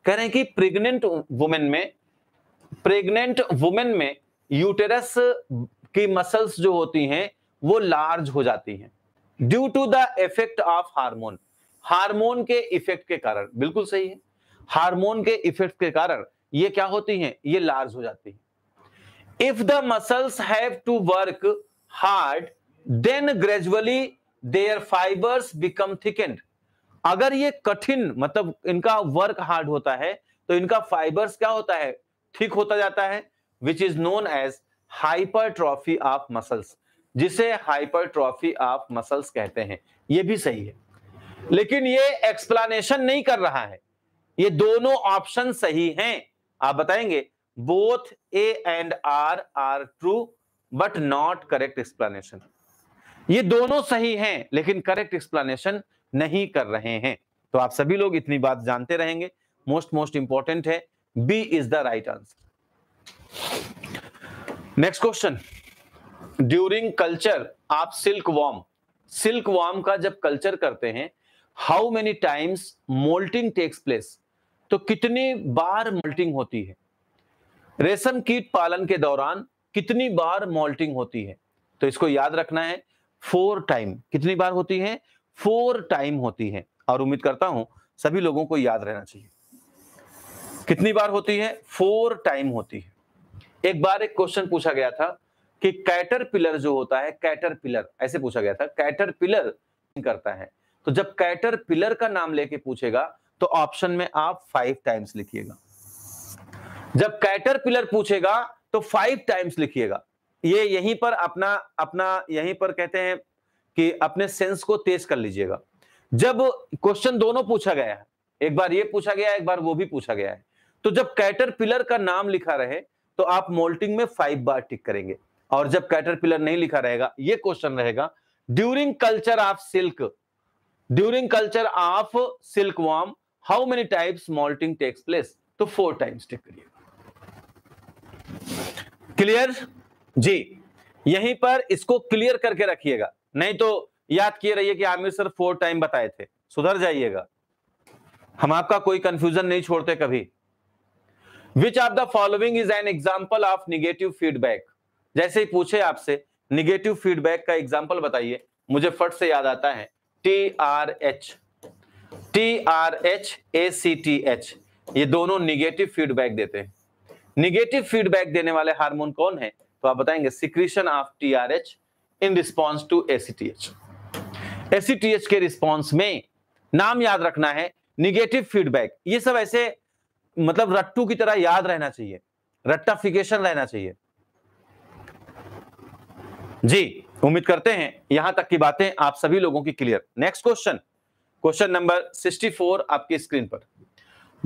कह रहे हैं कि प्रेग्नेंट वुमेन में प्रेग्नेंट वुमेन में यूटेरस की मसल्स जो होती हैं वो लार्ज हो जाती हैं due to the effect of hormone hormone के इफेक्ट के कारण बिल्कुल सही है हार्मोन के इफेक्ट के कारण ये क्या होती हैं ये लार्ज हो जाती है if the muscles have to work hard then gradually their fibres become thickened अगर ये कठिन मतलब इनका वर्क हार्ड होता है तो इनका फाइबर्स क्या होता है थिक होता जाता है which is known as hypertrophy of muscles जिसे हाइपरट्रॉफी ऑफ मसल्स कहते हैं ये भी सही है लेकिन ये एक्सप्लेनेशन नहीं कर रहा है ये दोनों ऑप्शन सही हैं आप बताएंगे both A and R are true but not correct explanation ये दोनों सही हैं लेकिन करेक्ट एक्सप्लेनेशन नहीं कर रहे हैं तो आप सभी लोग इतनी बात जानते रहेंगे मोस्ट मोस्ट इंपॉर्टेंट है B is the right answer next question during culture आप सिल्क वॉर्म सिल्क वॉर्म का जब कल्चर करते हैं how many times moulting takes place तो कितनी बार मोल्टिंग होती है रेशम कीट पालन के दौरान कितनी बार मोल्टिंग होती है तो इसको याद रखना है फोर टाइम कितनी बार होती है फोर टाइम होती है और उम्मीद करता हूं सभी लोगों को याद रहना चाहिए कितनी बार होती है फोर टाइम होती है एक बार एक क्वेश्चन पूछा गया था कि कैटरपिलर जो होता है कैटरपिलर ऐसे पूछा गया था कैटरपिलर करता है तो जब कैटरपिलर का नाम लेके पूछेगा तो ऑप्शन में आप फाइव टाइम्स लिखिएगा जब कैटरपिलर पूछेगा तो फाइव टाइम्स लिखिएगा ये यहीं पर अपना अपना यहीं पर कहते हैं कि अपने सेंस को तेज कर लीजिएगा जब क्वेश्चन दोनों पूछा गया है एक बार ये पूछा गया एक बार वो भी पूछा गया है तो जब कैटरपिलर का नाम लिखा रहे तो आप मोल्टिंग में फाइव बार टिक करेंगे और जब कैटरपिलर नहीं लिखा रहेगा ये क्वेश्चन रहेगा during culture of silk during culture of silkworm how many types moulting takes place तो फोर टाइम्स टेक करिएगा क्लियर जी यहीं पर इसको क्लियर करके रखिएगा नहीं तो याद किए रहिए कि आमिर सर फोर टाइम बताए थे सुधर जाइएगा हम आपका कोई कंफ्यूजन नहीं छोड़ते कभी which of the following is an example of negative feedback जैसे ही पूछे आपसे निगेटिव फीडबैक का एग्जाम्पल बताइए मुझे फट से याद आता है T R H T R H A C T H ये दोनों निगेटिव फीडबैक देते हैं निगेटिव फीडबैक देने वाले हार्मोन कौन है तो आप बताएंगे secretion of T R H in response to A A C C T H T H के रिस्पॉन्स में नाम याद रखना है निगेटिव फीडबैक ये सब ऐसे मतलब रट्टू की तरह याद रहना चाहिए रट्टाफिकेशन रहना चाहिए जी उम्मीद करते हैं यहां तक की बातें आप सभी लोगों की clear next question question number 64 आपकी स्क्रीन पर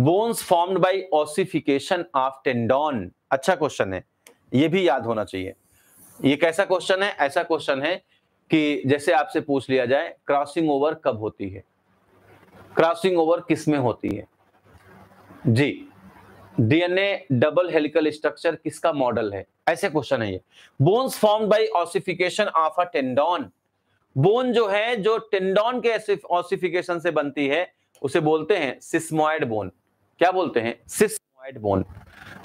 bones formed by ossification of tendon अच्छा क्वेश्चन है ये भी याद होना चाहिए ये कैसा क्वेश्चन है ऐसा क्वेश्चन है कि जैसे आपसे पूछ लिया जाए क्रॉसिंग ओवर कब होती है क्रॉसिंग ओवर किस में होती है जी डीएनए डबल हेलिकल स्ट्रक्चर किसका मॉडल है ऐसे क्वेश्चन है ये bones form by ossification of a tendon bone जो है जो टेंडॉन के ऑसिफिकेशन से बनती है उसे बोलते हैं सिस्मोइड बोन क्या बोलते हैं सिस्मोइड बोन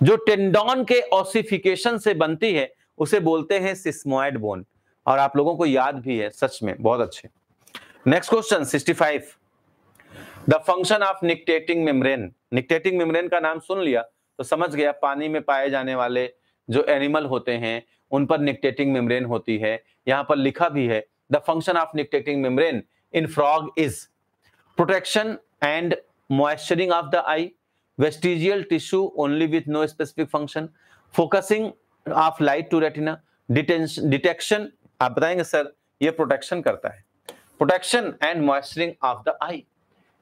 जो टेंडॉन के ऑसिफिकेशन से बनती है उसे बोलते हैं सिस्मोइड बोन और आप लोगों को याद भी है सच में बहुत अच्छे next question sixty five the function of nictitating membrane nictitating membrane का नाम सुन लिया तो समझ गया पानी में पाए जाने वाले जो एनिमल होते हैं उन पर निकटेटिंग मेम्ब्रेन होती है यहाँ पर लिखा भी है the function of nictitating membrane in frog is protection and moisturising of the eye vestigial tissue only with no specific function focusing of light to retina detection आप बताएंगे सर ये प्रोटेक्शन करता है protection and moisturising of the eye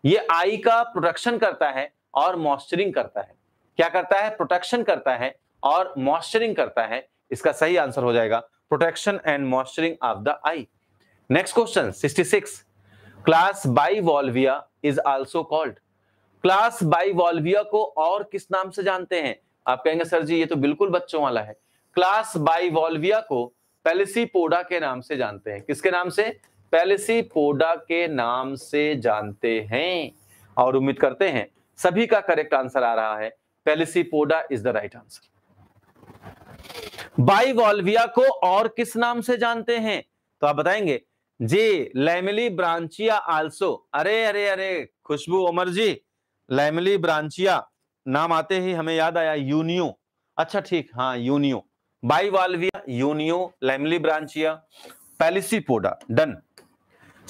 ये eye का protection करता है और मॉइस्चरिंग करता है क्या करता है प्रोटेक्शन करता है और मॉइस्चरिंग करता है इसका सही आंसर हो जाएगा protection and moisturising of the eye next question class Bivalvia is also called class Valvia को और किस नाम से जानते हैं आप कहेंगे सर जी ये तो बिल्कुल बच्चों वाला है क्लास वॉल्विया को पेलिसीपोडा के नाम से जानते हैं किसके नाम से पोडा के नाम से जानते हैं और उम्मीद करते हैं सभी का करेक्ट आंसर आ रहा है poda is the right answer Bivalvia को और किस नाम से जानते हैं तो आप बताएंगे जी लैमिली ब्रांचिया आल्सो अरे अरे अरे खुशबू उमर जी लैमिली ब्रांचिया नाम आते ही हमें याद आया यूनियो अच्छा ठीक हाँ Unio Bivalvia Unio Lamellibranchia Pelecypoda done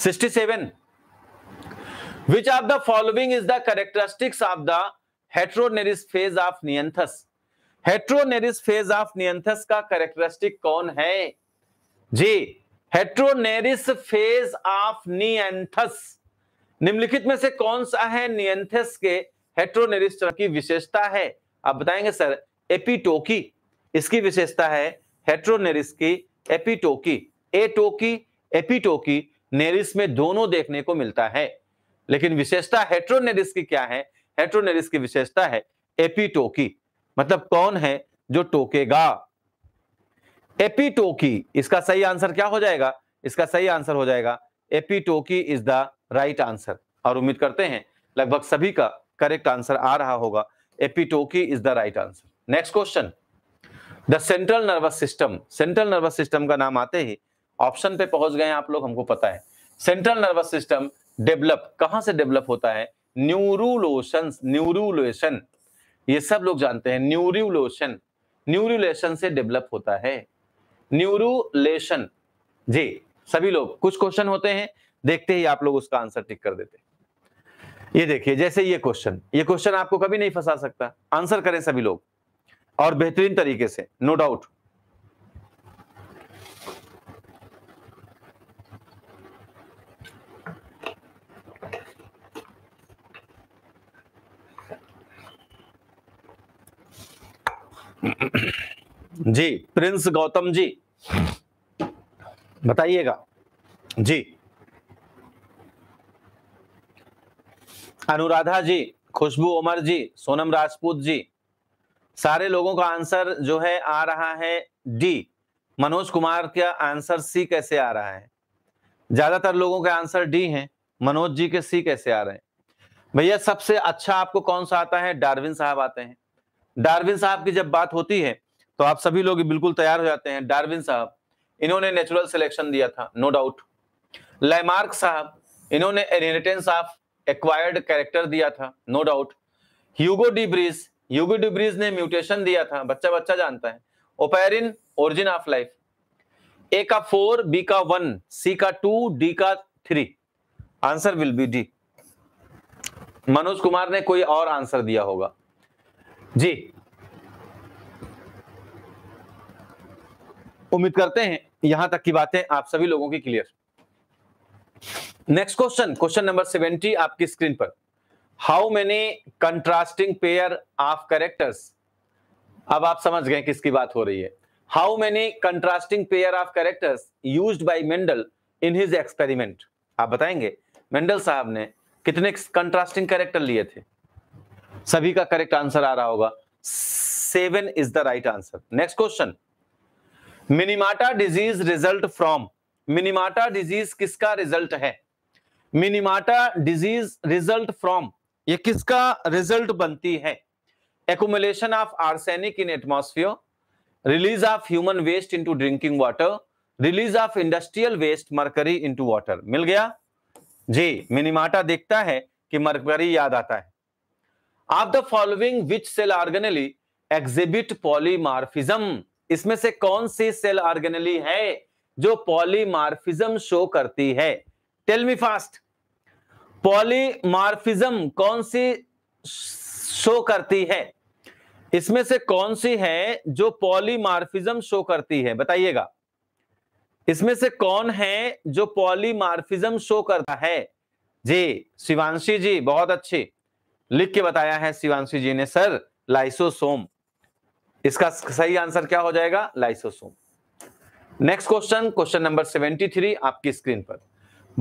sixty seven which of the following is the characteristics of the Heteronereis phase of Neanthes Heteronereis phase of Neanthes का करेक्टरिस्टिक कौन है जी हेट्रोनेरिस फेज ऑफ नियंथस निम्नलिखित में से कौन सा है नियंथस के हेट्रोनेरिस की विशेषता है आप बताएंगे सर एपिटोकी इसकी विशेषता है हेट्रोनेरिस की एपिटोकी ए टोकी एपिटोकी नेरिस में दोनों देखने को मिलता है लेकिन विशेषता हेट्रोनेरिस की क्या है हेट्रोनेरिस की विशेषता है एपीटोकी मतलब कौन है जो टोकेगा एपीटोकी इसका सही आंसर क्या हो जाएगा इसका सही आंसर हो जाएगा epitoky is the right answer और उम्मीद करते हैं लगभग सभी का करेक्ट आंसर आ रहा होगा epitoky is the right answer next question the central nervous system central nervous system का नाम आते ही ऑप्शन पे पहुंच गए आप लोग हमको पता है सेंट्रल नर्वस सिस्टम डेवलप कहां से डेवलप होता है न्यूरूलोशन न्यूरूलेशन ये सब लोग जानते हैं न्यूरूलोशन न्यूरूलेशन से डेवलप होता है न्यूरूलेशन जी सभी लोग कुछ क्वेश्चन होते हैं देखते ही आप लोग उसका आंसर टिक कर देते ये देखिए जैसे ये क्वेश्चन ये क्वेश्चन आपको कभी नहीं फंसा सकता आंसर करें सभी लोग और बेहतरीन तरीके से नो डाउट जी प्रिंस गौतम जी बताइएगा जी अनुराधा जी खुशबू उमर जी सोनम राजपूत जी सारे लोगों का आंसर जो है आ रहा है डी मनोज कुमार का आंसर सी कैसे आ रहा है ज्यादातर लोगों के आंसर डी हैं मनोज जी के सी कैसे आ रहे हैं भैया सबसे अच्छा आपको कौन सा आता है डार्विन साहब आते हैं डार्विन साहब की जब बात होती है तो आप सभी लोग बिल्कुल तैयार हो जाते हैं डार्विन साहब इन्होंने नेचुरल सिलेक्शन दिया था नो डाउट लैमार्क साहब इन्होंने इनहेरिटेंस ऑफ एक्वायर्ड कैरेक्टर दिया था no doubt Hugo de Vries Hugo de Vries ने म्यूटेशन दिया था बच्चा बच्चा जानता है Oparin origin of life A का फोर बी का वन सी का टू डी का three answer will be D Manoj Kumar ने कोई और आंसर दिया होगा जी उम्मीद करते हैं यहां तक की बातें आप सभी लोगों की clear next question question number seventy आपकी स्क्रीन पर how many contrasting pair of characters अब आप समझ गए किसकी बात हो रही है how many contrasting pair of characters use by Mendel in his experiment आप बताएंगे मेंडल साहब ने कितने कंट्रास्टिंग करेक्टर लिए थे सभी का करेक्ट आंसर आ रहा होगा seven is the right answer next question Minamata disease result from Minamata disease किसका रिजल्ट है मिनिमाटा डिजीज रिजल्ट फ्रॉम ये किसका रिजल्ट बनती है accumulation of arsenic in atmosphere release of human waste into drinking water release of industrial waste mercury into water मिल गया जी मिनिमाटा देखता है कि मरकरी याद आता है of the following which cell organelle exhibit polymorphism इसमें से कौन सी सेल आर्गेनली है जो पॉलीमार्फिज्म शो करती है टेल मी फास्ट पॉलीमार्फिज्म कौन सी शो करती है इसमें से कौन सी है जो पॉलीमार्फिज्म शो करती है बताइएगा इसमें से कौन है जो पॉलीमार्फिज्म शो करता है जी शिवांशी जी बहुत अच्छी लिख के बताया है शिवानशी जी ने सर लाइसोसोम इसका सही आंसर क्या हो जाएगा lysosome next question question number seventy three आपकी स्क्रीन पर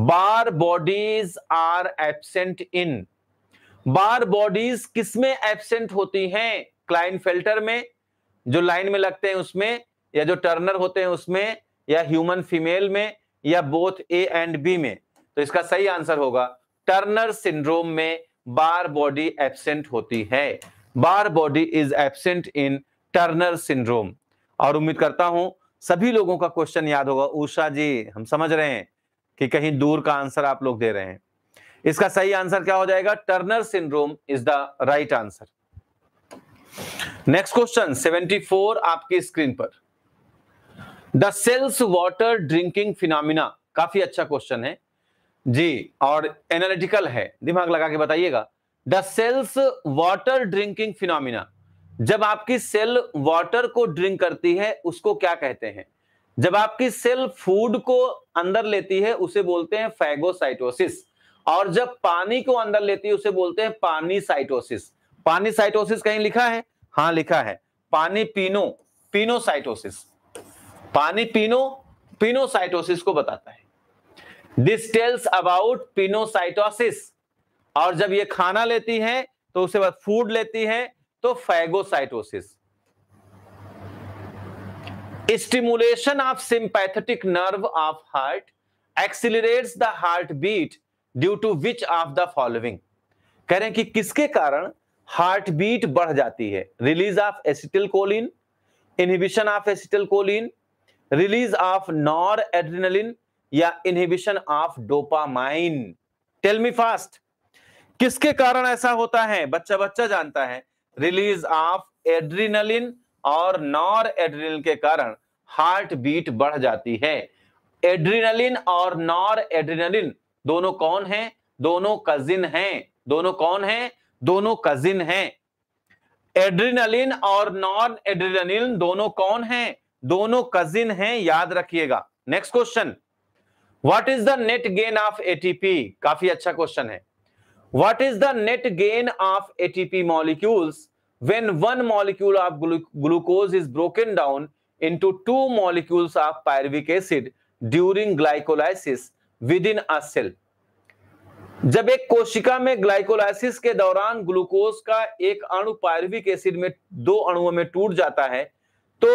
Barr bodies are absent in Barr bodies किसमें एबसेंट होती हैं क्लाइन फिल्टर में जो लाइन में लगते हैं उसमें या जो टर्नर होते हैं उसमें या ह्यूमन फीमेल में या बोथ ए एंड बी में तो इसका सही आंसर होगा टर्नर सिंड्रोम में बार बॉडी एबसेंट होती है Barr body is absent in Turner syndrome और उम्मीद करता हूं सभी लोगों का क्वेश्चन याद होगा उषा जी हम समझ रहे हैं कि कहीं दूर का आंसर आप लोग दे रहे हैं इसका सही आंसर क्या हो जाएगा Turner syndrome is the right answer next question 74 आपकी स्क्रीन पर the cell's water drinking phenomena काफी अच्छा क्वेश्चन है जी और एनालिटिकल है दिमाग लगा के बताइएगा the cell's water drinking phenomena जब आपकी सेल वाटर को ड्रिंक करती है उसको क्या कहते हैं जब आपकी सेल फूड को अंदर लेती है उसे बोलते हैं फैगोसाइटोसिस और जब पानी को अंदर लेती है उसे बोलते हैं पानी साइटोसिस पानी साइटोसिस कहीं लिखा है हाँ लिखा है पानी पीनो पीनोसाइटोसिस पानी पीनो पीनोसाइटोसिस को बताता है दिस टेल्स अबाउट पिनोसाइटोसिस और जब ये खाना लेती है तो उसके बाद फूड लेती है तो phagocytosis of sympathetic nerve of heart accelerate the heartbeat due to which of the following कह रहे हैं कि किसके कारण हार्ट बीट बढ़ जाती है release of choline inhibition of choline release of noradrenaline या inhibition of dopamine tell me fast किसके कारण ऐसा होता है बच्चा बच्चा जानता है रिलीज ऑफ एड्रीनलिन और नॉर एड्रीन के कारण हार्ट बीट बढ़ जाती है एड्रीनलिन और नॉर एड्रीनलिन दोनों कौन हैं दोनों कजिन हैं दोनों कौन हैं दोनों कजिन हैं एड्रीनलिन और नॉन एड्रीनलिन दोनों कौन हैं दोनों कजिन हैं याद रखिएगा next question what is the net gain of ATP काफी अच्छा क्वेश्चन है what is the net gain of ATP molecules when one molecule of glucose is broken down down to two molecules of pyruvic acid during glycolysis within a cell जब एक कोशिका में glycolysis के दौरान glucose का एक अणु पायरविक एसिड में दो अणुओं में टूट जाता है तो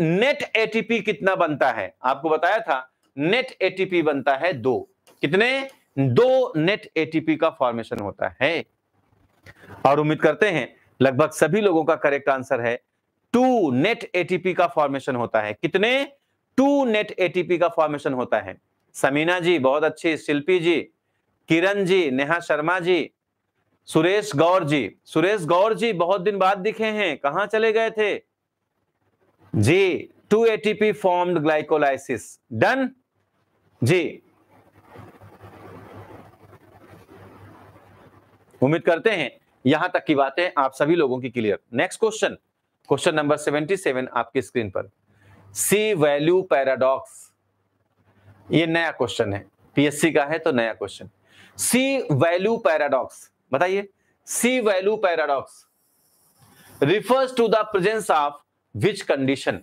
नेट एटीपी कितना बनता है आपको बताया था नेट एटीपी बनता है दो कितने दो नेट एटीपी का फॉर्मेशन होता है और उम्मीद करते हैं लगभग सभी लोगों का करेक्ट आंसर है टू नेट एटीपी का फॉर्मेशन होता है कितने टू नेट एटीपी का फॉर्मेशन होता है समीना जी बहुत अच्छी शिल्पी जी किरण जी नेहा शर्मा जी सुरेश गौर जी सुरेश गौर जी बहुत दिन बाद दिखे हैं कहा चले गए थे जी two ATP formed glycolysis done जी उम्मीद करते हैं यहां तक की बातें आप सभी लोगों की clear next question question number seventy seven आपकी स्क्रीन पर सी वैल्यू पैराडॉक्स ये नया क्वेश्चन है पीएससी का है तो नया क्वेश्चन सी वैल्यू पैराडॉक्स बताइए C value paradox refers to the presence of which condition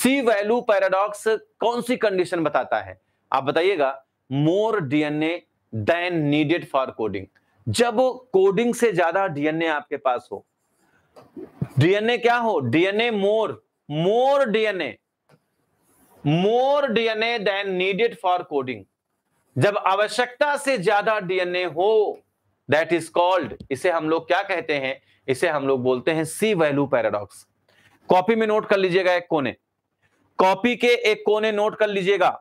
C value paradox कौन सी कंडीशन बताता है आप बताइएगा more DNA than needed for coding जब कोडिंग से ज्यादा डीएनए आपके पास हो डीएनए क्या हो DNA more more DNA more DNA than needed for coding जब आवश्यकता से ज्यादा डीएनए हो दैट इज कॉल्ड इसे हम लोग क्या कहते हैं इसे हम लोग बोलते हैं सी वैल्यू पैराडॉक्स कॉपी में नोट कर लीजिएगा एक कोने कॉपी के एक कोने नोट कर लीजिएगा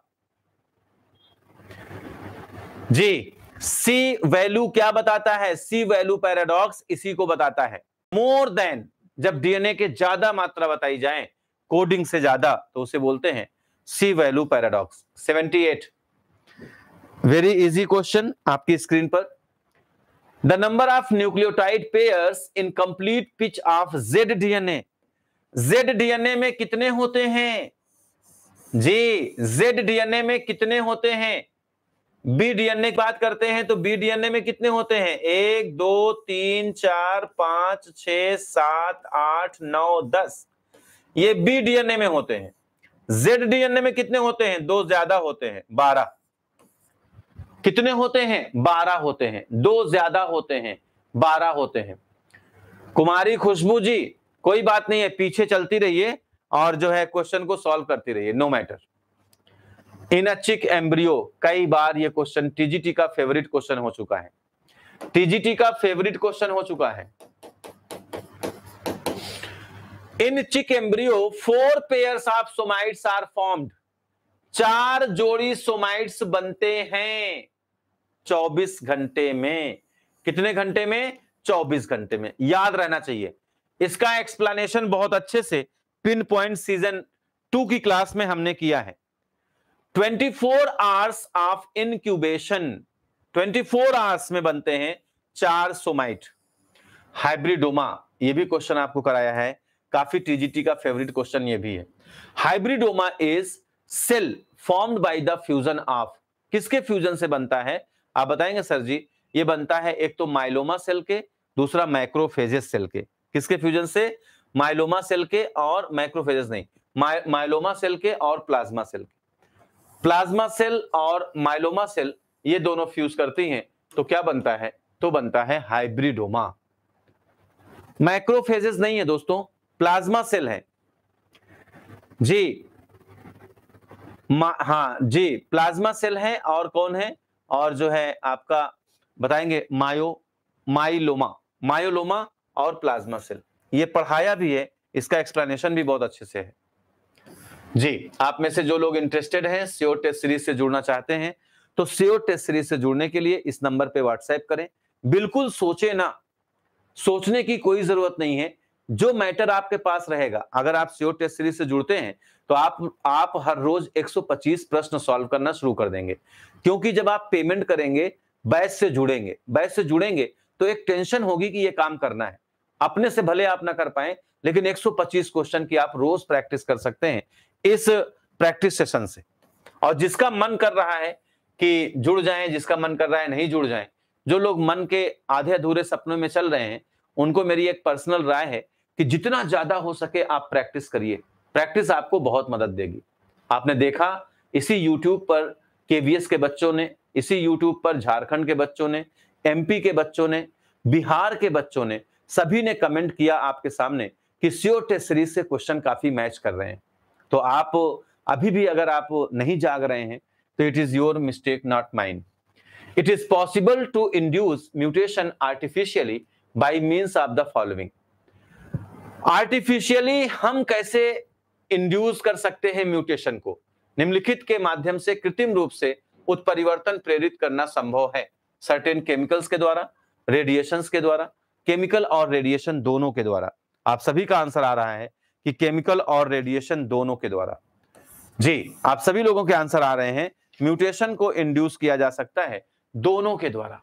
जी सी वैल्यू क्या बताता है सी वैल्यू पैराडॉक्स इसी को बताता है मोर देन जब डीएनए के ज्यादा मात्रा बताई जाए कोडिंग से ज्यादा तो उसे बोलते हैं C value paradox 78 very easy question आपकी स्क्रीन पर the number of nucleotide pairs in complete pitch of Z DNA Z DNA में कितने होते हैं जी जेड डीएनए में कितने होते हैं बी डीएनए की बात करते हैं तो बी डीएनए में कितने होते हैं एक दो तीन चार पांच छ सात आठ नौ दस ये बी डीएनए में होते हैं जेड डीएनए में कितने होते हैं दो ज्यादा होते हैं बारह कितने होते हैं बारह होते हैं दो ज्यादा होते हैं बारह होते हैं कुमारी खुशबू जी कोई बात नहीं है पीछे चलती रहिए और जो है क्वेश्चन को सॉल्व करती रहिए no matter in chick embryo कई बार ये क्वेश्चन टीजीटी का फेवरेट क्वेश्चन हो चुका है टीजीटी का फेवरेट क्वेश्चन हो चुका है in chick embryo four pair of somites are formed चार जोड़ी सोमाइट्स बनते हैं 24 घंटे में कितने घंटे में 24 घंटे में याद रहना चाहिए इसका एक्सप्लेनेशन बहुत अच्छे से पिन पॉइंट सीजन टू की क्लास में हमने किया है twenty four hours of incubation twenty four hours में बनते हैं चार सोमाइट हाइब्रिडोमा ये भी क्वेश्चन आपको कराया है काफी टीजीटी का फेवरेट क्वेश्चन ये भी है hybridoma is cell formed by the fusion of किसके फ्यूजन से बनता है आप बताएंगे सर जी ये बनता है एक तो माइलोमा सेल के दूसरा माइक्रोफेजेस सेल के किसके फ्यूजन से माइलोमा सेल के और माइक्रोफेजेस नहीं माइलोमा सेल के और प्लाज्मा सेल के प्लाज्मा सेल और माइलोमा सेल ये दोनों फ्यूज करती हैं तो क्या बनता है तो बनता है हाइब्रिडोमा माइक्रोफेजेस नहीं है दोस्तों प्लाज्मा सेल है जी हाँ जी प्लाज्मा सेल है और कौन है और जो है आपका बताएंगे मायो माइलोमा मायोलोमा और प्लाज्मा सेल ये पढ़ाया भी है इसका एक्सप्लेनेशन भी बहुत अच्छे से है जी आप में से जो लोग इंटरेस्टेड हैं सीओ टेस्ट सीरीज से जुड़ना चाहते हैं तो सीओ टेस्ट सीरीज से जुड़ने के लिए इस नंबर पे व्हाट्सएप करें बिल्कुल सोचे ना सोचने की कोई जरूरत नहीं है जो मैटर आपके पास रहेगा अगर आप सीओ टेस्ट सीरीज से जुड़ते हैं तो आप आप हर रोज 125 प्रश्न सॉल्व करना शुरू कर देंगे क्योंकि जब आप पेमेंट करेंगे बैस से जुड़ेंगे बैस से जुड़ेंगे तो एक टेंशन होगी कि यह काम करना है अपने से भले आप ना कर पाए लेकिन 125 क्वेश्चन की आप रोज प्रैक्टिस कर सकते हैं इस प्रैक्टिस सेशन से और जिसका मन कर रहा है कि जुड़ जाएं जिसका मन कर रहा है नहीं जुड़ जाएं जो लोग मन के आधे अधूरे सपनों में चल रहे हैं उनको मेरी एक पर्सनल राय है कि जितना ज्यादा हो सके आप प्रैक्टिस करिए प्रैक्टिस आपको बहुत मदद देगी आपने देखा इसी यूट्यूब पर केवीएस के बच्चों ने इसी यूट्यूब पर झारखंड के बच्चों ने एमपी के बच्चों ने बिहार के बच्चों ने सभी ने कमेंट किया आपके सामने कि सीओ टेस्ट सीरीज से क्वेश्चन काफी मैच कर रहे हैं तो आप अभी भी अगर आप नहीं जाग रहे हैं तो it is your mistake not mine it is possible to induce mutation artificially by means of the following artificially हम कैसे इंड्यूस कर सकते हैं म्यूटेशन को निम्नलिखित के माध्यम से कृत्रिम रूप से उत्परिवर्तन प्रेरित करना संभव है सर्टेन केमिकल्स के द्वारा रेडिएशंस के द्वारा केमिकल और रेडिएशन दोनों के द्वारा आप सभी का आंसर आ रहा है कि केमिकल और रेडिएशन दोनों के द्वारा जी आप सभी लोगों के आंसर आ रहे हैं म्यूटेशन को इंड्यूस किया जा सकता है दोनों के द्वारा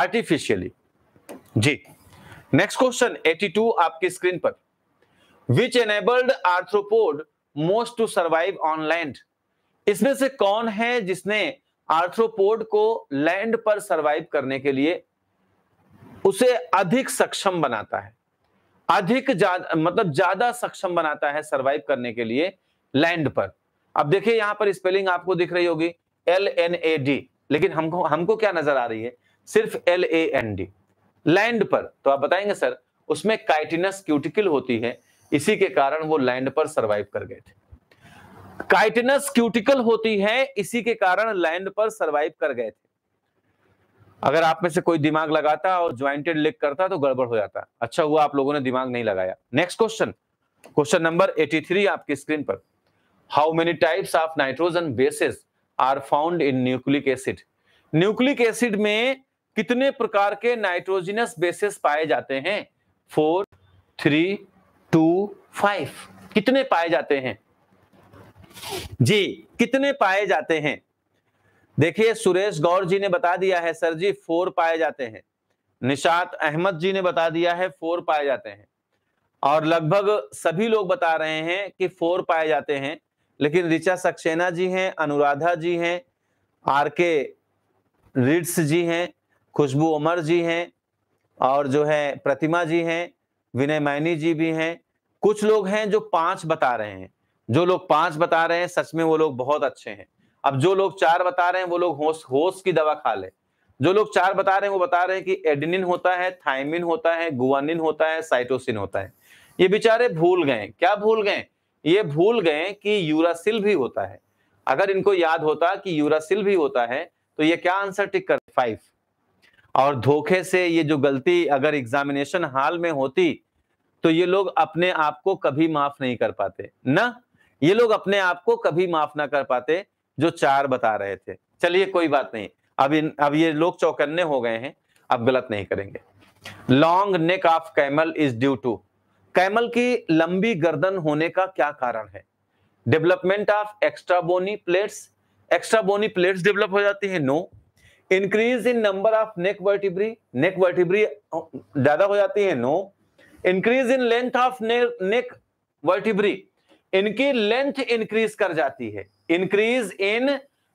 आर्टिफिशियली जी नेक्स्ट क्वेश्चन 82 आपकी स्क्रीन पर which enabled arthropod most to survive on land इसमें से कौन है जिसने आर्थ्रोपोड को लैंड पर सर्वाइव करने के लिए उसे अधिक सक्षम बनाता है अधिक जा, मतलब ज्यादा सक्षम बनाता है सरवाइव करने के लिए लैंड पर अब देखिए यहां पर स्पेलिंग आपको दिख रही होगी एल एन ए डी लेकिन हमको हमको क्या नजर आ रही है सिर्फ L A N D land पर तो आप बताएंगे सर उसमें काइटिनस क्यूटिकल होती है इसी के कारण वो लैंड पर सरवाइव कर गए थे काइटिनस क्यूटिकल होती है इसी के कारण लैंड पर सरवाइव कर गए थे अगर आप में से कोई दिमाग लगाता और ज्वाइंटेड लिख करता तो गड़बड़ हो जाता अच्छा हुआ आप लोगों ने दिमाग नहीं लगाया नेक्स्ट क्वेश्चन क्वेश्चन नंबर 83 आपकी स्क्रीन पर how many types of nitrogen bases are found in nucleic acid nucleic acid में कितने प्रकार के नाइट्रोजिनस बेसिस पाए जाते हैं फोर थ्री टू फाइव कितने पाए जाते हैं जी कितने पाए जाते हैं देखिए सुरेश गौर जी ने बता दिया है सर जी फोर पाए जाते हैं निशात अहमद जी ने बता दिया है फोर पाए जाते हैं और लगभग सभी लोग बता रहे हैं कि फोर पाए जाते हैं लेकिन ऋचा सक्सेना जी हैं अनुराधा जी हैं आर के रिड्स जी हैं खुशबू उमर जी हैं और जो है प्रतिमा जी हैं विनय मैनी जी भी हैं कुछ लोग हैं जो पांच बता रहे हैं जो लोग पांच बता रहे हैं सच में वो लोग बहुत अच्छे हैं अब जो लोग चार बता रहे हैं वो लोग होश होश की दवा खा ले जो लोग चार बता रहे हैं वो बता रहे हैं कि एडिनिन होता है थाइमिन होता है गुआनिन होता है साइटोसिन होता है ये बेचारे भूल गए क्या भूल गए ये भूल गए कि यूरासिल भी होता है अगर इनको याद होता कि यूरासिल भी होता है तो ये क्या आंसर टिक कर फाइव और धोखे से ये जो गलती अगर एग्जामिनेशन हाल में होती तो ये लोग अपने आप को कभी माफ नहीं कर पाते ना ये लोग अपने आप को कभी माफ ना कर पाते जो चार बता रहे थे चलिए कोई बात नहीं अब इन अब ये लोग चौकन्ने हो गए हैं अब गलत नहीं करेंगे long neck of camel is due to camel की लंबी गर्दन होने का क्या कारण है development of extra bony plates extra bony plates develop हो जाती है no increase in number of neck vertebrae neck vertebrae ज्यादा हो जाती है no increase in length of neck vertebrae इनकी लेंथ इंक्रीज कर जाती है increase in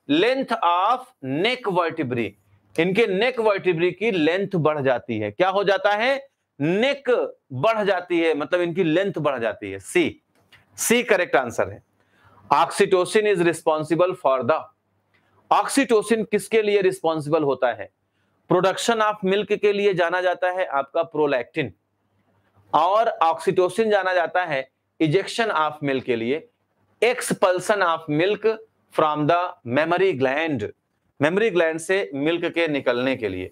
length of neck vertebrae इनके नेक वर्टिब्री की लेंथ बढ़ जाती है क्या हो जाता है नेक बढ़ जाती है मतलब इनकी लेंथ बढ़ जाती है सी सी करेक्ट आंसर है oxytocin is responsible for the oxytocin किसके लिए रिस्पॉन्सिबल होता है प्रोडक्शन ऑफ मिल्क के लिए जाना जाता है आपका प्रोलैक्टिन और ऑक्सीटोसिन जाना जाता है इजेक्शन ऑफ मिल्क के लिए expulsion of milk from the mammary gland mammary gland से मिल्क के निकलने के लिए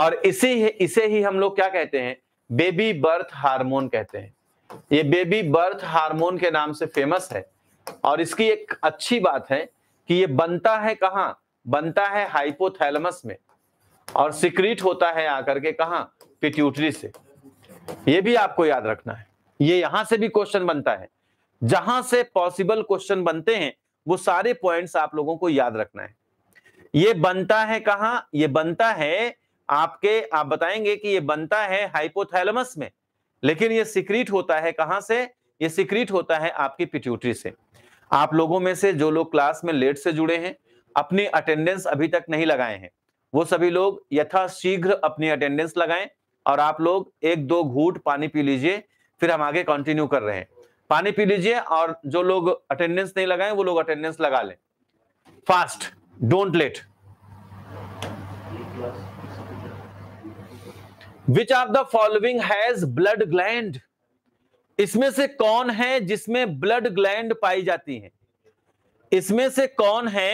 और इसी इसे ही हम लोग क्या कहते हैं बेबी बर्थ हार्मोन कहते हैं ये बेबी बर्थ हार्मोन के नाम से फेमस है और इसकी एक अच्छी बात है कि ये बनता है कहा बनता है हाइपोथैलमस में और सिक्रीट होता है आकर के कहा पिट्यूटरी से ये भी आपको याद रखना है ये यहां से भी क्वेश्चन बनता है जहां से पॉसिबल क्वेश्चन बनते हैं वो सारे पॉइंट्स आप लोगों को याद रखना है ये बनता है कहा ये बनता है आपके आप बताएंगे कि ये बनता है हाइपोथैलमस में लेकिन ये सिक्रीट होता है कहां से ये सिक्रीट होता है आपकी पिट्यूटरी से आप लोगों में से जो लोग क्लास में लेट से जुड़े हैं अपनी अटेंडेंस अभी तक नहीं लगाए हैं वो सभी लोग यथाशीघ्र अपनी अटेंडेंस लगाएं और आप लोग एक दो घूट पानी पी लीजिए फिर हम आगे कंटिन्यू कर रहे हैं पानी पी लीजिए और जो लोग अटेंडेंस नहीं लगाए वो लोग अटेंडेंस लगा लें fast don't late which are the following has blood gland इसमें से कौन है जिसमें ब्लड ग्लैंड पाई जाती है इसमें से कौन है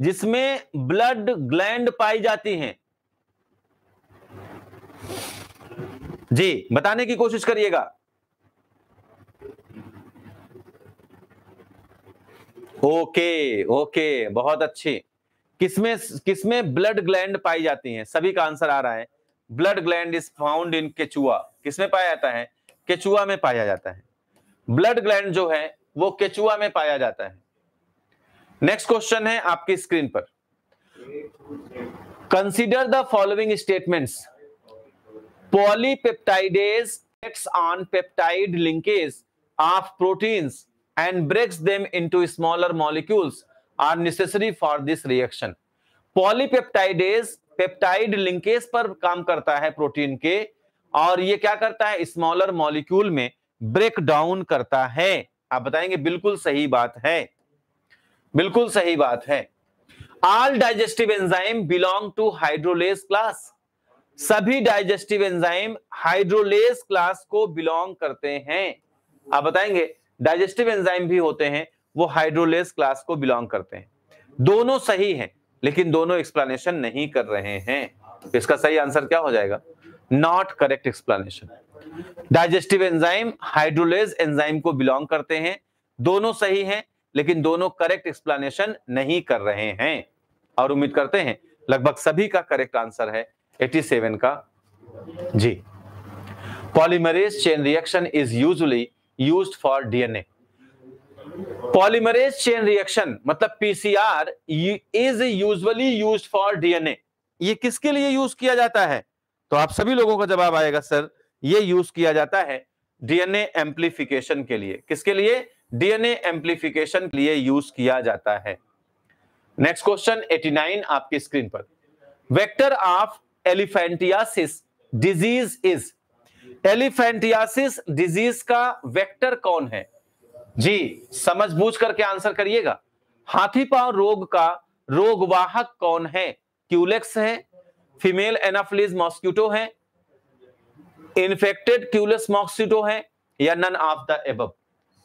जिसमें ब्लड ग्लैंड पाई जाती है जी बताने की कोशिश करिएगा ओके ओके बहुत अच्छी किसमें किसमें ब्लड ग्लैंड पाई जाती हैं सभी का आंसर आ रहा है blood gland is found in केचुआ किसमें पाया जाता है केचुआ में पाया जाता है ब्लड ग्लैंड जो है वो केचुआ में पाया जाता है नेक्स्ट क्वेश्चन है आपकी स्क्रीन पर consider the following statements polypeptidase acts on peptide linkage of proteins and breaks them into smaller molecules are necessary for this reaction. Polypeptidase peptide linkage पर काम करता है प्रोटीन के और ये क्या करता है स्मॉलर मॉलिक्यूल में ब्रेक डाउन करता है आप बताएंगे बिल्कुल सही बात है बिल्कुल सही बात है all digestive enzyme belong to hydrolase class सभी डाइजेस्टिव एंजाइम हाइड्रोलेस क्लास को बिलोंग करते हैं आप बताएंगे डाइजेस्टिव एंजाइम भी होते हैं वो हाइड्रोलेस क्लास को बिलोंग करते हैं दोनों सही हैं लेकिन दोनों एक्सप्लेनेशन नहीं कर रहे हैं तो इसका सही आंसर क्या हो जाएगा not correct explanation digestive enzyme hydrolase enzyme को बिलोंग करते हैं दोनों सही हैं लेकिन दोनों करेक्ट एक्सप्लेनेशन नहीं कर रहे हैं और उम्मीद करते हैं लगभग सभी का करेक्ट आंसर है 87 का जी polymerase chain reaction is usually use for DNA polymerase chain reaction मतलब PCR is usually use for DNA ये किसके लिए यूज किया जाता है तो आप सभी लोगों का जवाब आएगा सर ये यूज किया जाता है डीएनए एम्प्लीफिकेशन के लिए किसके लिए डीएनए एम्प्लीफिकेशन के लिए यूज किया जाता है नेक्स्ट क्वेश्चन 89 आपकी स्क्रीन पर vector of elephantiasis disease is elephantiasis disease का वेक्टर कौन है जी समझ बूझ करके आंसर करिएगा हाथी पांव रोग का रोगवाहक कौन है क्यूलेक्स है फीमेल एनाफ्लिज मॉस्क्यूटो है इन्फेक्टेड क्यूलेस मॉस्क्यूटो है या नन ऑफ द एब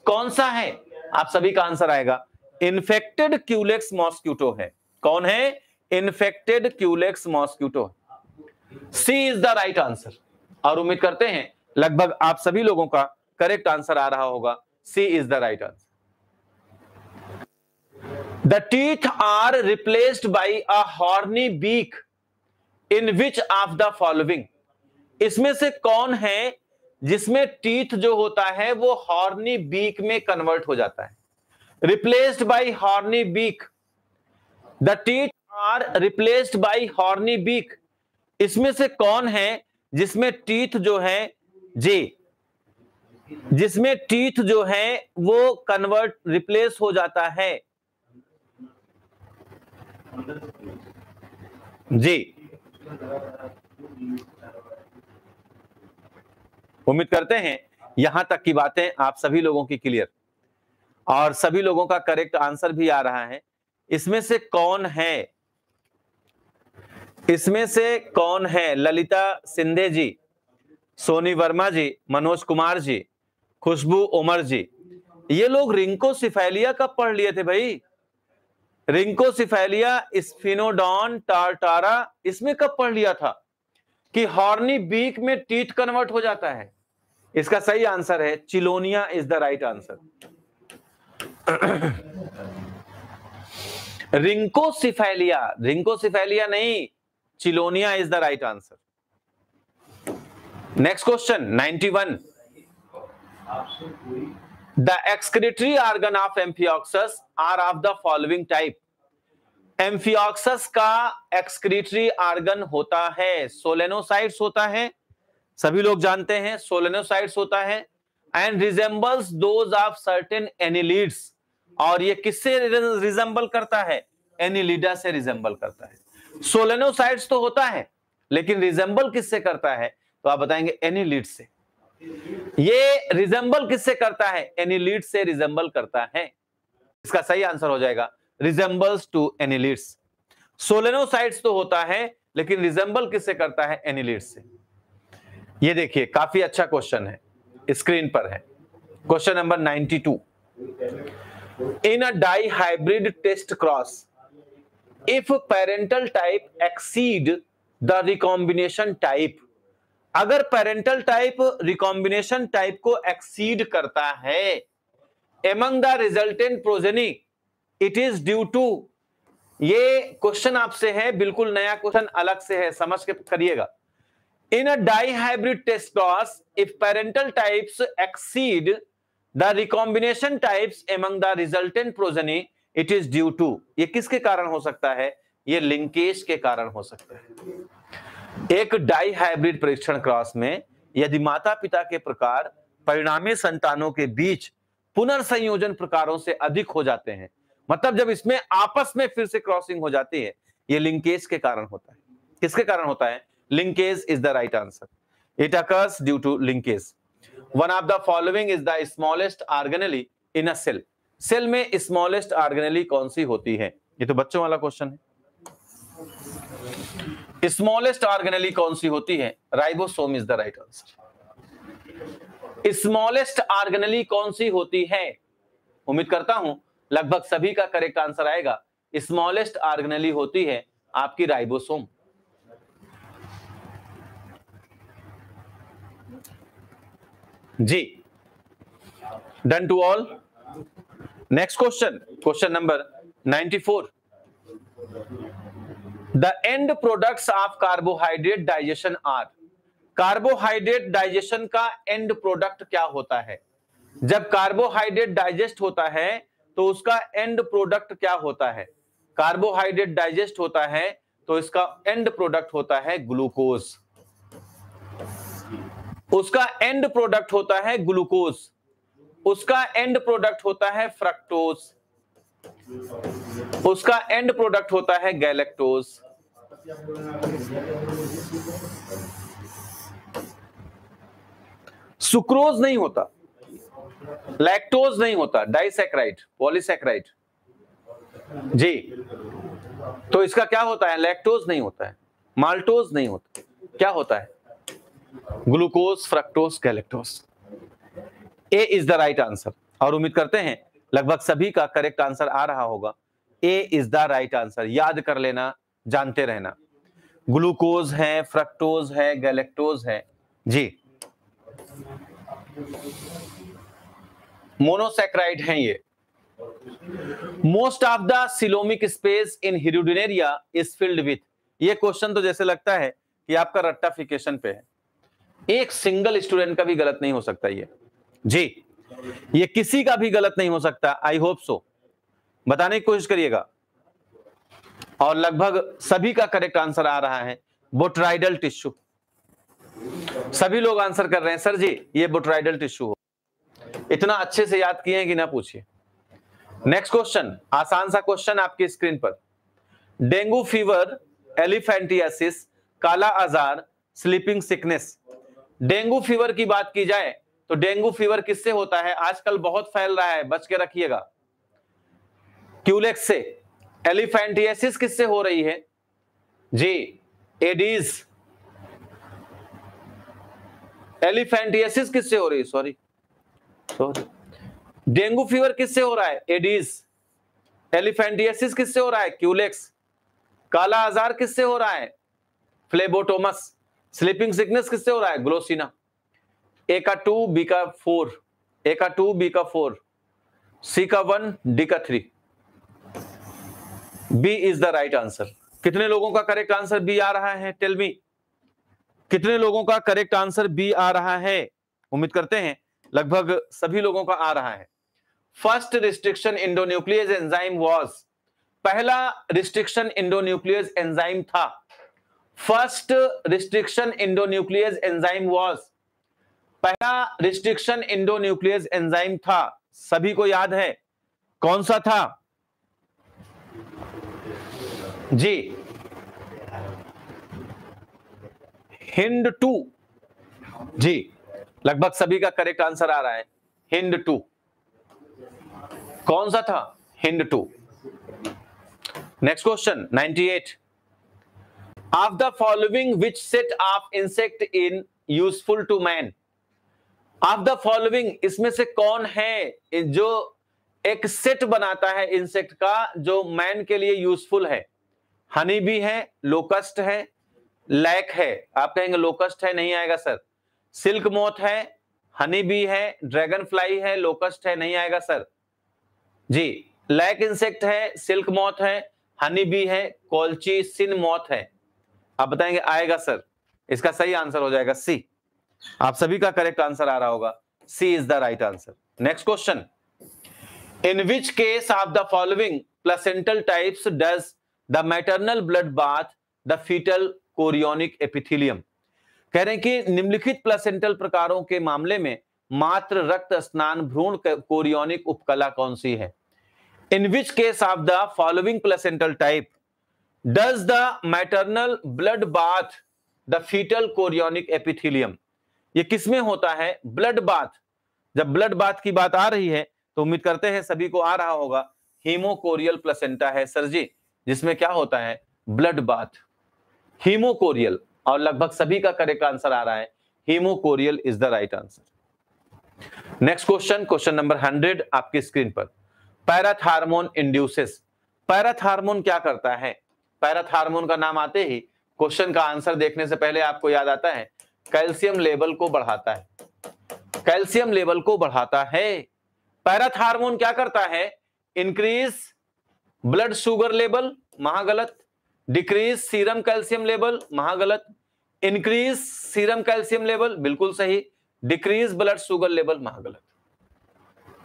कौन सा है आप सभी का आंसर आएगा इन्फेक्टेड क्यूलेक्स मॉस्क्यूटो है कौन है infected culex mosquito C is the right answer और उम्मीद करते हैं लगभग आप सभी लोगों का करेक्ट आंसर आ रहा होगा C is the right answer the teeth are replaced by a horny beak in which of the following इसमें से कौन है जिसमें टीथ जो होता है वो हॉर्नी बीक में कन्वर्ट हो जाता है replaced by horny beak the teeth are replaced by horny beak इसमें से कौन है जिसमें टीथ जो है जे जिसमें टीथ जो है वो कन्वर्ट रिप्लेस हो जाता है जी उम्मीद करते हैं यहां तक की बातें आप सभी लोगों की क्लियर और सभी लोगों का करेक्ट आंसर भी आ रहा है इसमें से कौन है इसमें से कौन है ललिता सिंधे जी सोनी वर्मा जी मनोज कुमार जी खुशबू उमर जी ये लोग रिंको सिफेलिया कब पढ़ लिए थे भाई रिंको सिफेलिया स्फिनोडॉन टार्टारा इसमें कब पढ़ लिया था कि हॉर्नी बीक में टीट कन्वर्ट हो जाता है इसका सही आंसर है Chelonia is the right answer Rhynchocephalia Rhynchocephalia नहीं Chelonia is the right answer next question 91 the excretory organ of amphioxus are of the following type amphioxus का excretory organ होता है सोलेनोसाइट्स होता है सभी लोग जानते हैं सोलेनोसाइट्स होता है and resembles those of certain annelids और ये किससे रिजेंबल करता है एनिलीडा से रिजेंबल करता है सोलेनोसाइड्स तो होता है लेकिन रिजेंबल किससे करता है तो आप बताएंगे एनिलीड से ये रिजेंबल किससे करता है एनिलीड से रिजेंबल करता है इसका सही आंसर हो जाएगा रिजेंबल्स टू एनिलीड्स सोलेनोसाइड्स तो होता है लेकिन रिजेंबल किससे करता है एनिलीड से ये देखिए काफी अच्छा क्वेश्चन है स्क्रीन पर है question number 92 in a dihybrid test cross if parental type exceed the recombination type अगर पेरेंटल टाइप रिकॉम्बिनेशन टाइप को एक्सीड करता है among the resultant progeny it is due to ये क्वेश्चन आपसे है बिल्कुल नया क्वेश्चन अलग से है समझ के करिएगा in a dihybrid test cross if parental types exceed the recombination types among the resultant progeny it is due to ये किसके कारण हो सकता है ये लिंकेज के कारण हो सकता है एक डाई हाइब्रिड परीक्षण क्रॉस में यदि माता पिता के प्रकार परिणामी संतानों के बीच पुनर्संयोजन प्रकारों से अधिक हो जाते हैं मतलब जब इसमें आपस में फिर से क्रॉसिंग हो जाती है ये लिंकेज के कारण होता है किसके कारण होता है linkage is the right answer it occurs due to linkage one of the following is the smallest organelle in a cell cell में स्मॉलेस्ट ऑर्गेनली कौन सी होती है ये तो बच्चों वाला क्वेश्चन है स्मॉलेस्ट ऑर्गेनली कौन सी होती है ribosome is the right answer smallest organelle कौन सी होती है उम्मीद करता हूं लगभग सभी का करेक्ट आंसर आएगा स्मॉलेस्ट ऑर्गेनली होती है आपकी राइबोसोम जी done to all next question question number 94 the end products of carbohydrate digestion are carbohydrate digestion का एंड प्रोडक्ट क्या होता है जब कार्बोहाइड्रेट डाइजेस्ट होता है तो उसका एंड प्रोडक्ट क्या होता है कार्बोहाइड्रेट डाइजेस्ट होता है तो इसका एंड प्रोडक्ट होता है ग्लूकोज उसका एंड प्रोडक्ट होता है ग्लूकोज उसका एंड प्रोडक्ट होता है फ्रक्टोज उसका एंड प्रोडक्ट होता है गैलेक्टोज सुक्रोज नहीं होता लैक्टोज नहीं होता डाइसेक्राइड पॉलीसेक्राइड जी तो इसका क्या होता है लैक्टोज नहीं होता है माल्टोज नहीं होता क्या होता है glucose fructose galactose A is the right answer और उम्मीद करते हैं लगभग सभी का करेक्ट आंसर आ रहा होगा A is the right answer याद कर लेना जानते रहना ग्लूकोज है फ्रक्टोज है गैलेक्टोज है जी मोनोसेक्राइड है ये most of the coelomic space in Hirudinaria is filled with ये क्वेश्चन तो जैसे लगता है कि आपका रट्टाफिकेशन पे है एक सिंगल स्टूडेंट का भी गलत नहीं हो सकता ये जी ये किसी का भी गलत नहीं हो सकता आई होप सो बताने की कोशिश करिएगा और लगभग सभी का करेक्ट आंसर आ रहा है बोट्राइडल टिश्यू सभी लोग आंसर कर रहे हैं सर जी ये बोट्राइडल टिश्यू हो इतना अच्छे से याद किए हैं कि ना पूछिए नेक्स्ट क्वेश्चन आसान सा क्वेश्चन आपकी स्क्रीन पर डेंगू फीवर एलिफेंटियासिस काला आजार स्लीपिंग सिकनेस डेंगू फीवर की बात की जाए तो डेंगू फीवर किससे होता है आजकल बहुत फैल रहा है बच के रखिएगा क्यूलेक्स से एलिफेंटियासिस किससे हो रही है जी एडीज एलिफेंटियासिस किससे हो रही है सॉरी सॉरी डेंगू फीवर किससे हो रहा है एडीज एलिफेंटियासिस किससे हो रहा है क्यूलेक्स काला आजार किससे हो रहा है फ्लेबोटोमस स्लीपिंग सिकनेस किससे हो रहा है ग्लोसिना ए का टू बी का फोर ए का टू बी का फोर सी का वन डी का three B is the right answer कितने लोगों का करेक्ट आंसर बी आ रहा है टेल मी कितने लोगों का करेक्ट आंसर बी आ रहा है उम्मीद करते हैं लगभग सभी लोगों का आ रहा है first restriction endonuclease enzyme was पहला रिस्ट्रिक्शन इंडोन्यूक्लियस एंजाइम था first restriction endonuclease enzyme was पहला रिस्ट्रिक्शन इंडो न्यूक्लियस एंजाइम था सभी को याद है कौन सा था जी हिंड टू जी लगभग सभी का करेक्ट आंसर आ रहा है हिंड टू कौन सा था Hind two next question 98 of the following which set of insect in useful to man of the following इसमें से कौन है जो एक सेट बनाता है इंसेक्ट का जो मैन के लिए यूजफुल है हनी भी है लोकस्ट है लैक है आप कहेंगे लोकस्ट है नहीं आएगा सर सिल्क मोथ है हनी भी है ड्रैगन फ्लाई है लोकस्ट है नहीं आएगा सर जी लैक इंसेक्ट है सिल्क मोथ है हनी भी है कोल्ची सिन मोथ है आप बताएंगे आएगा सर इसका सही आंसर हो जाएगा सी आप सभी का करेक्ट आंसर आ रहा होगा C is the right answer next question in which case of the following placental types does the maternal blood bath the foetal chorionic epithelium कह रहे हैं कि निम्नलिखित प्लसेंटल प्रकारों के मामले में मात्र रक्त स्नान भ्रूण कोरियोनिक उपकला कौन सी है in which case of the following placental type does the maternal blood bath the foetal chorionic epithelium ये किसमें होता है ब्लड बाथ जब ब्लड बाथ की बात आ रही है तो उम्मीद करते हैं सभी को आ रहा होगा हीमोकोरियल प्लेसेंटा है सर जी जिसमें क्या होता है ब्लड बाथ हीमोकोरियल और लगभग सभी का करेक्ट आंसर आ रहा है haemochorial is the right answer next question question number hundred आपकी स्क्रीन पर पैराथार्मोन इंड्यूसिस इंड्यूसेस क्या करता है पैराथार्मोन का नाम आते ही क्वेश्चन का आंसर देखने से पहले आपको याद आता है कैल्शियम लेवल को बढ़ाता है कैल्शियम लेवल को बढ़ाता है पैरथ हार्मोन क्या करता है इंक्रीज ब्लड शुगर लेवल महागलत डिक्रीज सीरम कैल्शियम लेवल महागलत इंक्रीज सीरम कैल्शियम लेवल बिल्कुल सही डिक्रीज ब्लड शुगर लेवल महागलत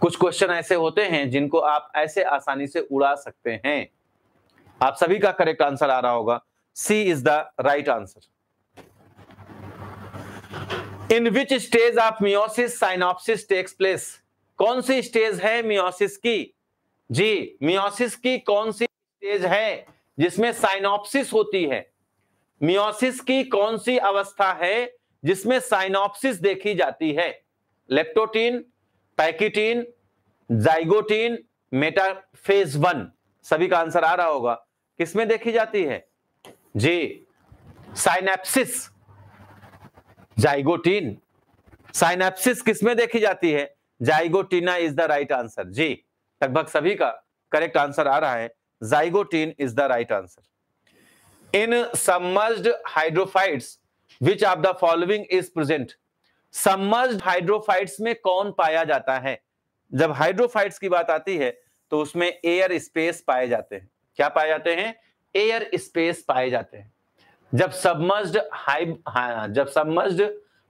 कुछ क्वेश्चन ऐसे होते हैं जिनको आप ऐसे आसानी से उड़ा सकते हैं आप सभी का करेक्ट आंसर आ रहा होगा C is the right answer in which stage of meiosis synapsis takes place कौन सी स्टेज है मियोसिस की जी मियोसिस की कौन सी स्टेज है जिसमें साइनोपसिस होती है मियोसिस की कौन सी अवस्था है जिसमें साइनोपसिस देखी जाती है leptotene pachytene zygotene metaphase one सभी का आंसर आ रहा होगा किसमें देखी जाती है जी साइनेप्सिस जाइगोटीन साइनाप्सिस किसमें देखी जाती है zygotene is the right answer जी लगभग सभी का करेक्ट आंसर आ रहा है zygotene is the right answer in submerged hydrophytes which of the following is present submerged hydrophytes में कौन पाया जाता है जब हाइड्रोफाइट्स की बात आती है तो उसमें एयर स्पेस पाए जाते हैं क्या पाए जाते हैं एयर स्पेस पाए जाते हैं जब सबमर्ज्ड हाइब हाँ, जब सबमर्ज्ड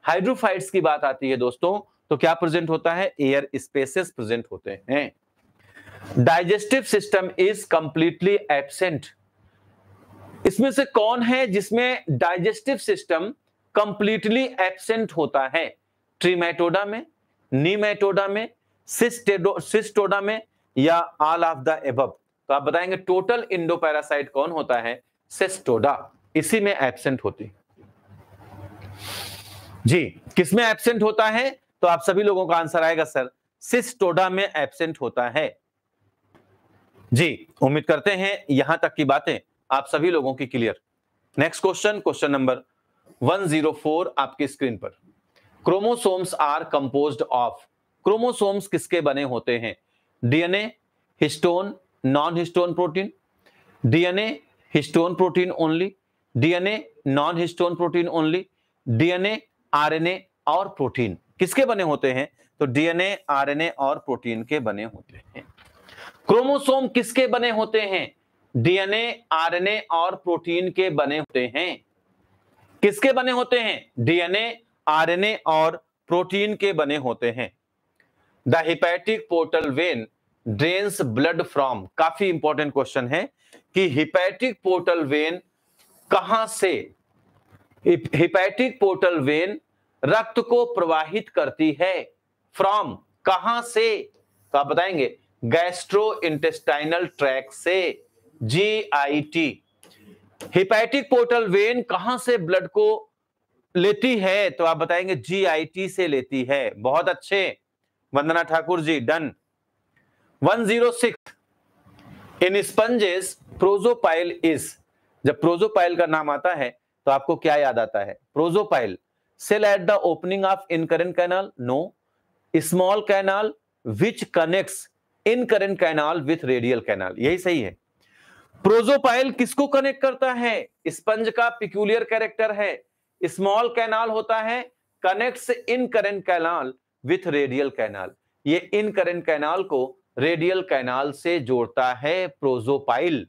हाइड्रोफाइट्स की बात आती है दोस्तों तो क्या प्रेजेंट होता है एयर स्पेसेस प्रेजेंट होते हैं digestive system is completely absent इसमें से कौन है जिसमें डाइजेस्टिव सिस्टम कंप्लीटली एबसेंट होता है ट्रीमेटोडा में नीमेटोडा में सिस्टोडा में या ऑल ऑफ द एब तो आप बताएंगे टोटल इंडो पैरासाइट कौन होता है सिस्टोडा इसी में एबसेंट होती जी किसमें एबसेंट होता है तो आप सभी लोगों का आंसर आएगा सर सिस्टोडा में एबसेंट होता है जी उम्मीद करते हैं यहां तक की बातें आप सभी लोगों की clear next question question number 104 आपकी स्क्रीन पर chromosomes are composed of chromosomes किसके बने होते हैं DNA histone non histone protein DNA histone protein only DNA non histone protein only DNA RNA और प्रोटीन किसके बने होते हैं तो डीएनए आरएनए और प्रोटीन के बने होते हैं क्रोमोसोम किसके बने होते हैं डीएनए आरएनए और प्रोटीन के बने होते हैं किसके बने होते हैं डीएनए आरएनए और प्रोटीन के बने होते हैं the hepatic portal vein drains blood from काफी इंपॉर्टेंट क्वेश्चन है कि हिपैटिक पोर्टल वेन कहां से हिपैटिक पोर्टल वेन रक्त को प्रवाहित करती है फ्रॉम कहां से तो आप बताएंगे गैस्ट्रो इंटेस्टाइनल ट्रैक से G I T hepatic portal vein कहां से ब्लड को लेती है तो आप बताएंगे जी आई टी से लेती है बहुत अच्छे Vandana Thakur ji done 106 in sponges prosopyle is जब प्रोजोपाइल का नाम आता है तो आपको क्या याद आता है prosopyle cell at the opening of incurrent canal no small canal which connect incurrent canal with radial canal यही सही है प्रोजोपाइल किसको कनेक्ट करता है स्पंज का पिक्यूलियर कैरेक्टर है स्मॉल कैनाल होता है connects incurrent canal with radial canal ये इन करेंट कैनाल को रेडियल कैनाल से जोड़ता है प्रोजोपाइल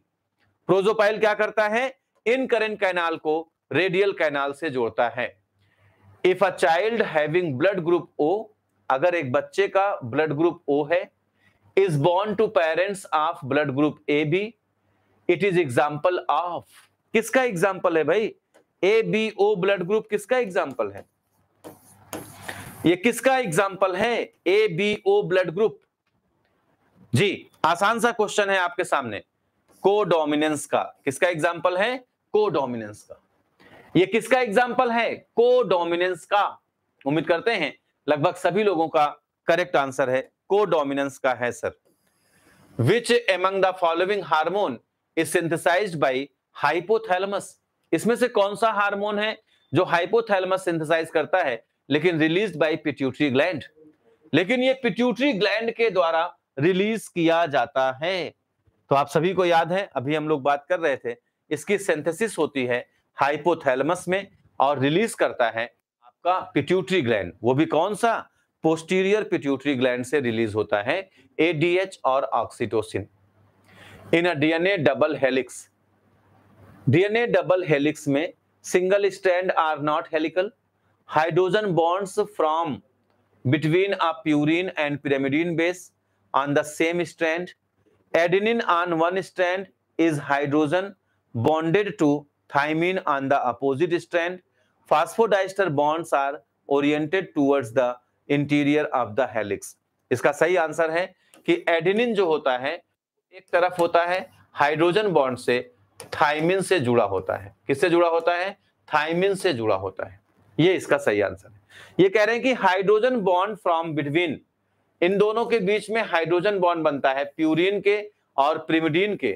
प्रोजोपाइल क्या करता है इन करेंट कैनाल को रेडियल कैनाल से जोड़ता है if a child having blood group O अगर एक बच्चे का ब्लड ग्रुप ओ है is born to parents of blood group A B it is example of किसका एग्जाम्पल है भाई A B O blood group किसका एग्जाम्पल है ये किसका एग्जाम्पल है A B O blood group जी आसान सा क्वेश्चन है आपके सामने को डोमिनेंस का किसका एग्जाम्पल है को डोमिनेंस का ये किसका एग्जाम्पल है को डोमिनेंस का उम्मीद करते हैं लगभग सभी लोगों का करेक्ट आंसर है को डोमिनेंस का है sir which among the following hormone is synthesize by hypothalamus इसमें से कौन सा हार्मोन है जो हाइपोथैलमस सिंथेसाइज करता है लेकिन रिलीज बाई पिट्यूटरी ग्लैंड लेकिन ये पिट्यूटरी ग्लैंड के द्वारा रिलीज किया जाता है तो आप सभी को याद है अभी हम लोग बात कर रहे थे इसकी सेंथेसिस होती है हाइपोथेलमस में और रिलीज करता है आपका पिट्यूटरी ग्लैंड वो भी कौन सा पोस्टीरियर पिट्यूटरी ग्लैंड से रिलीज होता है एडीएच और oxytocin in a DNA double helix DNA double helix में single stand are not helical hydrogen bonds from between a purine and pyrimidine base on the same stand adenine on one stand is hydrogen bonded to thymine on the opposite stand phosphodiester bonds are oriented towards the interior of the helix इसका सही answer है कि adenine जो होता है एक तरफ होता है हाइड्रोजन बॉन्ड से थाइमिन से जुड़ा होता है किससे जुड़ा होता है थाइमिन से जुड़ा होता है ये इसका सही आंसर है ये कह रहे हैं कि हाइड्रोजन बॉन्ड फ्रॉम बिटवीन इन दोनों के बीच में हाइड्रोजन बॉन्ड बनता है प्यूरिन के और प्रिमिडीन के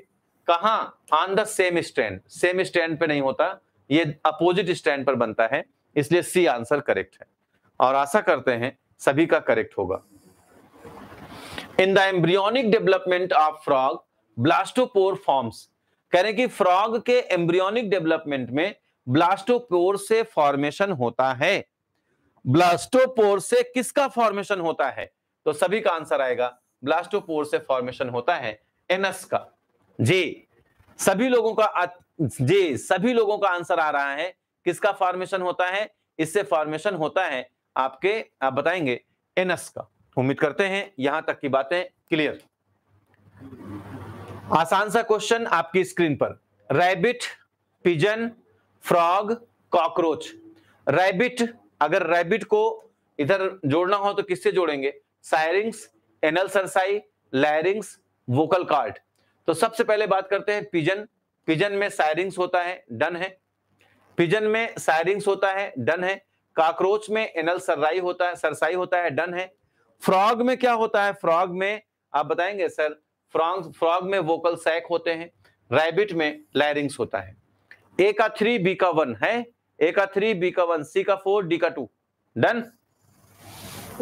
कहा on the same stand same stand पे नहीं होता ये अपोजिट स्टैंड पर बनता है इसलिए सी आंसर करेक्ट है और आशा करते हैं सभी का करेक्ट होगा in the embryonic development of frog blastopore forms कह रहे कि फ्रॉग के एम्ब्रियोनिक डेवलपमेंट में ब्लास्टोपोर से फॉर्मेशन होता है ब्लास्टोपोर से किसका फॉर्मेशन होता है तो सभी का आंसर आएगा ब्लास्टोपोर से फॉर्मेशन होता है एनस का जी सभी लोगों का जी सभी लोगों का आंसर आ रहा है किसका फॉर्मेशन होता है इससे फॉर्मेशन होता है आपके आप बताएंगे एनस का उम्मीद करते हैं यहां तक की बातें क्लियर आसान सा क्वेश्चन आपकी स्क्रीन पर rabbit pigeon frog cockroach rabbit अगर रैबिट को इधर जोड़ना हो तो किससे जोड़ेंगे सायरिंग्स एनल सरसाई लैरिंग्स वोकल कार्ड तो सबसे पहले बात करते हैं पिजन पिजन में सायरिंग्स होता है डन है पिजन में सायरिंग्स होता है डन है काक्रोच में एनल सरराई होता है सरसाई होता है डन है फ्रॉग में क्या होता है फ्रॉग में आप बताएंगे सर फ्रॉग फ्रॉग में वोकल सैक होते हैं रैबिट में लैरिंग्स होता है ए का थ्री बी का वन है ए का थ्री बी का वन सी का फोर डी का टू डन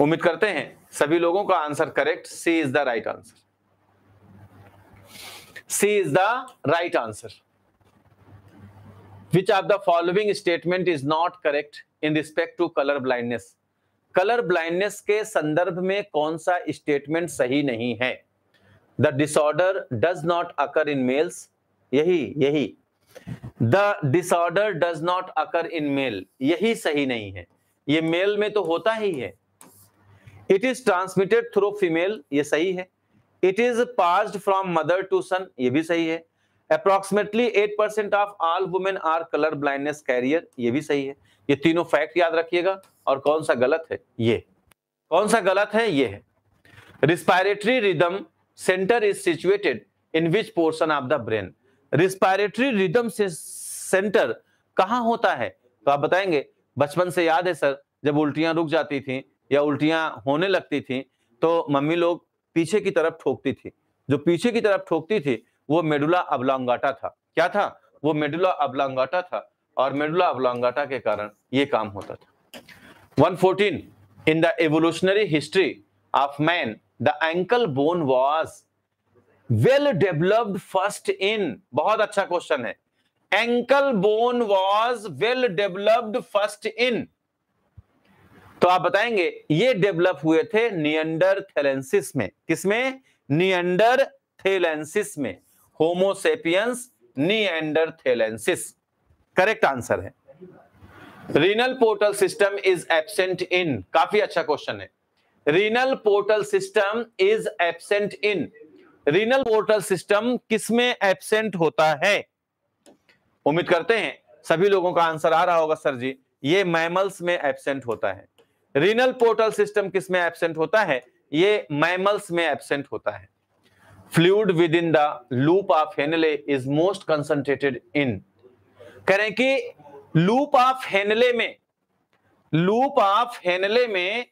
उम्मीद करते हैं सभी लोगों का answer correct C is the right answer C is the right answer which of the following statement is not correct in respect to colour blindness colour blindness के संदर्भ में कौन सा स्टेटमेंट सही नहीं है the disorder does not occur in males यही यही the disorder does not occur in male यही सही नहीं है ये मेल में तो होता ही है it is transmitted through female ये सही है it is pass from mother to son ये भी सही है approximately eight percent of all women are colour blindness carrier ये भी सही है ये तीनों फैक्ट याद रखिएगा और कौन सा गलत है ये कौन सा गलत है ये है respiratory rhythm centre is situated in which portion of the brain respiratory rhythm से सेंटर कहाँ होता है तो आप बताएंगे बचपन से याद है सर जब उल्टियां रुक जाती थी या उल्टियां होने लगती थी तो मम्मी लोग पीछे की तरफ ठोकती थी जो पीछे की तरफ ठोकती थी वो मेडुला अबलांगाटा था क्या था वो मेडुला अबलांगाटा था और मेडुला अबलांगाटा के कारण ये काम होता था 114 in the evolutionary history of man the ankle bone was well developed first in बहुत अच्छा क्वेश्चन है ankle bone was well developed first in तो आप बताएंगे ये डेवलप हुए थे नियंडर थेलेंसिस में किसमें नियंडर थेलेंसिस में homo sapiens neanderthalensis correct answer है renal portal system is absent in काफी अच्छा क्वेश्चन है renal portal system is absent in renal portal system किसमें एबसेंट होता है उम्मीद करते हैं सभी लोगों का आंसर आ रहा होगा सर जी ये मैमल्स में एबसेंट होता है रीनल पोर्टल सिस्टम किस में एबसेंट होता है ये मैमल्स में एबसेंट होता है fluid within the loop of Henle is most concentrated in करें कि लूप ऑफ हेनले में लूप ऑफ हेनले में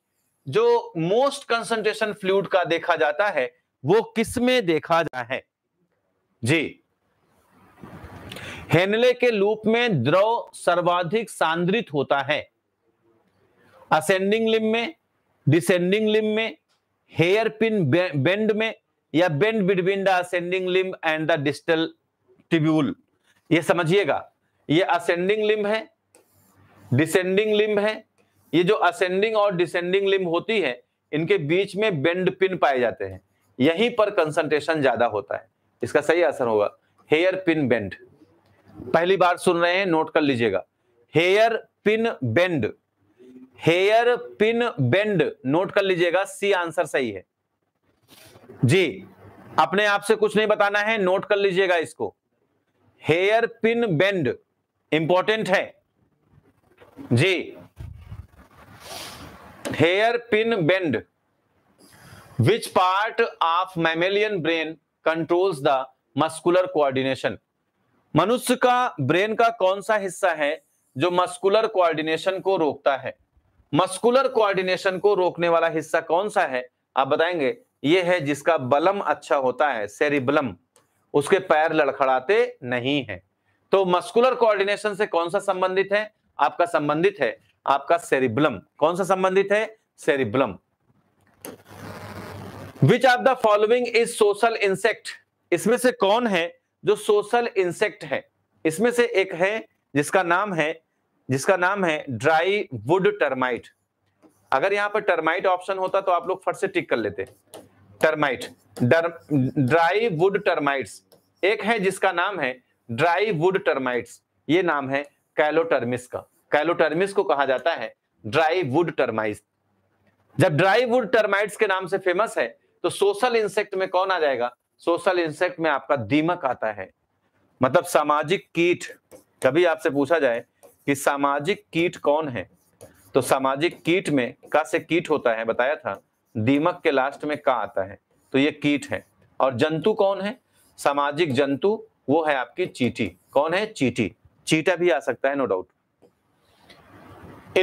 जो मोस्ट कंसंट्रेशन फ्लूड का देखा जाता है वो किस में देखा जाता है जी हेनले के लूप में द्रव सर्वाधिक सांद्रित होता है असेंडिंग लिम में डिसेंडिंग लिम में हेयर पिन बेंड में या bend between the ascending limb and the distal tubule ये समझिएगा ये असेंडिंग लिम है डिसेंडिंग लिम है ये जो असेंडिंग और डिसेंडिंग लिम होती है इनके बीच में बेंड पिन पाए जाते हैं यहीं पर कंसंट्रेशन ज्यादा होता है इसका सही असर होगा हेयर पिन बेंड पहली बार सुन रहे हैं नोट कर लीजिएगा hair pin bend hair pin bend note कर लीजिएगा सी आंसर सही है जी अपने आप से कुछ नहीं बताना है नोट कर लीजिएगा इसको हेयर पिन बेंड इंपॉर्टेंट है जी hair pin bend which part of mammalian brain controls the muscular coordination मनुष्य का ब्रेन का कौन सा हिस्सा है जो मस्कुलर कोऑर्डिनेशन को रोकता है मस्कुलर कोऑर्डिनेशन को रोकने वाला हिस्सा कौन सा है आप बताएंगे ये है जिसका बलम अच्छा होता है सेरिबलम उसके पैर लड़खड़ाते नहीं है तो मस्कुलर कोऑर्डिनेशन से कौन सा संबंधित है आपका संबंधित है आपका सेरिबलम कौन सा संबंधित है cerebellum which of the following is social insect इसमें से कौन है जो सोशल इंसेक्ट है इसमें से एक है जिसका नाम है जिसका नाम है ड्राई वुड टर्माइट अगर यहाँ पर टर्माइट ऑप्शन होता तो आप लोग फट से टिक कर लेते टर्माइट ड्राई वुड टर्माइट्स एक है जिसका नाम है ड्राई वुड टर्माइट्स ये नाम है कैलोटर्मिस का कैलोटर्मिस को कहा जाता है ड्राई वुड टर्माइट जब ड्राई वुड टर्माइट्स के नाम से फेमस है तो सोशल इंसेक्ट में कौन आ जाएगा सोशल इंसेक्ट में आपका दीमक आता है मतलब सामाजिक कीट कभी आपसे पूछा जाए कि सामाजिक कीट कौन है तो सामाजिक कीट में का से कीट होता है बताया था दीमक के लास्ट में का आता है तो ये कीट है और जंतु कौन है सामाजिक जंतु वो है आपकी चीटी कौन है चीटी चीटा भी आ सकता है no doubt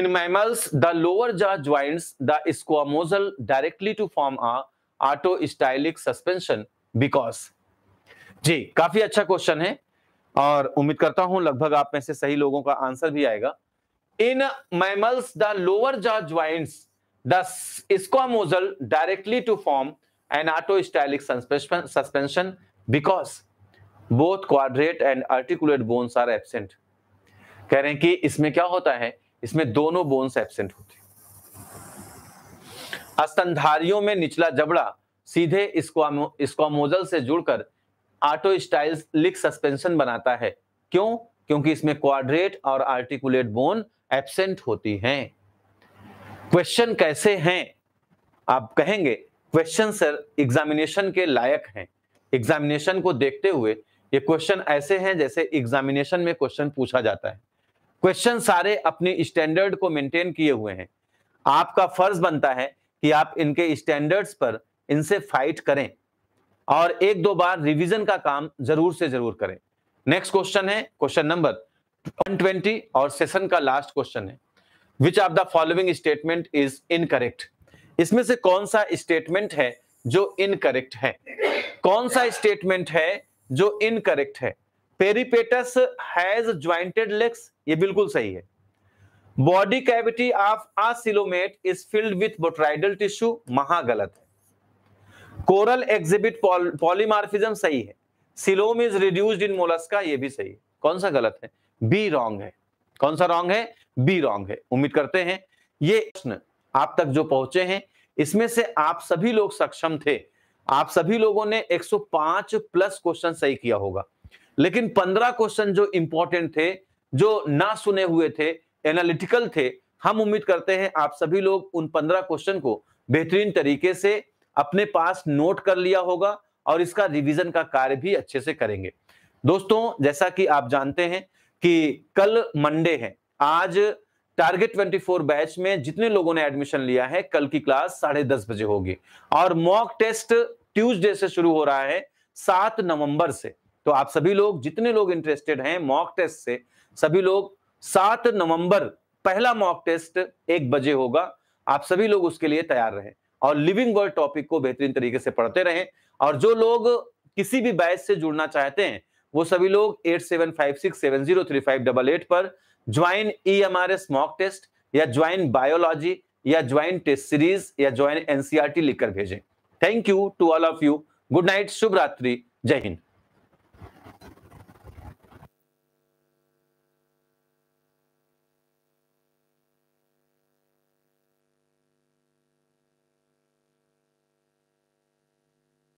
mammals the lower jaw joint the squamosal directly to form a autostylic suspension because जी काफी अच्छा क्वेश्चन है और उम्मीद करता हूं लगभग आप में से सही लोगों का आंसर भी आएगा in mammals the lower jaw joint the squamosal directly to form an stylic suspension because both quadrate and articulate bones are absent कह रहे हैं कि इसमें क्या होता है इसमें दोनों बोन्स एबसेंट होते हैं में निचला जबड़ा सीधे स्क्वामोजल से जुड़कर ऑटो स्टाइल लिक सस्पेंशन बनाता है क्यों क्योंकि इसमें क्वाड्रेट और आर्टिकुलेट बोन एबसेंट होती है क्वेश्चन कैसे हैं आप कहेंगे क्वेश्चन सर एग्जामिनेशन के लायक हैं एग्जामिनेशन को देखते हुए ये क्वेश्चन ऐसे हैं जैसे एग्जामिनेशन में क्वेश्चन पूछा जाता है क्वेश्चन सारे अपने स्टैंडर्ड को मेंटेन किए हुए हैं आपका फर्ज बनता है कि आप इनके स्टैंडर्ड्स पर इनसे फाइट करें और एक दो बार रिवीजन का काम जरूर से जरूर करें नेक्स्ट क्वेश्चन है क्वेश्चन नंबर 120 और सेशन का लास्ट क्वेश्चन है which of the following statement is incorrect इसमें से कौन सा स्टेटमेंट है जो इनकरेक्ट है कौन सा स्टेटमेंट है जो इनकरेक्ट है पेरिपेटस हैज ज्वाइंटेड लेग्स ये बिल्कुल सही है body cavity of a coelomate is filled with botryoidal tissue महागलत कोरल एग्जिबिट पॉलीमार्फिज्म सही है coelom is reduced in Mollusca ये भी सही है कौन सा गलत है बी रॉन्ग है कौन सा रॉन्ग है बी रॉन्ग है उम्मीद करते हैं ये प्रश्न आप तक जो पहुंचे हैं इसमें से आप सभी लोग सक्षम थे आप सभी लोगों ने 105 प्लस क्वेश्चन सही किया होगा लेकिन 15 क्वेश्चन जो इंपॉर्टेंट थे जो ना सुने हुए थे एनालिटिकल थे हम उम्मीद करते हैं आप सभी लोग उन 15 क्वेश्चन को बेहतरीन तरीके से अपने पास नोट कर लिया होगा और इसका रिवीजन का कार्य भी अच्छे से करेंगे दोस्तों जैसा कि आप जानते हैं कि कल मंडे है आज टारगेट 24 बैच में जितने लोगों ने एडमिशन लिया है कल की क्लास साढ़े दस बजे होगी और मॉक टेस्ट ट्यूसडे से शुरू हो रहा है सात नवंबर से तो आप सभी लोग जितने लोग इंटरेस्टेड हैं मॉक टेस्ट से सभी लोग सात नवंबर पहला मॉक टेस्ट एक बजे होगा आप सभी लोग उसके लिए तैयार रहें और लिविंग वर्ड टॉपिक को बेहतरीन तरीके से पढ़ते रहें और जो लोग किसी भी बैच से जुड़ना चाहते हैं वो सभी लोग eight seven five six seven zero three five double eight पर join E M R S mock test या ज्वाइन बायोलॉजी या ज्वाइन टेस्ट सीरीज या ज्वाइन एनसीआरटी लिखकर भेजें thank you to all of you good night शुभ रात्रि जय हिंद